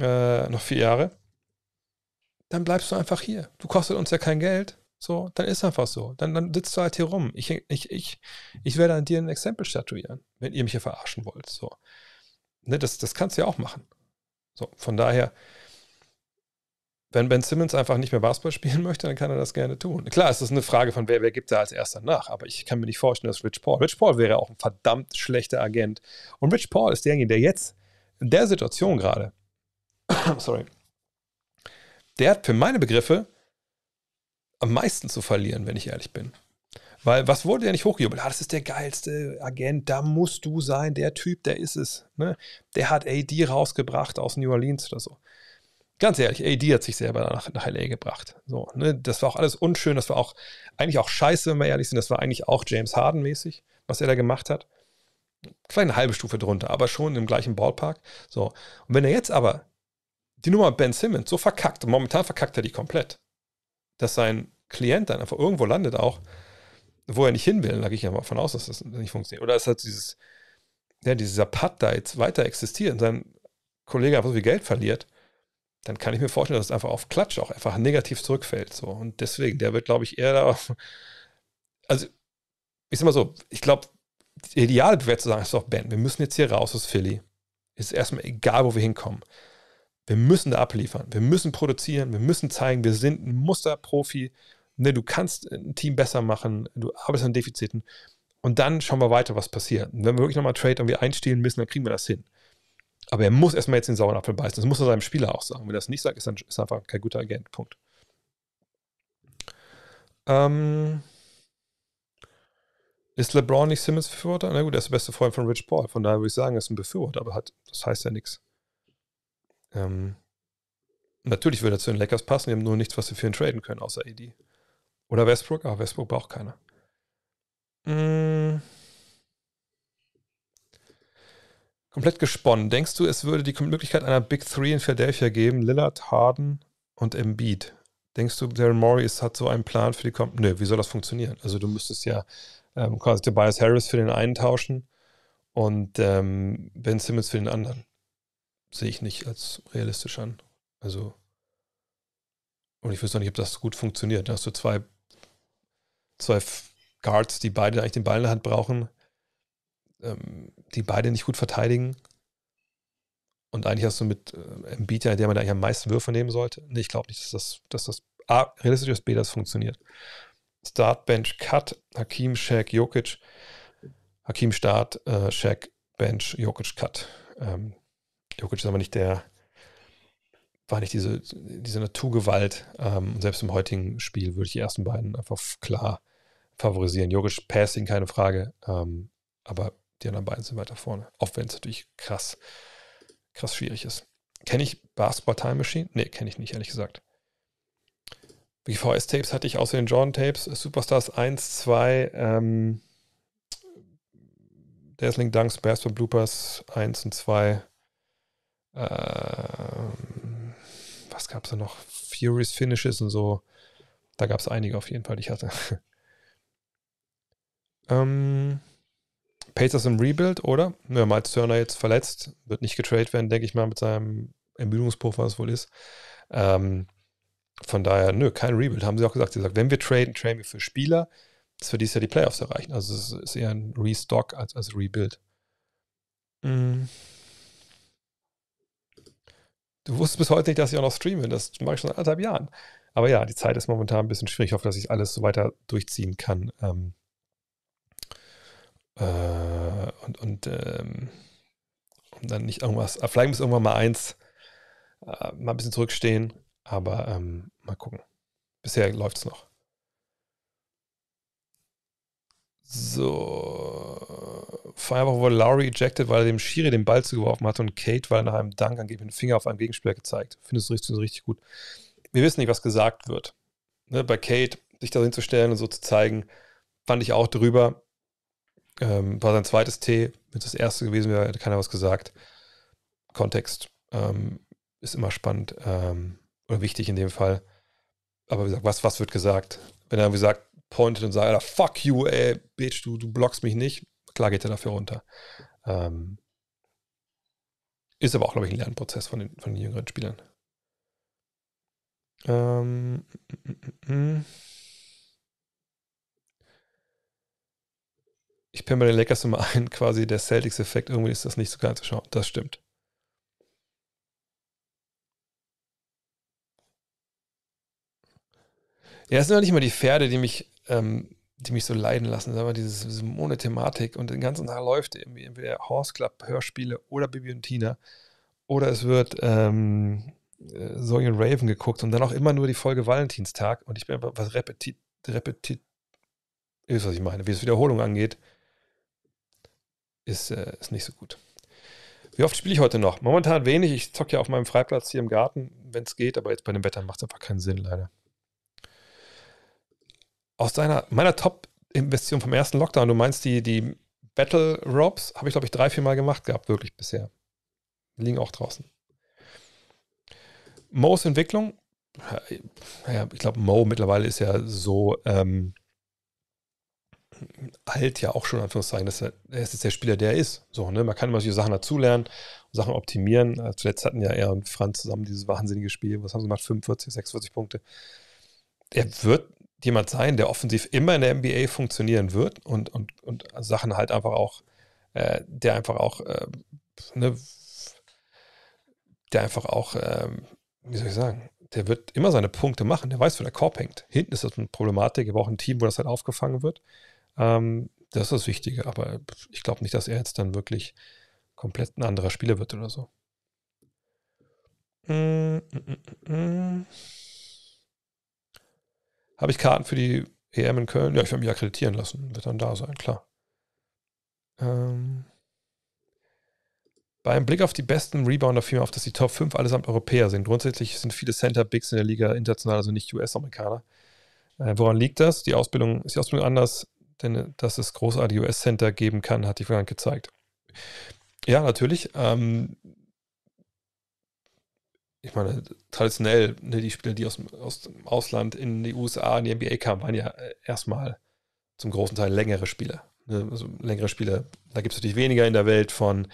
Äh, noch vier Jahre dann bleibst du einfach hier. Du kostet uns ja kein Geld. So, dann ist einfach so. Dann, dann sitzt du halt hier rum. Ich, ich, ich, ich werde an dir ein Exempel statuieren, wenn ihr mich hier verarschen wollt. So. Ne, das, das kannst du ja auch machen. So, von daher, wenn Ben Simmons einfach nicht mehr Basketball spielen (laughs) möchte, dann kann er das gerne tun. Klar, es ist eine Frage von, wer, wer gibt da als erster nach, aber ich kann mir nicht vorstellen, dass Rich Paul. Rich Paul wäre auch ein verdammt schlechter Agent. Und Rich Paul ist derjenige, der jetzt in der Situation gerade, (coughs) sorry, der hat für meine Begriffe am meisten zu verlieren, wenn ich ehrlich bin. Weil was wurde ja nicht hochgejubelt? Ah, das ist der geilste Agent, da musst du sein, der Typ, der ist es. Ne? Der hat AD rausgebracht aus New Orleans oder so. Ganz ehrlich, AD hat sich selber nach, nach LA gebracht. So, ne? Das war auch alles unschön, das war auch eigentlich auch scheiße, wenn wir ehrlich sind. Das war eigentlich auch James Harden-mäßig, was er da gemacht hat. Vielleicht eine halbe Stufe drunter, aber schon im gleichen Ballpark. So. Und wenn er jetzt aber die Nummer Ben Simmons so verkackt, momentan verkackt er die komplett, dass sein Klient dann einfach irgendwo landet auch, wo er nicht hin will, da gehe ich ja mal von aus, dass das nicht funktioniert. Oder ist halt dieses, ja, dieser Putt da jetzt weiter existiert und sein Kollege einfach so viel Geld verliert, dann kann ich mir vorstellen, dass es einfach auf Klatsch auch einfach negativ zurückfällt. So. Und deswegen, der wird, glaube ich, eher da. Also, ich sag mal so, ich glaube, ideal wäre zu sagen, ist doch Ben, wir müssen jetzt hier raus aus Philly. Ist erstmal egal, wo wir hinkommen. Wir müssen da abliefern. Wir müssen produzieren. Wir müssen zeigen, wir sind ein Musterprofi. Ne, du kannst ein Team besser machen. Du arbeitest an Defiziten. Und dann schauen wir weiter, was passiert. Und wenn wir wirklich nochmal Trade und wir einstehlen müssen, dann kriegen wir das hin. Aber er muss erstmal jetzt den sauren Apfel beißen. Das muss er seinem Spieler auch sagen. Wenn er das nicht sagt, ist er, einfach kein guter Agent. Punkt. Ähm, ist LeBron nicht Simmons Befürworter? Na gut, er ist der beste Freund von Rich Paul. Von daher würde ich sagen, er ist ein Befürworter, aber hat, das heißt ja nichts. Ähm, natürlich würde er zu den Lakers passen, die haben nur nichts, was sie für ihn traden können, außer AD. Oder Westbrook, aber ah, Westbrook braucht keiner. Mhm. Komplett gesponnen. Denkst du, es würde die Möglichkeit einer Big Three in Philadelphia geben? Lillard, Harden und Embiid. Denkst du, Darren Morris hat so einen Plan für die Komp? Nö, wie soll das funktionieren? Also du müsstest ja ähm, quasi Tobias Harris für den einen tauschen und ähm, Ben Simmons für den anderen sehe ich nicht als realistisch an. Also, und ich wüsste noch nicht, ob das gut funktioniert. Da hast du zwei, zwei Guards, die beide eigentlich den Ball in der Hand brauchen, ähm, die beide nicht gut verteidigen. Und eigentlich hast du mit äh, einem Beater, der man eigentlich am meisten Würfe nehmen sollte. Nee, ich glaube nicht, dass das, dass das A, realistisch ist, B, das funktioniert. Start, Bench, Cut, Hakim, Shaq, Jokic. Hakim Start, äh, Shaq, Bench, Jokic, Cut. Ähm, Jokic ist aber nicht der, war nicht diese, diese Naturgewalt. Ähm, selbst im heutigen Spiel würde ich die ersten beiden einfach klar favorisieren. Jokic Passing, keine Frage. Ähm, aber die anderen beiden sind weiter vorne. Auch wenn es natürlich krass, krass schwierig ist. Kenne ich Basketball Time Machine? Nee, kenne ich nicht, ehrlich gesagt. VHS-Tapes hatte ich außer den Jordan-Tapes, Superstars 1, 2, ähm, Dazzling Dunks, Basketball Bloopers 1 und 2, äh, was gab es da noch? Furious Finishes und so. Da gab es einige auf jeden Fall, die ich hatte. (laughs) ähm, Pacers im Rebuild, oder? Ja, Miles Turner jetzt verletzt, wird nicht getradet werden, denke ich mal, mit seinem Ermüdungspuffer, was wohl ist. Ähm, von daher, nö, kein Rebuild, haben sie auch gesagt. Sie sagt, wenn wir traden, traden wir für Spieler, dass wir dieses Jahr die Playoffs erreichen. Also es ist eher ein Restock als, als Rebuild. Mhm du wusstest bis heute nicht, dass ich auch noch streame. Das mache ich schon seit anderthalb Jahren. Aber ja, die Zeit ist momentan ein bisschen schwierig. Ich hoffe, dass ich alles so weiter durchziehen kann. Ähm, äh, und, und, ähm, dann nicht irgendwas. Äh, vielleicht muss irgendwann mal eins äh, mal ein bisschen zurückstehen. Aber ähm, mal gucken. Bisher läuft es noch. So. Vor wurde Lowry ejected, weil er dem Schiri den Ball zugeworfen hat und Kate, weil er nach einem Dank angeblich mit dem Finger auf einen Gegenspieler gezeigt. Findest du richtig, richtig gut. Wir wissen nicht, was gesagt wird. Ne, bei Kate, sich da hinzustellen und so zu zeigen, fand ich auch drüber. Ähm, war sein zweites T, wenn es das erste gewesen wäre, hätte keiner was gesagt. Kontext ähm, ist immer spannend ähm, oder wichtig in dem Fall. Aber wie gesagt, was, was wird gesagt? Wenn er irgendwie sagt, pointet und sagt, fuck you, ey, Bitch, du, du blockst mich nicht. Klar geht er dafür runter. Ähm, ist aber auch, glaube ich, ein Lernprozess von den, von den jüngeren Spielern. Ähm, mm, mm, mm. mm. ich penne bei den Lakers immer ein, (laughs) quasi der Celtics-Effekt. Irgendwie ist das nicht so ganz zu schauen. Das stimmt. Ja, es sind ja nicht immer die Pferde, die mich ähm, die mich so leiden lassen. Sag mal, dieses, diese thematik und den ganzen Tag läuft irgendwie entweder Horse Club, Hörspiele oder Bibi und Tina. Oder es wird ähm, äh, und Raven geguckt und dann auch immer nur die Folge Valentinstag. Und ich bin aber was repetit, repetit, ihr wisst, was ich meine, wie es Wiederholung angeht, ist, äh, ist nicht so gut. Wie oft spiele ich heute noch? Momentan wenig. Ich zocke ja auf meinem Freiplatz hier im Garten, wenn es geht, aber jetzt bei dem Wetter macht es einfach keinen Sinn, leider aus deiner, meiner Top-Investition vom ersten Lockdown, du meinst die, die Battle Robs, habe ich, glaube ich, drei, vier Mal gemacht gehabt, wirklich bisher. Die Liegen auch draußen. Mo's Entwicklung, ja, ich glaube, Mo mittlerweile ist ja so ähm, alt ja auch schon, in Anführungszeichen, dass er, er ist jetzt der Spieler, der er ist. So, ne? Man kann immer solche Sachen dazulernen Sachen optimieren. Äh, zuletzt hatten ja er und Franz zusammen dieses wahnsinnige Spiel. Was haben sie gemacht? 45, 46 Punkte. Er wird jemand sein, der offensiv immer in der NBA funktionieren wird und, und, und Sachen halt einfach auch, äh, der einfach auch, äh, ne, der einfach auch, äh, wie soll ich sagen, der wird immer seine Punkte machen, der weiß, wo der Korb hängt. Hinten ist das eine Problematik, wir brauchen ein Team, wo das halt aufgefangen wird. Ähm, das ist das Wichtige, aber ich glaube nicht, dass er jetzt dann wirklich komplett ein anderer Spieler wird oder so. Mm, mm, mm, mm. mm. Habe ich Karten für die EM in Köln? Ja, ich werde mich akkreditieren lassen. Wird dann da sein, klar. Ähm, beim Blick auf die besten Rebounder fiel mir auf, dass die Top 5 allesamt Europäer sind. Grundsätzlich sind viele Center-Bigs in der Liga international, also nicht US-Amerikaner. Äh, woran liegt das? Die Ausbildung, ist die Ausbildung anders? Denn äh, dass es großartige US-Center geben kann, hat die Frank gezeigt. Ja, natürlich. Ähm, ich meine, traditionell, ne, die Spieler, die aus, aus dem Ausland in die USA, in die NBA kamen, waren ja äh, erstmal zum großen Teil längere Spieler. Ne? Also längere Spieler, da gibt es natürlich weniger in der Welt von,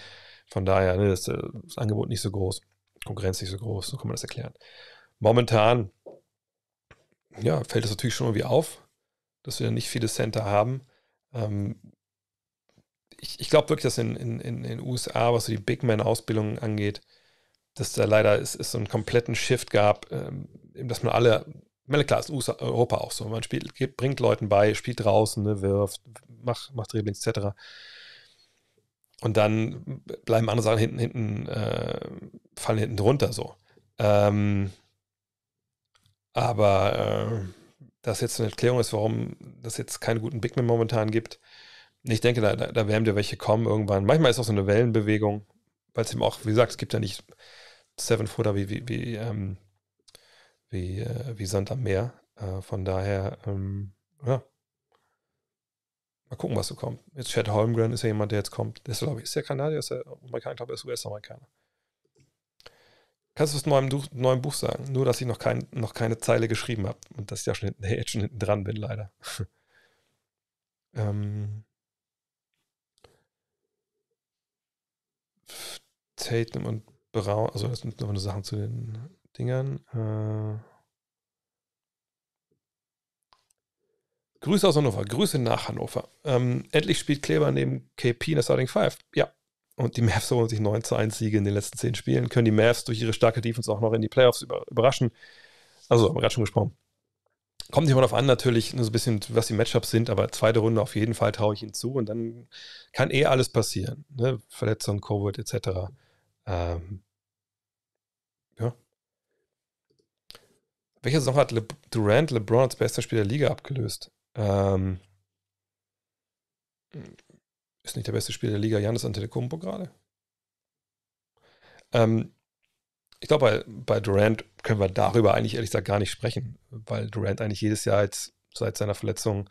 von daher ne, ist äh, das Angebot nicht so groß, Konkurrenz nicht so groß, so kann man das erklären. Momentan, ja, fällt es natürlich schon irgendwie auf, dass wir nicht viele Center haben. Ähm, ich, ich glaube wirklich, dass in den in, in, in USA, was so die Big Man-Ausbildung angeht, dass da leider es, es so einen kompletten Shift gab, ähm, dass man alle, meine klar, ist USA, Europa auch so, man spielt, bringt Leuten bei, spielt draußen, ne, wirft, macht, macht Dribblings etc. Und dann bleiben andere Sachen hinten, hinten, äh, fallen hinten drunter so. Ähm, aber äh, das jetzt eine Erklärung ist, warum das jetzt keinen guten Big Men momentan gibt. Ich denke, da, da werden wir welche kommen irgendwann. Manchmal ist auch so eine Wellenbewegung, weil es eben auch, wie gesagt, es gibt ja nicht Seven-Footer wie, wie, wie, ähm, wie, äh, wie Sand am Meer. Äh, von daher, ähm, ja. Mal gucken, was so kommt. Jetzt Chad Holmgren ist ja jemand, der jetzt kommt. Der ist, glaube ich, ist der Kanadier, ist der Amerikaner, ich glaube, er ist US-Amerikaner. Kannst du was neuem, neuem Buch sagen? Nur, dass ich noch, kein, noch keine Zeile geschrieben habe und dass ich ja schon hinten, hey, (laughs) schon hinten dran bin, leider. (laughs) ähm, Tatum und beraubt. Also, das sind aber nur Sachen zu den Dingern. Äh, Grüße aus Hannover. Grüße nach Hannover. Ähm, endlich spielt Kleber neben KP in der Starting Five. Ja. Und die Mavs holen sich 9 zu 1 Siege in den letzten 10 Spielen. Können die Mavs durch ihre starke Defense auch noch in die Playoffs über überraschen? Also, haben wir gerade schon gesprochen. Kommt nicht mal darauf an, natürlich, nur so ein bisschen, was die Matchups sind, aber zweite Runde auf jeden Fall traue ich ihnen zu und dann kann eh alles passieren. Ne? Verletzung, Covid etc. Ähm, ja. Welche Saison hat Le Durant LeBron als bester Spieler der Liga abgelöst? Ähm, ist nicht der beste Spieler der Liga Janis Antetokounmpo gerade? Ähm, ich glaube, bei, bei Durant können wir darüber eigentlich ehrlich gesagt gar nicht sprechen, weil Durant eigentlich jedes Jahr jetzt seit seiner Verletzung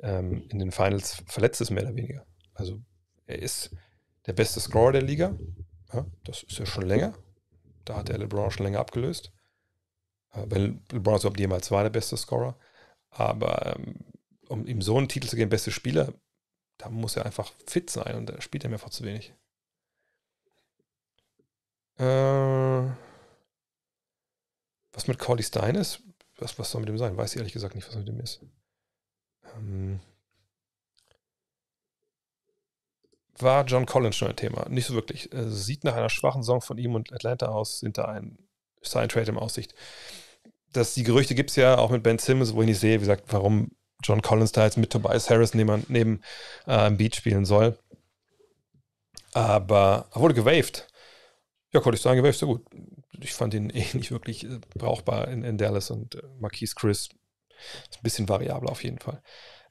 ähm, in den Finals verletzt ist, mehr oder weniger. Also er ist der beste Scorer der Liga, ja, das ist ja schon länger. Da hat er LeBron schon länger abgelöst. Äh, Wenn LeBron ist überhaupt jemals war der beste Scorer. Aber ähm, um ihm so einen Titel zu geben, beste Spieler, da muss er einfach fit sein und da spielt er mir einfach zu wenig. Äh, was mit Cordy Stein ist, was, was soll mit dem sein? Weiß ich ehrlich gesagt nicht, was mit dem ist. Ähm, war John Collins schon ein Thema. Nicht so wirklich. Äh, sieht nach einer schwachen Song von ihm und Atlanta aus hinter ein Sign-Trade im Aussicht. Das, die Gerüchte gibt es ja auch mit Ben Simmons, wo ich nicht sehe, wie gesagt, warum John Collins da jetzt mit Tobias Harris neben, neben äh, Beat spielen soll. Aber er wurde gewaved. Ja, konnte ich sagen, gewaved, so gut. Ich fand ihn (laughs) eh nicht wirklich äh, brauchbar in, in, Dallas und äh, Marquise Chris ist ein bisschen variabel auf jeden Fall.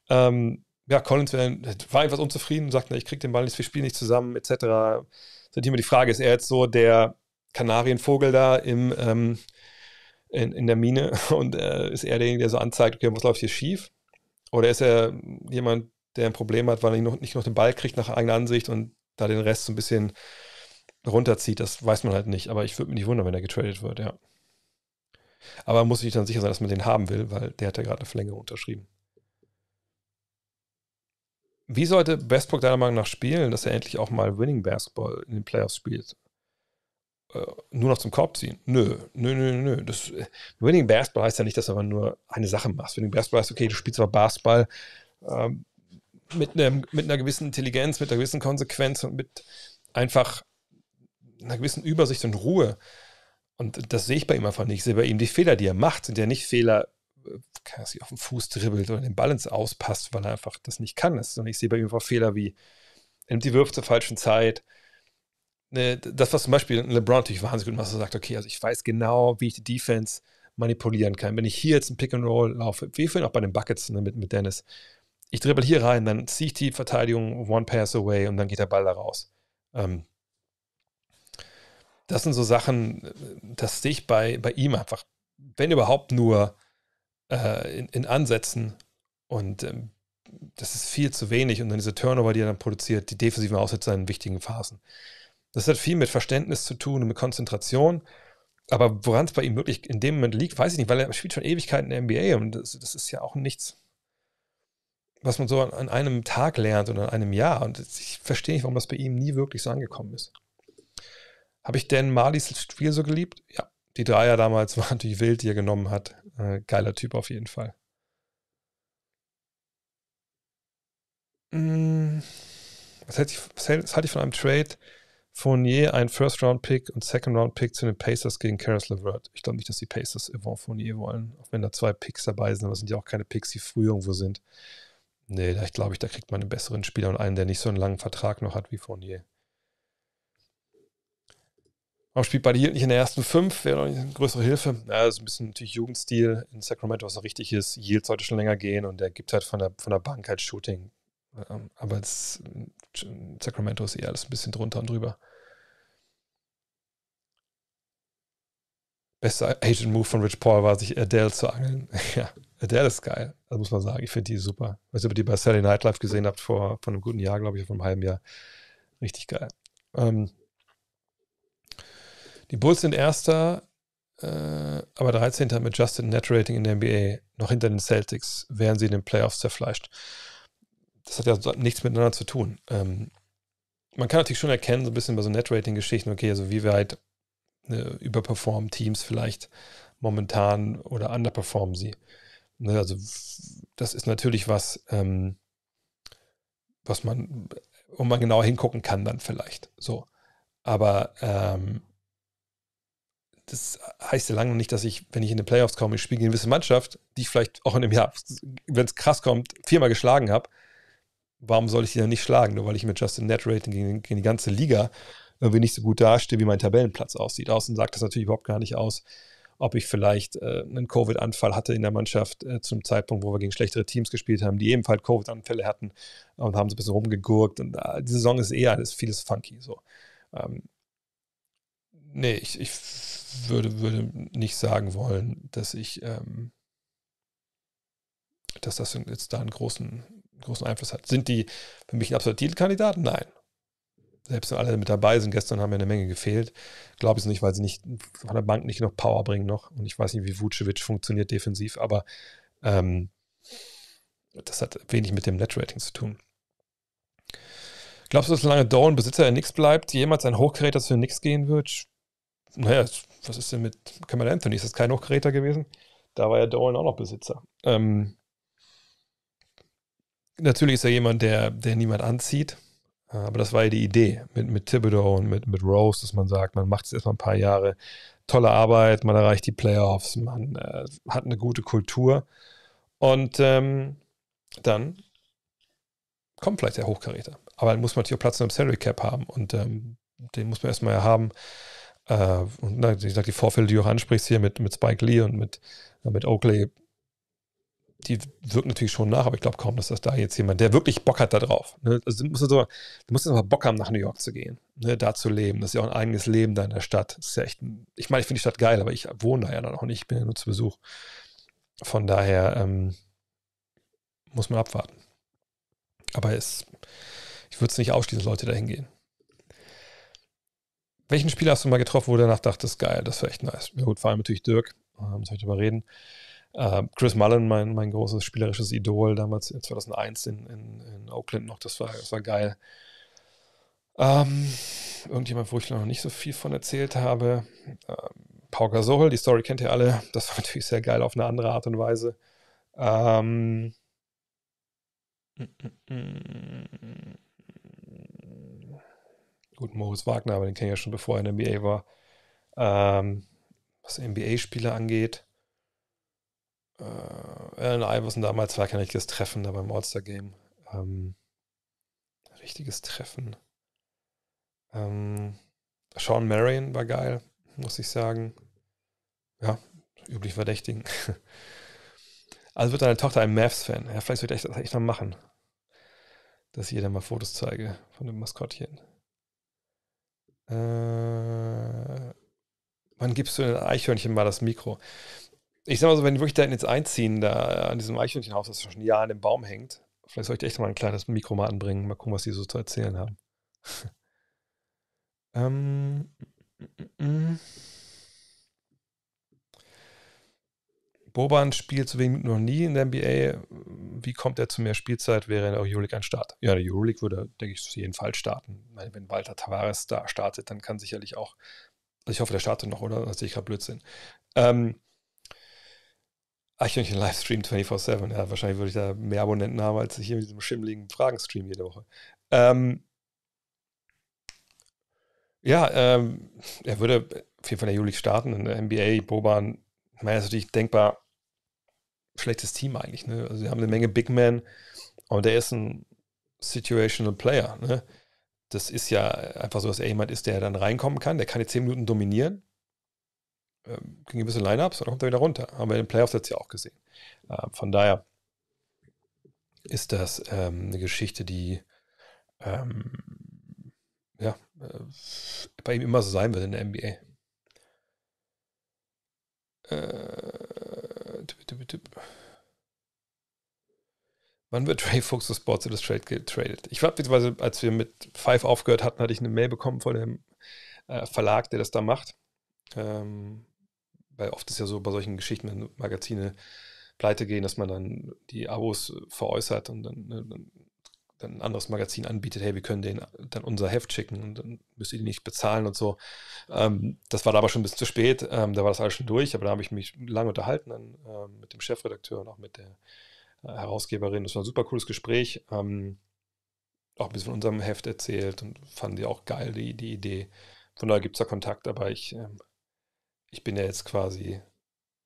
Ähm, ja, Collins war etwas unzufrieden, sagt, na, ich kriege den Ball nicht, wir spielen nicht zusammen, etc. Das ist immer die Frage, ist er jetzt so der Kanarienvogel da im, ähm, in, in der Mine (laughs) und äh, ist er derjenige, der so anzeigt, okay, was läuft hier schief? Oder ist er jemand, der ein Problem hat, weil er noch, nicht noch den Ball kriegt nach eigener Ansicht und da den Rest so ein bisschen runterzieht? Das weiß man halt nicht, aber ich würde mich nicht wundern, wenn er getradet wird, ja. Aber man muss sich dann sicher sein, dass man den haben will, weil der hat ja gerade eine Verlängerung unterschrieben. Wie sollte Westbrook deiner Meinung nach spielen, dass er endlich auch mal Winning Basketball in den Playoffs spielt? Äh, nur noch zum Korb ziehen? Nö, nö, nö, nö. Das, äh, Winning Basketball heißt ja nicht, dass du aber nur eine Sache machst. Winning Basketball heißt, okay, du spielst zwar Basketball ähm, mit, einem, mit einer gewissen Intelligenz, mit einer gewissen Konsequenz und mit einfach einer gewissen Übersicht und Ruhe. Und das sehe ich bei ihm einfach nicht. Ich sehe bei ihm die Fehler, die er macht, sind ja nicht Fehler kann, dass sich auf den Fuß dribbelt oder den Balance Auspasst, weil er einfach das nicht kann. Und ich sehe bei ihm einfach Fehler wie, er nimmt die Würfe zur falschen Zeit. Ne, das, was zum Beispiel LeBron natürlich wahnsinnig gut macht, er sagt, okay, also ich weiß genau, wie ich die Defense manipulieren kann. Wenn ich hier jetzt einen Pick and Roll laufe, wie vorhin auch bei den Buckets ne, mit, mit Dennis, ich dribbel hier rein, dann ziehe ich die Verteidigung one pass away und dann geht der Ball da raus. Ähm, das sind so Sachen, äh, das sehe ich bei, bei ihm einfach, wenn überhaupt nur äh, in, in, Ansätzen. Und ähm, das ist viel zu wenig. Und dann diese Turnover, die er dann produziert, die defensiven Aussätze in wichtigen Phasen. Das hat viel mit Verständnis zu tun und mit Konzentration. Aber woran es bei ihm wirklich in dem Moment liegt, weiß ich nicht, weil er spielt schon Ewigkeiten in der NBA und das, das ist ja auch nichts, was man so an, an, einem Tag lernt oder an einem Jahr. Und ich verstehe nicht, warum das bei ihm nie wirklich so angekommen ist. Habe ich denn Marlies Spiel so geliebt? Ja. Die Dreier damals (laughs) waren natürlich wild, die er genommen hat. Äh, geiler Typ auf jeden Fall. Mm, was, hätte ich, was, halte ich von einem Trade? Fournier, ein First-Round-Pick und Second-Round-Pick zu den Pacers gegen Karis LeVert. Ich glaube nicht, dass die Pacers Yvonne Fournier wollen, auch wenn da zwei Picks dabei sind, aber es sind ja auch keine Picks, die früher irgendwo sind. Nee, da glaube da kriegt man einen besseren Spieler und einen, der nicht so einen langen Vertrag noch hat wie Fournier. Warum spielt Buddy Hield nicht in der ersten fünf? Wäre noch eine größere Hilfe. Ja, das ist ein bisschen natürlich Jugendstil in Sacramento, was noch richtig ist. Yield sollte schon länger gehen und er gibt halt von der, von der Bank halt Shooting. Ähm, aber es, Sacramento ist eher alles ein bisschen drunter und drüber. Bester Agent-Move von Rich Paul war, sich Adele zu angeln. (laughs) ja, Adele ist geil. Das also muss man sagen. Ich finde die super. Weißt du, ob ihr die bei Sally Nightlife gesehen habt vor, vor einem guten Jahr, glaube ich, vor einem halben Jahr. Richtig geil. Ähm, die Bulls sind Erster, äh, aber 13. mit Justin Net Rating in der NBA. Noch hinter den Celtics wären sie in den Playoffs zerfleischt. Das hat ja nichts miteinander zu tun. Ähm, man kann natürlich schon erkennen, so ein bisschen bei so Net Rating Geschichten, okay, also wie weit halt, äh, ne, überperformen Teams vielleicht momentan oder underperformen sie. Ne, also das ist natürlich was, ähm, was man, wo man genau hingucken kann dann vielleicht. So. Aber ähm, das heißt ja lange nicht, dass ich, wenn ich in den Playoffs komme, ich spiele gegen eine gewisse Mannschaft, die ich vielleicht auch in einem Jahr, wenn es krass kommt, viermal geschlagen habe. Warum soll ich die dann nicht schlagen? Nur weil ich mit Justin Net Rating gegen, gegen die ganze Liga irgendwie nicht so gut dastehe, wie mein Tabellenplatz aussieht. Außen sagt das natürlich überhaupt gar nicht aus, ob ich vielleicht äh, einen Covid-Anfall hatte in der Mannschaft äh, zum Zeitpunkt, wo wir gegen schlechtere Teams gespielt haben, die ebenfalls Covid-Anfälle hatten und haben so ein bisschen rumgegurkt. Und äh, die Saison ist eher alles vieles funky so. Ähm, nee, ich, ich würde, würde nicht sagen wollen, dass ich, ähm, dass das jetzt da einen großen, großen Einfluss hat. Sind die für mich ein absoluter Titelkandidat? Nein. Selbst wenn alle mit dabei sind, gestern haben mir eine Menge gefehlt. Glaube ich es nicht, weil sie nicht von der Bank nicht noch Power bringen noch. Und ich weiß nicht, wie Vucevic funktioniert defensiv, aber ähm, das hat wenig mit dem Net-Rating zu tun. Glaubst du, dass solange Dolan Besitzer der Nix bleibt, jemals ein Hochgerät, das für Nix gehen wird? naja, was ist denn mit Cameron Anthony? Ist das kein Hochkaräter gewesen? Da war ja Dolan auch noch Besitzer. Ähm, natürlich ist er jemand, der, der niemand anzieht. Aber das war ja die Idee mit, mit Thibodeau und mit, mit Rose, dass man sagt, man macht es erstmal ein paar Jahre. Tolle Arbeit, man erreicht die Playoffs, man äh, hat eine gute Kultur. Und ähm, dann kommt vielleicht der Hochkaräter. Aber dann muss man natürlich auch Platz in einem Salary Cap haben. Und ähm, den muss man erstmal ja haben. Äh, und wie gesagt, die Vorfälle, die du auch ansprichst hier mit, mit Spike Lee und mit, äh, mit Oakley, die wirken natürlich schon nach, aber ich glaube kaum, dass das da jetzt jemand, der wirklich Bock hat darauf. Ne? Also du musst, also, du musst jetzt mal Bock haben, nach New York zu gehen, ne? da zu leben. Das ist ja auch ein eigenes Leben da in der Stadt. Das ist ja echt, ich meine, ich finde die Stadt geil, aber ich wohne da ja noch nicht, bin ja nur zu Besuch. Von daher ähm, muss man abwarten. Aber es, ich würde es nicht ausschließen, dass Leute da hingehen. Welchen Spieler hast du mal getroffen, wo du danach dachtest, geil, das wäre echt nice? Ja, gut, vor allem natürlich Dirk, ähm, soll ich drüber reden. Äh, Chris Mullen, mein, mein großes spielerisches Idol, damals 2001 äh, in, in, in Oakland noch, das war, das war geil. Ähm, irgendjemand, wo ich noch nicht so viel von erzählt habe, ähm, Paul Gasol, die Story kennt ihr alle, das war (laughs) natürlich sehr geil auf eine andere Art und Weise. Ähm, mm, mm, mm gut, Moritz Wagner, aber den kenne ich ja schon, bevor er in der NBA war. Ähm, was NBA-Spieler angeht, äh, Allen Iverson damals war kein richtiges Treffen da beim All-Star-Game. Ähm, richtiges Treffen. Ähm, Sean Marion war geil, muss ich sagen. Ja, üblich verdächtigen. (laughs) Also wird deine Tochter ein Mavs-Fan. Ja, vielleicht sollte ich das echt noch machen. Dass ich ihr dann mal Fotos zeige von dem Maskottchen. Äh, wann gibst du den Eichhörnchen mal das Mikro? Ich sag mal so, wenn die wirklich da jetzt einziehen, da an diesem Eichhörnchenhaus, das schon ein Jahr an dem Baum hängt, vielleicht soll ich echt mal ein kleines Mikro mal anbringen, mal gucken, was die so zu erzählen haben. (laughs) ähm. Mm, mm, mm. Boban spielt zu wenig noch nie in der NBA. Wie kommt er zu mehr Spielzeit? Wäre in der Euroleague ein Start? Ja, in der Euroleague würde, denke ich, auf jeden Fall starten. Meine, wenn Walter Tavares da startet, dann kann sicherlich auch. Also ich hoffe, der startet noch, oder? Das sehe ich gerade Blödsinn. Ähm, ein ah, Livestream 24-7. Ja, wahrscheinlich würde ich da mehr Abonnenten haben, als ich hier mit diesem schimmeligen Fragenstream jede Woche. Ähm, ja, ähm, er würde auf jeden Fall in der Euroleague starten. In der NBA, Boban meine, das ist natürlich denkbar schlechtes Team eigentlich. Ne? Also sie haben eine Menge Big Men und der ist ein Situational Player. Ne? Das ist ja einfach so, dass er jemand ist, der dann reinkommen kann. Der kann die 10 Minuten dominieren ähm, gegen gewisse Lineups und dann kommt er wieder runter. Haben wir in den Playoffs jetzt ja auch gesehen. Äh, von daher ist das ähm, eine Geschichte, die ähm, ja, äh, bei ihm immer so sein wird in der NBA. Äh, tipp, tipp, tipp. Wann wird Ray Fuchs zu Sports Illustrated getradet? Ich war beispielsweise, also, als wir mit Five aufgehört hatten, hatte ich eine Mail bekommen von dem äh, Verlag, der das da macht. Ähm, weil oft ist ja so bei solchen Geschichten, wenn Magazine pleite gehen, dass man dann die Abos veräußert und dann, ne, dann dann ein anderes Magazin anbietet, hey, wir können denen dann unser Heft schicken und dann müsst ihr die nicht bezahlen und so. Ähm, das war da aber schon ein bisschen zu spät, ähm, da war das alles schon durch, aber da habe ich mich lange unterhalten dann, äh, mit dem Chefredakteur und auch mit der äh, Herausgeberin. Das war ein super cooles Gespräch. Ähm, auch ein bisschen von unserem Heft erzählt und fanden die auch geil, die, die Idee. Von daher gibt es da Kontakt, aber ich, ähm, ich bin ja jetzt quasi,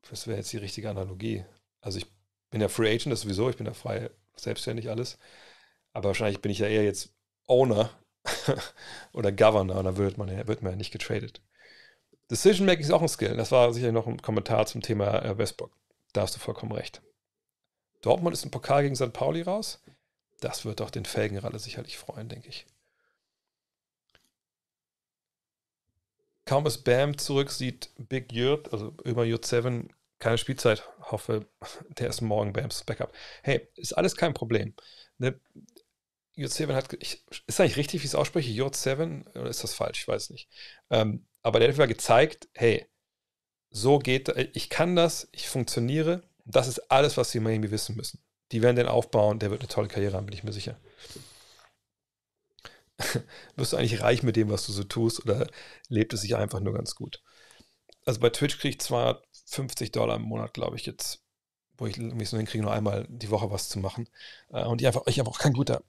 das wäre jetzt die richtige Analogie. Also ich bin ja Free Agent, das sowieso, ich bin ja frei, selbstständig alles. Aber wahrscheinlich bin ich ja eher jetzt Owner (laughs) oder Governor und da wird man ja, wird man ja nicht getradet. Decision Making ist auch ein Skill. Das war sicherlich noch ein Kommentar zum Thema äh, Westbrook. Da hast du vollkommen recht. Dortmund ist im Pokal gegen St. Pauli raus. Das wird auch den Felgenralle sicherlich freuen, denke ich. Kaum ist Bam zurück, sieht Big Jurt, also über Jurt 7, keine Spielzeit. Hoffe, (laughs) der ist morgen Bams Backup. Hey, ist alles kein Problem. Ne, J7 hat, ich, ist eigentlich richtig, wie ich es ausspreche, J7 oder ist das falsch? Ich weiß nicht. Ähm, aber der hat mir gezeigt, hey, so geht, äh, ich kann das, ich funktioniere. Das ist alles, was sie über Miami wissen müssen. Die werden den aufbauen, der wird eine tolle Karriere haben, bin ich mir sicher. (laughs) Wirst du eigentlich reich mit dem, was du so tust, oder lebt es sich einfach nur ganz gut? Also bei Twitch kriege ich 250 Dollar im Monat, glaube ich, jetzt, wo ich es nur hinkriege, nur einmal die Woche was zu machen. Äh, und ich einfach, ich einfach auch kein guter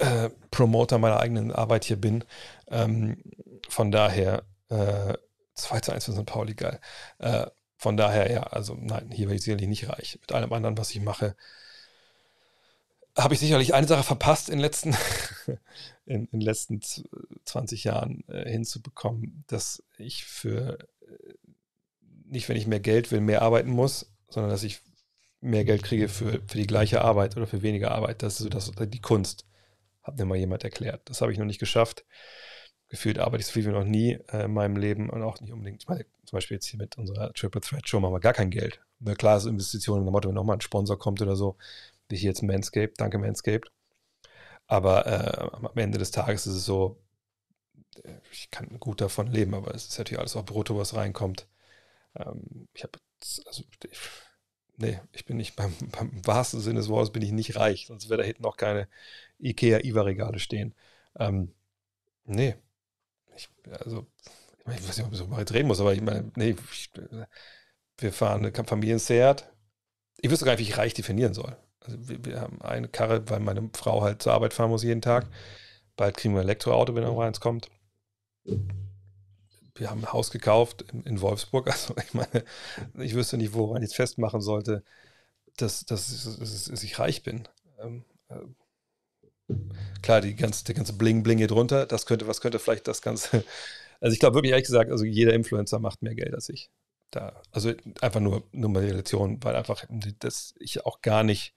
äh, Promoter meiner eigenen Arbeit hier bin. Ähm, von daher äh, 2 zu 1 für St. Pauli, geil. Äh, von daher, ja, also nein, hier werde ich sicherlich nicht reich. Mit allem anderen, was ich mache, habe ich sicherlich eine Sache verpasst in den letzten, (laughs) in, in letzten 20 Jahren äh, hinzubekommen, dass ich für äh, nicht, wenn ich mehr Geld will, mehr arbeiten muss, sondern dass ich mehr Geld kriege für, für die gleiche Arbeit oder für weniger Arbeit. Das ist so das, die Kunst. Hat mir mal jemand erklärt. Das habe ich noch nicht geschafft. Gefühlt arbeite ich so viel wie noch nie äh, in meinem Leben und auch nicht unbedingt. meine, zum Beispiel jetzt hier mit unserer Triple Threat Show machen wir gar kein Geld. Eine klare Investition in der Motto, wenn nochmal ein Sponsor kommt oder so, wie hier jetzt Manscaped, danke Manscaped. Aber äh, am Ende des Tages ist es so, äh, ich kann gut davon leben, aber es ist natürlich alles auch brutto, was reinkommt. Ähm, ich habe, also, ich, nee, ich bin nicht, beim, beim wahrsten Sinne des Wortes bin ich nicht reich, sonst wäre da hinten noch keine ikea iva regale stehen. Ähm, nee. Ich, also, ich weiß nicht, ob ich so mal reden muss, aber ich meine, nee, ich, wir fahren eine Familienseat. Ich wüsste gar nicht, wie ich reich definieren soll. Also wir, wir, haben eine Karre, weil meine Frau halt zur Arbeit fahren muss jeden Tag. Bald kriegen wir ein Elektroauto, wenn noch eins kommt. Wir haben ein Haus gekauft in, in, Wolfsburg. (laughs) Also ich meine, ich wüsste nicht, woran ich es festmachen sollte, dass, dass, dass, dass ich reich bin. Ähm, äh, Klar, die ganze, der ganze Bling-Bling hier drunter, das könnte, was könnte vielleicht das Ganze. (laughs) Also ich glaube wirklich ehrlich gesagt, also jeder Influencer macht mehr Geld als ich. Da, also einfach nur Nummerrelation, weil einfach, dass ich auch gar nicht.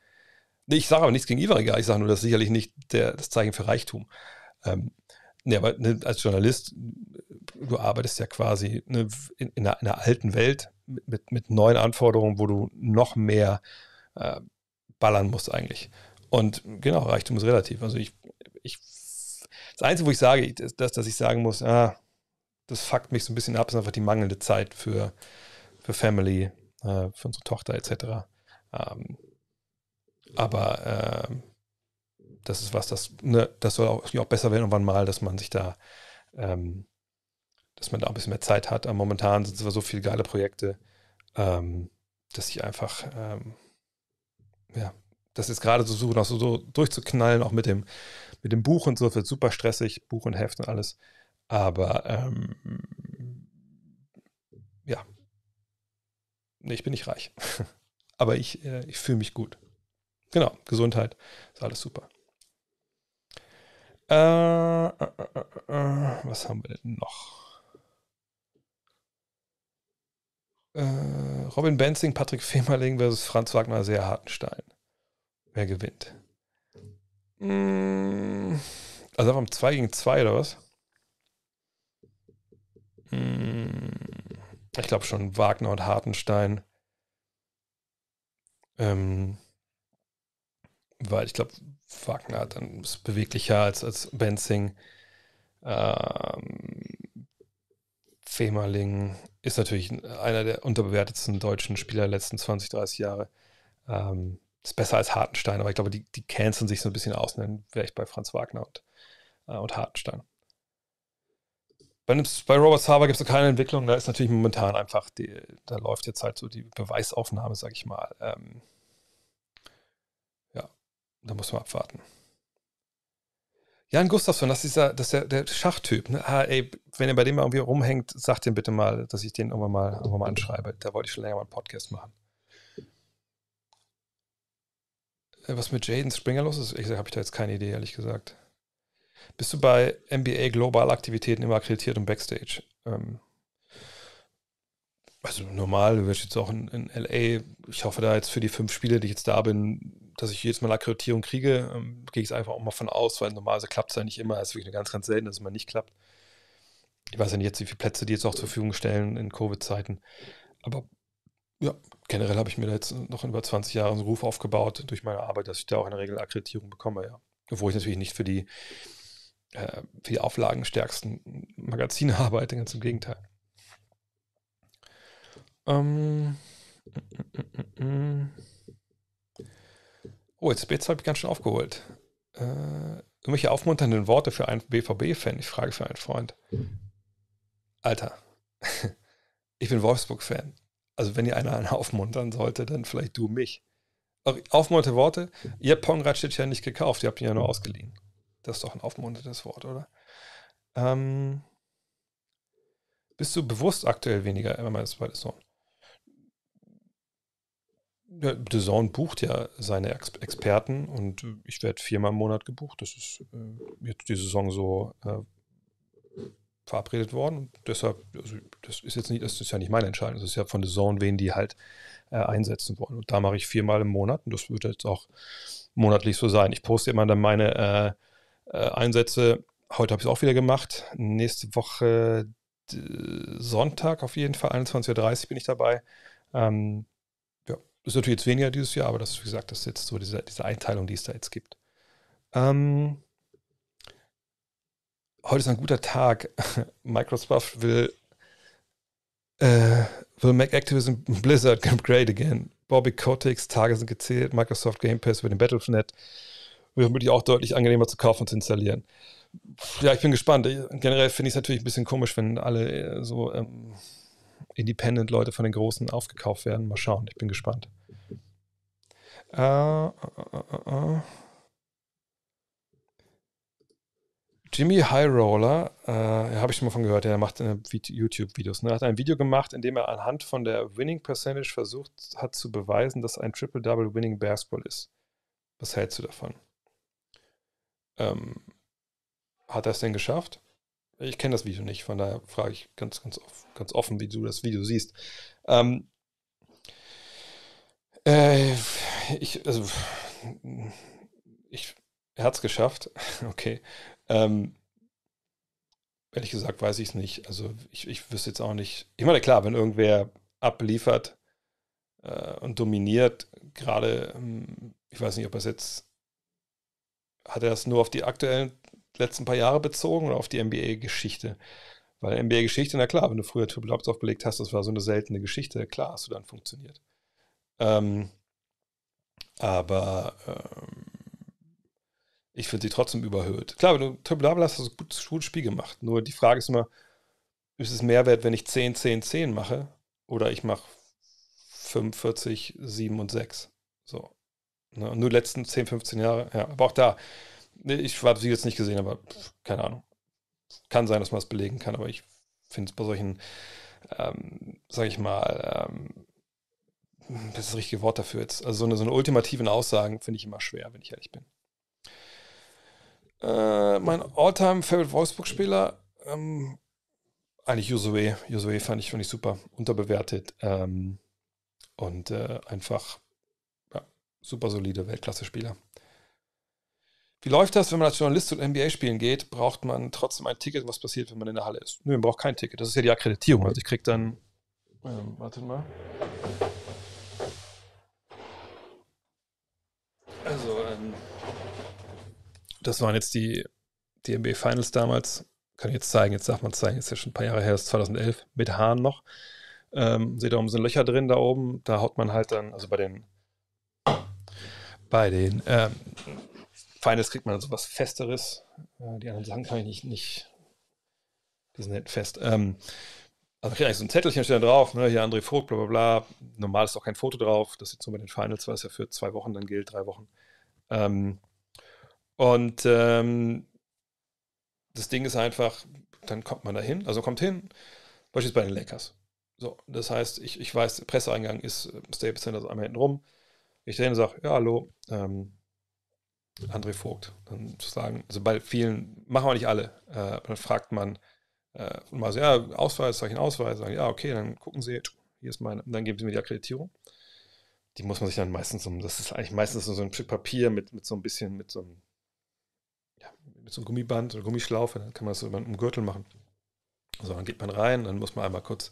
Ich sage aber nichts gegen Ivariga, ich sage nur, das ist sicherlich nicht der, das Zeichen für Reichtum. Ähm, ne, aber ne, als Journalist, du arbeitest ja quasi ne, in, in, einer, in, einer, alten Welt mit, mit, mit, neuen Anforderungen, wo du noch mehr äh, ballern musst eigentlich. Und genau, Reichtum ist relativ. Also ich, ich das Einzige, wo ich sage, ist das, dass ich sagen muss, ah, das fuckt mich so ein bisschen ab, ist einfach die mangelnde Zeit für, für Family, äh, für unsere Tochter etc. Ähm, aber äh, das ist was, das, ne, das soll auch, auch besser werden irgendwann mal, dass man sich da, ähm, dass man da ein bisschen mehr Zeit hat. Aber momentan sind es aber so viele geile Projekte, ähm, dass ich einfach ähm, ja, das jetzt gerade zu so suchen, auch so, so, durchzuknallen, auch mit dem, mit dem Buch und so, wird super stressig, Buch und Heft und alles. Aber ähm, ja, nee, ich bin nicht reich. (laughs) Aber ich, äh, ich fühle mich gut. Genau, Gesundheit ist alles super. Äh, äh, äh, äh was haben wir denn noch? Äh, Robin Benzing, Patrick Fehmerling versus Franz Wagner, sehr harten Stein. Wer gewinnt? Mm. Also einfach 2 gegen 2 oder was? Mm. Ich glaube schon Wagner und Hartenstein. Ähm, weil ich glaube, Wagner hat dann ist beweglicher als, als Benzing. Ähm, Femerling ist natürlich einer der unterbewertetsten deutschen Spieler der letzten 20, 30 Jahre. Ähm, ist besser als Hartenstein, aber ich glaube, die, die canceln sich so ein bisschen aus. Und dann wäre ich bei Franz Wagner und, äh, und Hartenstein. Bei, bei Robert Sava gibt es keine Entwicklung. Da ist natürlich momentan einfach, die, da läuft jetzt halt so die Beweisaufnahme, sag ich mal. Ähm, ja, da muss man abwarten. Jan Gustafsson, das ist, das ist ja der Schachtyp. Ne? Ah, ey, wenn ihr bei dem mal irgendwie rumhängt, sagt ihm bitte mal, dass ich den irgendwann mal, irgendwann mal anschreibe. Da wollte ich schon länger mal einen Podcast machen. Äh, was mit Jaden Springer los ist, habe ich da jetzt keine Idee, ehrlich gesagt. Bist du bei NBA Global Aktivitäten immer akkreditiert und Backstage? Ähm, also normal, du wirst jetzt auch in, in, LA, ich hoffe da jetzt für die fünf Spiele, die ich jetzt da bin, dass ich jedes Mal eine Akkreditierung kriege, ähm, gehe ich es einfach auch mal von aus, weil normalerweise klappt es ja nicht immer. Es ist wirklich eine ganz, ganz selten, dass es mal nicht klappt. Ich weiß ja nicht jetzt, wie viele Plätze die jetzt auch zur Verfügung stellen in Covid-Zeiten. Aber ja, generell habe ich mir da jetzt noch in über 20 Jahren einen Ruf aufgebaut durch meine Arbeit, dass ich da auch in der Regel Akkreditierung bekomme, ja. Obwohl ich natürlich nicht für die, äh, für die auflagenstärksten Magazine (laughs) arbeite, ganz im Gegenteil. Ähm, mm, mm, mm, oh, jetzt, jetzt habe ich ganz schön aufgeholt. Äh, irgendwelche aufmunternden Worte für einen BVB-Fan? Ich frage für einen Freund. Alter, (laughs) ich bin Wolfsburg-Fan also wenn ihr einer einen aufmuntern sollte, dann vielleicht du mich. Aufmunternde Worte. Ihr habt Pongracic ja nicht gekauft, ihr habt ihn ja nur ausgeliehen. Das ist doch ein aufmunterndes Wort, oder? Ähm, bist du bewusst aktuell weniger MMS bei The Zone? Ja, The Zone bucht ja seine Ex Experten und ich werde viermal im Monat gebucht. Das ist äh, jetzt die Saison so äh, verabredet worden. Und deshalb, also das ist jetzt nicht, das ist ja nicht meine Entscheidung, das ist ja von der Zone, wen die halt äh, einsetzen wollen. Und da mache ich viermal im Monat und das wird jetzt auch monatlich so sein. Ich poste immer dann meine äh, äh, Einsätze. Heute habe ich es auch wieder gemacht. Nächste Woche Sonntag auf jeden Fall, 21.30 Uhr bin ich dabei. Ähm, ja, ist natürlich jetzt weniger dieses Jahr, aber das, ist, wie gesagt, das ist jetzt so diese, diese Einteilung, die es da jetzt gibt. Ähm, heute ist ein guter Tag. (laughs) Microsoft will, äh, will make Activision Blizzard (laughs) great again. Bobby Kotick's Tage sind gezählt. Microsoft Game Pass über den Battle.net wird wirklich auch deutlich angenehmer zu kaufen und zu installieren. Ja, ich bin gespannt. Generell finde ich es natürlich ein bisschen komisch, wenn alle äh, so ähm, Independent-Leute von den Großen aufgekauft werden. Mal schauen, ich bin gespannt. Äh, uh, äh, äh, äh. äh. Jimmy Highroller, äh, habe ich schon mal von gehört, der macht äh, YouTube-Videos. Ne? Er hat ein Video gemacht, in dem er anhand von der Winning Percentage versucht hat zu beweisen, dass ein Triple-Double Winning Basketball ist. Was hältst du davon? Ähm, hat er es denn geschafft? Ich kenne das Video nicht, von daher frage ich ganz, ganz, off ganz offen, wie du das Video siehst. Ähm, äh, ich, also, ich, er hat es geschafft. (laughs) Okay. Ähm, ehrlich gesagt weiß ich es nicht. Also ich, ich wüsste jetzt auch nicht. Ich meine, klar, wenn irgendwer abliefert äh, und dominiert, gerade, ähm, ich weiß nicht, ob er es jetzt, hat er das nur auf die aktuellen letzten paar Jahre bezogen oder auf die NBA-Geschichte? Weil NBA-Geschichte, na klar, wenn du früher Triple Ops aufgelegt hast, das war so eine seltene Geschichte, klar hast du dann funktioniert. Ähm, aber ähm, ich finde sie trotzdem überhöht. Klar, wenn du Töblabel hast, hast du ein gutes, Spiel gemacht. Nur die Frage ist immer, ist es Mehrwert, wenn ich 10, 10, 10 mache? Oder ich mache 45, 7 und 6. So. Ne? Und nur die letzten 10, 15 Jahre, ja, aber auch da. Ne, ich habe sie jetzt nicht gesehen, aber keine Ahnung. Kann sein, dass man es das belegen kann, aber ich finde es bei solchen, ähm, sag ich mal, ähm, das ist das richtige Wort dafür jetzt. Also so eine, so eine ultimativen Aussagen finde ich immer schwer, wenn ich ehrlich bin. Äh, mein Alltime favorite Wolfsburg-Spieler, ähm, eigentlich Josué. Josué fand ich, fand ich super unterbewertet ähm, und äh, einfach ja, super solide Weltklasse-Spieler. Wie läuft das, wenn man als Journalist zu NBA spielen geht? Braucht man trotzdem ein Ticket? Was passiert, wenn man in der Halle ist? Nö, man braucht kein Ticket. Das ist ja die Akkreditierung. Also ich krieg dann. Ähm, warte mal. Also, ähm, das waren jetzt die DNB Finals damals. Kann ich jetzt zeigen, jetzt darf man zeigen, ist ja schon ein paar Jahre her, das ist 2011, mit Hahn noch. Ähm, seht ihr da oben sind Löcher drin da oben, da haut man halt dann, also bei den bei den ähm, Finals kriegt man so was Festeres. Äh, die anderen Sachen kann ich nicht, nicht die sind nicht fest. Ähm, also kriegt eigentlich so ein Zettelchen steht da drauf, ne? hier André Vogt, bla bla bla. Normal ist auch kein Foto drauf, das sieht so bei den Finals, weil es ja für zwei Wochen dann gilt, drei Wochen. Ähm, und ähm, das Ding ist einfach, dann kommt man da hin, also kommt hin, beispielsweise bei den Lakers. So, das heißt, ich, ich weiß, Presseeingang ist äh, Staples Center also einmal hinten rum. Ich drehe und sage, ja, hallo, ähm, André Vogt. Dann zu sagen, also bei vielen, machen wir nicht alle, äh, dann fragt man äh, mal so, ja, Ausweis, sage ich einen Ausweis, sagen, ja, okay, dann gucken sie, hier ist meine, und dann geben sie mir die Akkreditierung. Die muss man sich dann meistens um, das ist eigentlich meistens so ein Stück Papier mit, mit so ein bisschen, mit so einem mit so einem Gummiband oder Gummischlaufe, dann kann man das so über einen Gürtel machen. So, dann geht man rein, dann muss man einmal kurz,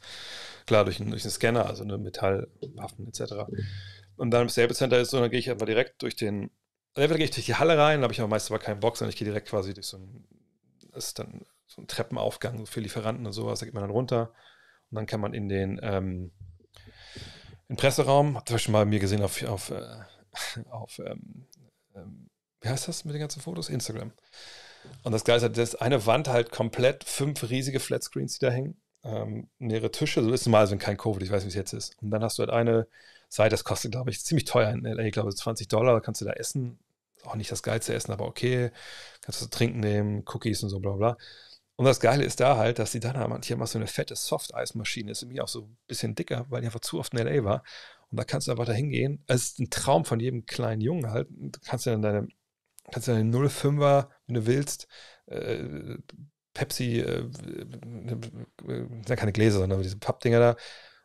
klar, durch einen, durch einen Scanner, also eine Metallwaffen etc. Und dann im Stable Center ist so, dann gehe ich einfach direkt durch den, entweder gehe ich durch die Halle rein, da habe ich aber meistens aber keinen Box, sondern ich gehe direkt quasi durch so einen, ist dann so ein Treppenaufgang für Lieferanten und sowas, da geht man dann runter und dann kann man in den, ähm, in den Presseraum, habt ihr schon mal mir gesehen auf, auf, äh, (laughs) auf ähm, ähm, wie heißt das mit den ganzen Fotos? Instagram. Und das Geile ist, halt, das ist eine Wand halt komplett, fünf riesige Flatscreens, die da hängen, ähm, mehrere Tische, so ist es mal, wenn kein Covid, ich weiß, wie es jetzt ist. Und dann hast du halt eine Seite, das kostet, glaube ich, ziemlich teuer in LA, ich glaube 20 Dollar, da kannst du da essen, auch nicht das geilste Essen, aber okay, kannst du trinken nehmen, Cookies und so, bla bla. Und das Geile ist da halt, dass die dann haben, hier mal so eine fette Soft-Eismaschine, ist irgendwie auch so ein bisschen dicker, weil die einfach zu oft in L.A. war. Und da kannst du einfach da hingehen. Es ist ein Traum von jedem kleinen Jungen halt. Du kannst dann deine kannst du eine 05er, wenn du willst, äh, Pepsi, äh, äh, äh keine Gläser, sondern diese Pappdinger da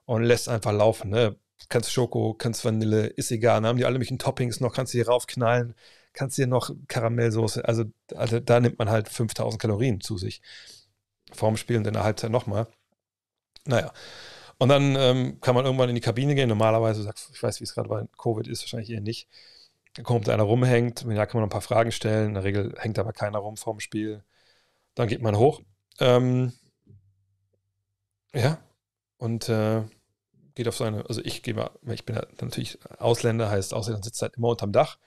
und lässt einfach laufen. Ne? Kannst Schoko, kannst Vanille, ist egal. Dann haben die alle möglichen Toppings noch, kannst du hier raufknallen, kannst dir noch Karamellsoße, also, also da nimmt man halt 5000 Kalorien zu sich. Vorm Spiel und in der Halbzeit nochmal. Naja. Und dann ähm, kann man irgendwann in die Kabine gehen. Normalerweise sagst du, ich weiß, wie es gerade bei Covid ist, wahrscheinlich eher nicht kommt einer rumhängt, ja, kann man ein paar Fragen stellen. In der Regel hängt aber keiner rum vorm Spiel. Dann geht man hoch. Ähm, ja, und äh, geht auf seine, also ich gehe mal, ich bin ja natürlich Ausländer, heißt Ausländer sitzt halt immer unterm Dach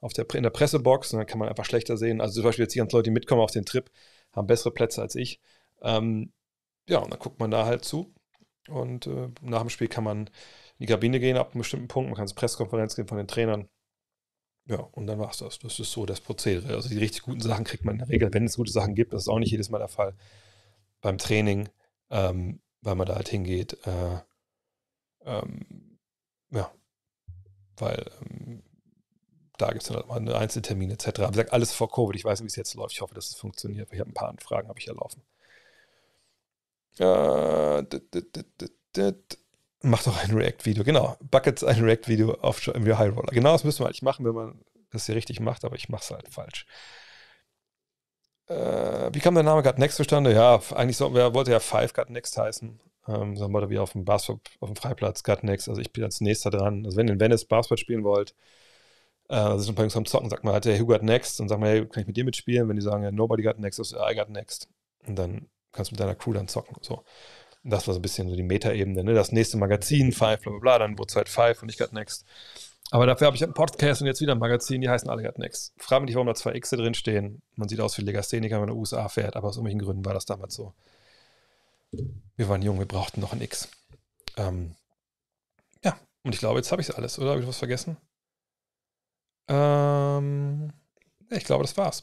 auf der, in der Pressebox und dann kann man einfach schlechter sehen. Also zum Beispiel jetzt die ganzen Leute, die mitkommen auf den Trip, haben bessere Plätze als ich. Ähm, ja, und dann guckt man da halt zu. Und äh, nach dem Spiel kann man in die Kabine gehen ab einem bestimmten Punkt. Man kann zur Pressekonferenz gehen von den Trainern. Ja, und dann war es das. Das ist so das Prozedere. Also die richtig guten Sachen kriegt man in der Regel, wenn es gute Sachen gibt, das ist auch nicht jedes Mal der Fall, beim Training, ähm, weil man da halt hingeht. Äh, ähm, ja, weil ähm, da gibt es dann halt mal einen Einzeltermin etc. Wie gesagt, alles vor Covid. Ich weiß nicht, wie es jetzt läuft. Ich hoffe, dass es funktioniert. Ich habe ein paar Anfragen, habe ich ja laufen. Äh, dit, dit, dit, dit. Mach doch ein React-Video, genau. Buckets ein React-Video auf Real High Roller. Genau das müssen wir eigentlich machen, wenn man das hier richtig macht, aber ich mache es halt falsch. Äh, wie kam der Name gerade Next zustande? Ja, eigentlich so, wer wollte ja Five Cut Next heißen. Ähm, sagen wir da wie auf dem Basketball, auf dem Freiplatz Cut Next. Also ich bin als nächster dran. Also wenn ihr in Venice Basketball spielen wollt, äh, also ein paar Jungs am Zocken, sagt man halt, hey, who got next? Und sagt man, hey, kann ich mit dir mitspielen? Wenn die sagen, ja, nobody got next, also I got next. Und dann kannst du mit deiner Crew dann zocken. So das war so ein bisschen so die Metaebene. Ne? Das nächste Magazin, Five, bla bla bla, dann wurde es halt Five und ich got next. Aber dafür habe ich einen Podcast und jetzt wieder ein Magazin, die heißen alle got next. Frag mich nicht, warum da zwei Xe drinstehen. Man sieht aus wie Legastheniker, wenn man in den USA fährt, aber aus irgendwelchen Gründen war das damals so. Wir waren jung, wir brauchten noch ein X. Ähm, ja, und ich glaube, jetzt habe ich es alles, oder? Habe ich was vergessen? Ähm, ich glaube, das war's.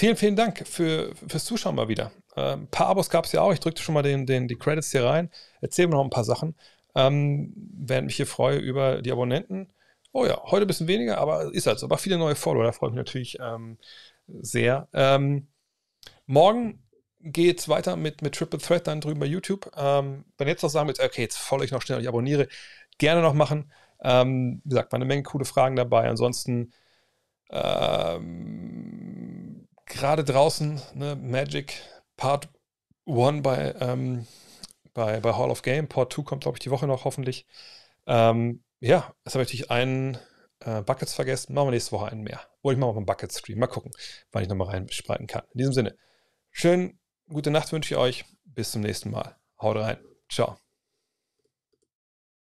Vielen, vielen Dank für, fürs Zuschauen mal wieder. Äh, ein paar Abos gab es ja auch. Ich drückte schon mal den, den, die Credits hier rein. Erzähl mir noch ein paar Sachen. Ähm, während mich hier freue über die Abonnenten. Oh ja, heute ein bisschen weniger, aber ist halt so. Aber viele neue Follower, da freue ich mich natürlich ähm, sehr. Ähm, morgen geht es weiter mit, mit Triple Threat dann drüben bei YouTube. Ähm, wenn jetzt noch sagen willst, okay, jetzt folge ich noch schnell und ich abonniere, gerne noch machen. Ähm, wie gesagt, waren eine Menge coole Fragen dabei. Ansonsten ähm, gerade draußen, ne, Magic Part 1 bei, ähm, bei, bei Hall of Game. Part 2 kommt, glaube ich, die Woche noch hoffentlich. Ähm, ja, jetzt habe ich natürlich einen äh, Buckets vergessen. Machen wir nächste Woche einen mehr. Oder ich mache mal einen Bucket-Stream. Mal gucken, wann ich nochmal reinspreiten kann. In diesem Sinne, schön, gute Nacht wünsche ich euch. Bis zum nächsten Mal. Haut rein. Ciao.